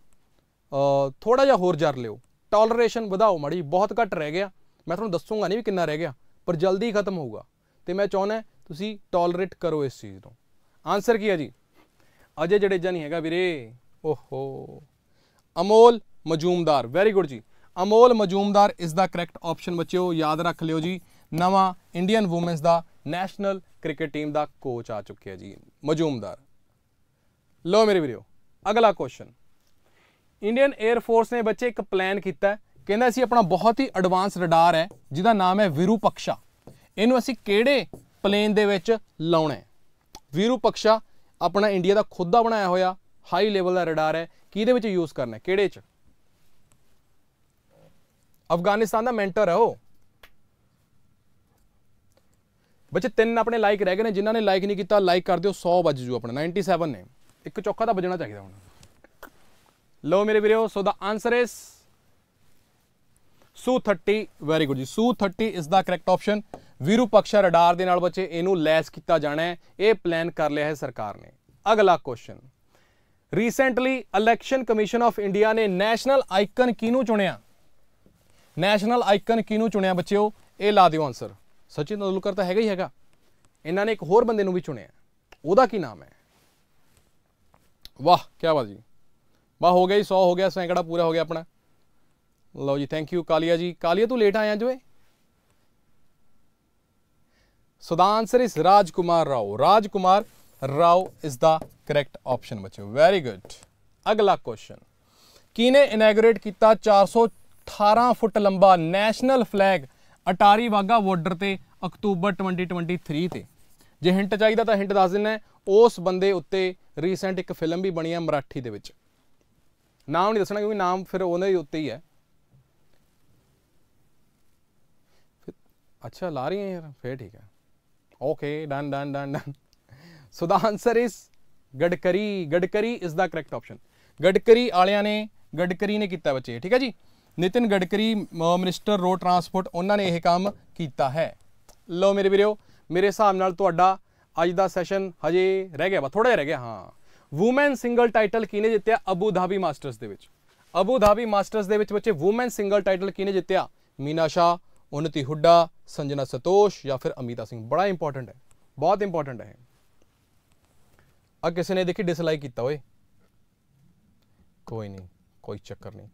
ਥੋੜਾ ਜਿਹਾ ਹੋਰ ਜਰ ਲਿਓ ਟੋਲਰੇਸ਼ਨ ਵਧਾਓ ਮੜੀ ਬਹੁਤ ਘਟ ਰਹਿ ਗਿਆ ਮੈਂ ਤੁਹਾਨੂੰ ਦੱਸੂਗਾ ਨਹੀਂ ਵੀ ਕਿੰਨਾ ਰਹਿ ਗਿਆ ਪਰ ਜਲਦੀ ਖਤਮ ਹੋਊਗਾ ਤੇ ਮੈਂ ਚਾਹੁੰਦਾ ਤੁਸੀਂ ਟੋਲਰੇਟ ਕਰੋ ਇਸ ਚੀਜ਼ ਨੂੰ ਆਨਸਰ ਕੀ ਹੈ ਜੀ ਅਜੇ ਜਾਂ ਨਹੀਂ ਹੈਗਾ ਵੀਰੇ ਓਹੋ ਅਮੋਲ ਮਜੂਮਦਾਰ ਵੈਰੀ ਗੁੱਡ ਜੀ ਅਮੋਲ ਮਜੂਮਦਾਰ ਇਸ ਦਾ ਕਰੈਕਟ ਆਪਸ਼ਨ ਬੱਚਿਓ ਯਾਦ ਰੱਖ ਲਿਓ ਜੀ ਨਵਾਂ ਇੰਡੀਅਨ ਔਮਨਸ ਦਾ ਨੈਸ਼ਨਲ ਕ੍ਰਿਕਟ ਟੀਮ ਦਾ ਕੋਚ ਆ ਚੁੱਕਿਆ ਜੀ ਮਜੂਮਦਾਰ ਲੋ ਮੇਰੇ ਵੀਰੋ ਅਗਲਾ ਕੁਐਸਚਨ ਇੰਡੀਅਨ 에ਅਰ ਫੋਰਸ ਨੇ ਬੱਚੇ ਇੱਕ ਪਲਾਨ ਕੀਤਾ ਕਹਿੰਦਾ ਸੀ ਆਪਣਾ ਬਹੁਤ ਹੀ ਐਡਵਾਂਸ ਰਡਾਰ ਹੈ ਜਿਹਦਾ ਨਾਮ ਹੈ ਵਿਰੂਪਕਸ਼ਾ ਇਹਨੂੰ ਅਸੀਂ ਕਿਹੜੇ ਪਲੇਨ ਦੇ ਵਿੱਚ ਲਾਉਣਾ ਹੈ ਵਿਰੂਪਕਸ਼ਾ ਆਪਣਾ ਇੰਡੀਆ ਦਾ ਖੁਦ ਦਾ ਬਣਾਇਆ ਹੋਇਆ ਹਾਈ ਲੈਵਲ ਦਾ ਰਡਾਰ ਹੈ ਕਿਹਦੇ ਵਿੱਚ ਯੂਜ਼ ਕਰਨਾ ਕਿਹੜੇ 'ਚ ਅਫਗਾਨਿਸਤਾਨ ਦਾ ਮੈਂਟਰ ਹੈ ਉਹ ਬੱਚੇ ਤਿੰਨ ਆਪਣੇ ਲਾਈਕ ਰਹਿ ਗਏ ਨੇ ਜਿਨ੍ਹਾਂ ਨੇ ਲਾਈਕ ਨਹੀਂ ਕੀਤਾ ਲਾਈਕ ਕਰ ਦਿਓ 100 ਵੱਜ ਜੂ ਆਪਣਾ 97 ਨੇ ਇੱਕ ਚੌਕਾ ਤਾਂ ਵੱਜਣਾ ਚਾਹੀਦਾ ਹੁਣ ਲਓ ਮੇਰੇ ਵੀਰੋ ਸੋ ਦਾ ਆਨਸਰ ਇਜ਼ ਸੂ 30 ਵੈਰੀ ਗੁੱਡ ਜੀ so 30 is the correct option Virupaksha radar ਦੇ ਨਾਲ ਬੱਚੇ ਇਹਨੂੰ ਲੈਸ ਕੀਤਾ ਜਾਣਾ ਹੈ ਇਹ ਪਲਾਨ ਕਰ ਲਿਆ ਹੈ ਸਰਕਾਰ ਨੇ ਅਗਲਾ question recently election commission of India ਨੇ ਨੈਸ਼ਨਲ ਆਈਕਨ ਕਿਹਨੂੰ ਚੁਣਿਆ ਨੈਸ਼ਨਲ ਆਈਕਨ ਕਿਹਨੂੰ ਚੁਣਿਆ ਬੱਚਿਓ ਇਹ ਲਾ ਦਿਓ ਆਨਸਰ ਸਚਿਨ ਤੰਦੁਲਕਰ ਤਾਂ ਹੈਗਾ ਹੀ ਹੈਗਾ ਇਹਨਾਂ ਨੇ ਇੱਕ ਹੋਰ ਬੰਦੇ ਨੂੰ ਵੀ ਚੁਣਿਆ ਉਹਦਾ ਕੀ ਨਾਮ ਹੈ ਵਾਹ ਕੀ ਬਾਤ ਜੀ ਵਾਹ ਹੋ ਗਿਆ ਜੀ 100 ਹੋ ਗਿਆ ਸੈਂਕੜਾ ਪੂਰਾ ਹੋ ਗਿਆ ਆਪਣਾ ਲਓ ਜੀ ਥੈਂਕ ਯੂ ਕਾਲੀਆ ਜੀ ਕਾਲੀਆ ਤੂੰ ਲੇਟ ਆਇਆ joy so the answer is Rajkumar Rao Rajkumar Rao is the correct option ਬੱਚਿਓ ਵੈਰੀ ਗੁੱਡ ਅਗਲਾ ਕੁਐਸਚਨ ਕਿਨੇ ਇਨੈਗੋਰੇਟ ਕੀਤਾ 418 ਫੁੱਟ ਲੰਬਾ national flag Attari Wagah border ਤੇ ਅਕਤੂਬਰ 2023 ਤੇ ਜੇ ਹਿੰਟ ਚਾਹੀਦਾ ਤਾਂ ਹਿੰਟ ਦੱਸ ਦਿੰਨਾ ਉਸ ਬੰਦੇ ਉੱਤੇ ਰੀਸੈਂਟ ਇੱਕ ਫਿਲਮ ਵੀ ਬਣੀ ਹੈ ਮਰਾਠੀ ਦੇ ਵਿੱਚ ਨਾਮ ਨਹੀਂ ਦੱਸਣਾ ਕਿਉਂਕਿ ਨਾਮ ਫਿਰ ਉਹਨੇ ਦੇ ਉੱਤੇ ਹੀ ਹੈ ਅੱਛਾ ਲਾ ਰਹੀ ਹੈ ਯਾਰ ਫੇਰ ਠੀਕ ਹੈ okay done done done done so the answer is Gadkari Gadkari is the correct option Gadkari ਵਾਲਿਆਂ ਨੇ ਗੜਕਰੀ ਨੇ ਕੀਤਾ ਬੱਚੇ ਠੀਕ ਹੈ ਜੀ Nitin Gadkari minister road transport ਉਹਨਾਂ ਨੇ ਇਹ ਕੰਮ ਕੀਤਾ ਹੈ ਲਓ ਮੇਰੇ ਵੀਰੋ ਮੇਰੇ ਹਿਸਾਬ ਨਾਲ ਤੁਹਾਡਾ ਅੱਜ ਦਾ ਸੈਸ਼ਨ ਹਜੇ ਰਹਿ ਗਿਆ ਵਾ ਥੋੜਾ ਜਿਹਾ ਰਹਿ ਗਿਆ ਹਾਂ ਔਮਨ ਸਿੰਗਲ ਟਾਈਟਲ ਕਿਨੇ ਜਿੱਤਿਆ ਅਬੂ ਧਾਬੀ ਮਾਸਟਰਸ ਦੇ ਵਿੱਚ ਅਬੂ ਧਾਬੀ ਮਾਸਟਰਸ ਦੇ ਵਿੱਚ ਬੱਚੇ ਔਮਨ ਸਿੰਗਲ ਟਾਈਟਲ ਕਿਨੇ ਜਿੱਤਿਆ ਮੀਨਾ ਸ਼ਾ ਉਨਤੀ ਹੁੱਡਾ ਸੰਜਨਾ ਸਤੋਸ਼ ਜਾਂ ਫਿਰ ਅਮੀਤਾ ਸਿੰਘ ਬੜਾ ਇੰਪੋਰਟੈਂਟ ਹੈ ਬਹੁਤ ਇੰਪੋਰਟੈਂਟ ਹੈ ਆ ਕਿਸੇ ਨੇ ਦੇਖੀ ਡਿਸਲਾਈਕ ਕੀਤਾ ਓਏ ਕੋਈ ਨਹੀਂ ਕੋਈ ਚੱਕਰ ਨਹੀਂ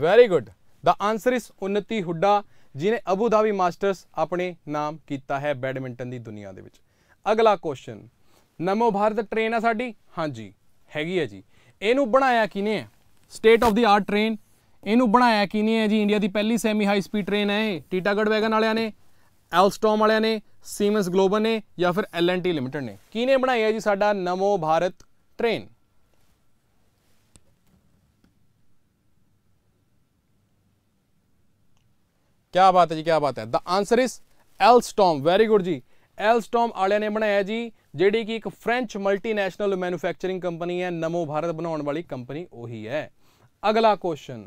ਵੈਰੀ ਗੁੱਡ ਦਾ ਆਨਸਰ ਇਸ ਉਨਤੀ ਹੁੱਡਾ ਜਿਨੇ ਅਬੂ ਧਾਬੀ ਮਾਸਟਰਸ ਆਪਣੇ ਨਾਮ ਕੀਤਾ ਹੈ ਬੈਡਮਿੰਟਨ ਦੀ ਦੁਨੀਆ ਦੇ ਵਿੱਚ ਅਗਲਾ ਕੁਐਸਚਨ ਨਮੋ ਭਾਰਤ ਟ੍ਰੇਨ ਆ ਸਾਡੀ ਹਾਂਜੀ ਹੈਗੀ ਹੈ ਜੀ ਇਹਨੂੰ ਬਣਾਇਆ ਕਿਨੇ ਹੈ state of the art train ਇਹਨੂੰ ਬਣਾਇਆ ਕਿਨੇ ਹੈ ਜੀ ਇੰਡੀਆ ਦੀ ਪਹਿਲੀ ਸੈਮੀ ਹਾਈ ਸਪੀਡ ਟ੍ਰੇਨ ਹੈ ਇਹ ਟੀਟਾਗੜ ਵੈਗਨ ਵਾਲਿਆਂ ਨੇ ਐਲਸਟੋਮ ਵਾਲਿਆਂ ਨੇ ਸੀਮੈਂਸ ਗਲੋਬਲ ਨੇ ਜਾਂ ਫਿਰ ਐਲਐਨਟੀ ਲਿਮਟਿਡ ਨੇ ਕਿਹਨੇ ਬਣਾਇਆ ਜੀ ਸਾਡਾ ਨਮੋ ਭਾਰਤ ਟ੍ਰੇਨ ਕੀ ਬਾਤ ਹੈ ਜੀ ਕੀ ਬਾਤ ਹੈ the answer is Alstom very good ਜੀ ਐਲਸਟੋਮ ਵਾਲਿਆਂ ਨੇ ਬਣਾਇਆ ਜੀ ਜਿਹੜੀ ਕਿ ਇੱਕ ਫ੍ਰੈਂਚ ਮਲਟੀਨੈਸ਼ਨਲ ਮੈਨੂਫੈਕਚਰਿੰਗ ਕੰਪਨੀ ਹੈ ਨਮੋ ਭਾਰਤ ਬਣਾਉਣ ਵਾਲੀ ਕੰਪਨੀ ਉਹੀ ਹੈ ਅਗਲਾ ਕੁਐਸਚਨ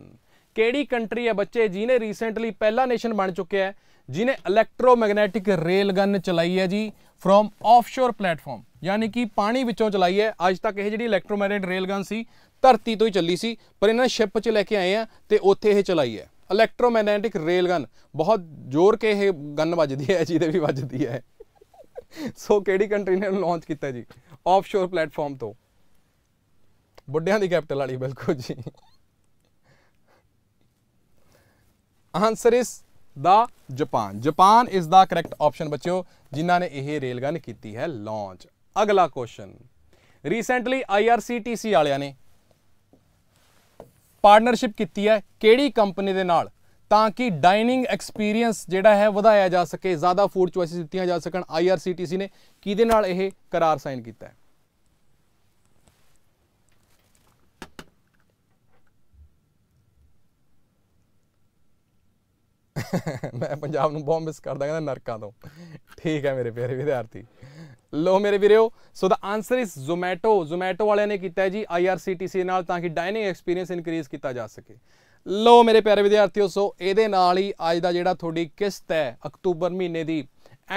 ਕਿਹੜੀ ਕੰਟਰੀ ਹੈ ਬੱਚੇ ਜਿਹਨੇ ਰੀਸੈਂਟਲੀ ਪਹਿਲਾ ਨੇਸ਼ਨ ਬਣ ਚੁੱਕਿਆ ਹੈ ਜਿਨੇ ਇਲੈਕਟ੍ਰੋਮੈਗਨੈਟਿਕ ਰੇਲ ਗਨ ਚਲਾਈ ਹੈ ਜੀ ਫਰੋਮ ਆਫਸ਼ੋਰ ਪਲੇਟਫਾਰਮ ਯਾਨੀ ਕਿ ਪਾਣੀ ਵਿੱਚੋਂ ਚਲਾਈ ਹੈ ਅੱਜ ਤੱਕ ਇਹ ਜਿਹੜੀ ਇਲੈਕਟ੍ਰੋਮੈਗਨੈਟ ਰੇਲ ਗਨ ਸੀ ਧਰਤੀ ਤੋਂ ਹੀ ਚੱਲੀ ਸੀ ਪਰ ਇਹਨਾਂ ਸ਼ਿਪ 'ਚ ਲੈ ਕੇ ਆਏ ਆ ਤੇ ਉੱਥੇ ਇਹ ਚਲਾਈ ਹੈ ਇਲੈਕਟ੍ਰੋਮੈਗਨੈਟਿਕ ਰੇਲ ਗਨ ਬਹੁਤ ਜ਼ੋਰ ਕੇ ਇਹ ਗਨ ਵੱਜਦੀ ਹੈ ਜਿਹਦੇ ਵੀ ਵੱਜਦੀ ਹੈ ਸੋ ਕਿਹੜੀ ਕੰਟਰੀ ਨੇ ਲਾਂਚ ਕੀਤਾ ਜੀ ਆਫਸ਼ੋਰ ਪਲੇਟਫਾਰਮ ਤੋਂ ਬੁੱਢਿਆਂ ਦੀ ਕੈਪੀਟਲ ਵਾਲੀ ਬਿਲਕੁਲ ਜੀ ਆਨਸਰ ਇਸ ਦਾ ਜਾਪਾਨ ਜਾਪਾਨ ਇਸ ਦਾ ਕਰੈਕਟ ਆਪਸ਼ਨ ਬੱਚਿਓ ਜਿਨ੍ਹਾਂ ਨੇ ਇਹ ਰੇਲ ਗਨ ਕੀਤੀ ਹੈ ਲਾਂਚ ਅਗਲਾ ਕੁਐਸਚਨ ਰੀਸੈਂਟਲੀ ਆਈਆਰਸੀਟੀਸੀ ਵਾਲਿਆਂ ਨੇ ਪਾਰਟਨਰਸ਼ਿਪ ਕੀਤੀ ਹੈ ਕਿਹੜੀ ਕੰਪਨੀ ਦੇ ਨਾਲ ਤਾਂ ਕਿ ਡਾਈਨਿੰਗ ਐਕਸਪੀਰੀਅੰਸ ਜਿਹੜਾ ਹੈ ਵਧਾਇਆ ਜਾ ਸਕੇ ਜ਼ਿਆਦਾ ਫੂਡ ਚੁਆਇਸਿਸ ਦਿੱਤੀਆਂ ਜਾ ਸਕਣ ਆਈਆਰਸੀਟੀਸੀ ਨੇ ਕਿਹਦੇ ਨਾਲ ਇਹ ਕਰਾਰ ਸਾਈਨ ਕੀਤਾ ਹੈ ਮੈਂ ਪੰਜਾਬ ਨੂੰ ਬਹੁਤ ਮਿਸ ਕਰਦਾ ਕਹਿੰਦਾ ਨਰਕਾਂ ਤੋਂ ਠੀਕ ਹੈ ਮੇਰੇ ਪਿਆਰੇ ਵਿਦਿਆਰਥੀ ਲੋ ਮੇਰੇ ਵੀਰੋ so the answer is Zomato Zomato ਵਾਲਿਆਂ ਨੇ ਕੀਤਾ ਹੈ ਜੀ ਆਈਆਰਸੀਟੀਸੀ ਨਾਲ ਤਾਂ ਕਿ ਡਾਈਨਿੰਗ ਐਕਸਪੀਰੀਅੰਸ ਇਨਕਰੀਜ਼ ਕੀਤਾ ਜਾ ਸਕੇ ਲੋ ਮੇਰੇ ਪਿਆਰੇ ਵਿਦਿਆਰਥੀਓ ਸੋ ਇਹਦੇ ਨਾਲ ਹੀ ਅੱਜ ਦਾ ਜਿਹੜਾ ਤੁਹਾਡੀ ਕਿਸ਼ਤ ਹੈ ਅਕਤੂਬਰ ਮਹੀਨੇ ਦੀ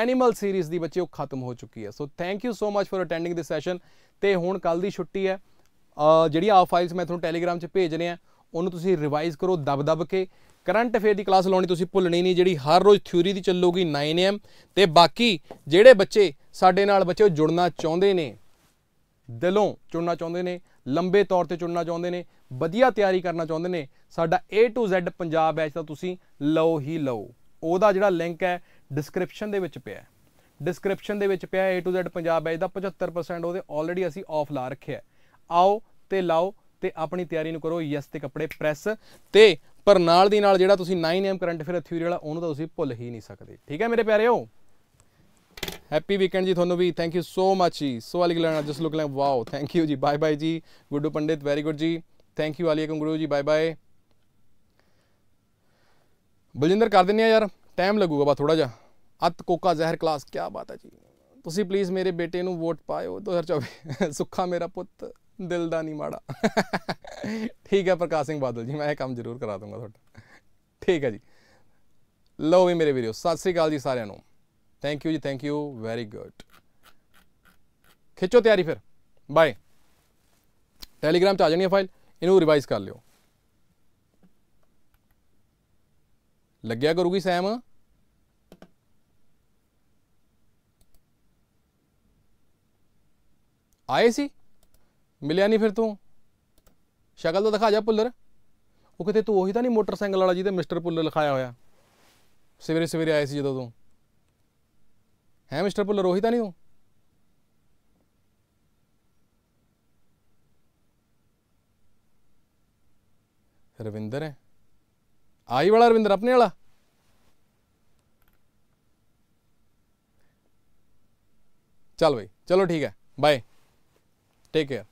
ਐਨੀਮਲ ਸੀਰੀਜ਼ ਦੀ ਬੱਚਿਓ ਖਤਮ ਹੋ ਚੁੱਕੀ ਹੈ so thank you so much for attending this session ਤੇ ਹੁਣ ਕੱਲ ਦੀ ਛੁੱਟੀ ਹੈ ਜਿਹੜੀ ਆ ਫਾਈਲਸ ਮੈਂ ਤੁਹਾਨੂੰ ਟੈਲੀਗ੍ਰਾਮ 'ਚ ਭੇਜ ਰਿਹਾ ਉਹਨੂੰ ਤੁਸੀਂ ਰਿਵਾਈਜ਼ ਕਰੋ ਦਬ ਦਬ ਕੇ ਕਰੰਟ ਅਫੇਅਰ ਦੀ ਕਲਾਸ ਲਾਉਣੀ ਤੁਸੀਂ ਭੁੱਲਣੀ ਨਹੀਂ ਜਿਹੜੀ ਹਰ ਰੋਜ਼ ਥਿਊਰੀ ਦੀ ਚੱਲੂਗੀ 9am ਤੇ ਬਾਕੀ ਜਿਹੜੇ ਬੱਚੇ ਸਾਡੇ ਨਾਲ ਬੱਚੇ ਜੁੜਨਾ ਚਾਹੁੰਦੇ ਨੇ ਦਿਲੋਂ ਚੁਣਨਾ ਚਾਹੁੰਦੇ ਨੇ ਲੰਬੇ ਤੌਰ ਤੇ ਚੁਣਨਾ ਚਾਹੁੰਦੇ ਨੇ ਵਧੀਆ ਤਿਆਰੀ ਕਰਨਾ ਚਾਹੁੰਦੇ ਨੇ ਸਾਡਾ A to Z Punjab batch ਤਾਂ ਤੁਸੀਂ ਲਓ ਹੀ ਲਓ ਉਹਦਾ ਜਿਹੜਾ ਲਿੰਕ ਹੈ ਡਿਸਕ੍ਰਿਪਸ਼ਨ ਦੇ ਵਿੱਚ ਪਿਆ ਡਿਸਕ੍ਰਿਪਸ਼ਨ ਦੇ ਵਿੱਚ ਪਿਆ A to Z Punjab batch ਦਾ 75% ਉਹਦੇ ਆਲਰੇਡੀ ਅਸੀਂ ਆਫ ਲਾ ਰੱਖਿਆ ਆਓ ਤੇ ਲਾਓ ਤੇ ਆਪਣੀ ਤਿਆਰੀ ਨੂੰ ਕਰੋ ਯੈਸ ਤੇ ਕੱਪੜੇ ਪ੍ਰੈਸ ਤੇ ਪਰ ਨਾਲ ਦੀ ਨਾਲ ਜਿਹੜਾ ਤੁਸੀਂ ਐਮ ਕਰੰਟ ਫਿਰ ਥਿਊਰੀ ਵਾਲਾ ਉਹਨੂੰ ਤਾਂ ਤੁਸੀਂ ਭੁੱਲ ਹੀ ਨਹੀਂ ਸਕਦੇ ਠੀਕ ਹੈ ਮੇਰੇ ਪਿਆਰਿਓ ਹੈਪੀ ਵੀਕਐਂਡ ਜੀ ਤੁਹਾਨੂੰ ਵੀ ਥੈਂਕ ਯੂ ਸੋ ਮੱਚ ਜੀ ਸੋ ਵਾਲੀ ਗਲਾਣਾ just look like wow thank you ਜੀ ਬਾਏ ਬਾਏ ਜੀ ਗੁੱਡੂ ਪੰਡਿਤ ਵੈਰੀ ਗੁੱਡ ਜੀ ਥੈਂਕ ਯੂ ਆਲੀਆ ਕੰਗਰੂ ਜੀ ਬਾਏ ਬਾਏ ਬਲਜਿੰਦਰ ਕਰ ਦਿੰਨੇ ਆ ਯਾਰ ਟਾਈਮ ਲੱਗੂਗਾ ਬਾ ਥੋੜਾ ਜਿਹਾ ਅਤ ਕੋਕਾ ਜ਼ਹਿਰ ਕਲਾਸ ਕੀ ਬਾਤ ਹੈ ਜੀ ਤੁਸੀਂ ਪਲੀਜ਼ ਮੇਰੇ ਬੇਟੇ ਨੂੰ ਵੋਟ ਪਾਇਓ 2024 ਸੁੱਖਾ ਮੇਰਾ ਪੁੱਤ ਦਿਲ ਦਾ ਨਹੀਂ ਮਾੜਾ ਠੀਕ ਹੈ ਪ੍ਰਕਾਸ਼ ਸਿੰਘ ਬਾਦਲ ਜੀ ਮੈਂ ਇਹ ਕੰਮ ਜ਼ਰੂਰ ਕਰਾ ਦੂੰਗਾ ਤੁਹਾਡਾ ਠੀਕ ਹੈ ਜੀ ਲਓ ਵੀ ਮੇਰੇ ਵੀਰੋ ਸਤਿ ਸ੍ਰੀ ਅਕਾਲ ਜੀ ਸਾਰਿਆਂ ਨੂੰ ਥੈਂਕ ਯੂ ਜੀ ਥੈਂਕ ਯੂ ਵੈਰੀ ਗੁੱਡ ਖਿੱਚੋ ਤਿਆਰੀ ਫਿਰ ਬਾਏ ਟੈਲੀਗ੍ਰਾਮ 'ਚ ਆ ਜਾਣੀ ਹੈ ਫਾਈਲ ਇਹਨੂੰ ਰਿਵਾਈਜ਼ ਕਰ ਲਿਓ ਲੱਗਿਆ ਕਰੂਗੀ ਸੈਮ ਆਏ ਸੀ ਮਿਲਿਆ ਨਹੀਂ ਫਿਰ ਤੂੰ ਸ਼ਕਲ ਤਾਂ ਦਿਖਾ ਜਾ ਪੁੱਲਰ ਉਹ ਕਿਤੇ ਤੂੰ ਉਹੀ ਤਾਂ ਨਹੀਂ ਮੋਟਰਸਾਈਕਲ ਵਾਲਾ ਜਿਹਦੇ ਮਿਸਟਰ ਪੁੱਲਰ ਲਿਖਾਇਆ ਹੋਇਆ ਸਵੇਰੇ ਸਵੇਰੇ ਆਏ ਸੀ ਜਦੋਂ ਤੂੰ ਹੈ ਮਿਸਟਰ ਪੁੱਲਰ ਉਹੀ ਤਾਂ ਨਹੀਂ ਤੂੰ ਰਵਿੰਦਰ ਹੈ ਆਈ ਵਾਲਾ ਰਵਿੰਦਰ ਆਪਣੇ ਵਾਲਾ ਚੱਲ ਬਈ ਚਲੋ ਠੀਕ ਹੈ ਬਾਏ ਟੇਕ ਕੇਅਰ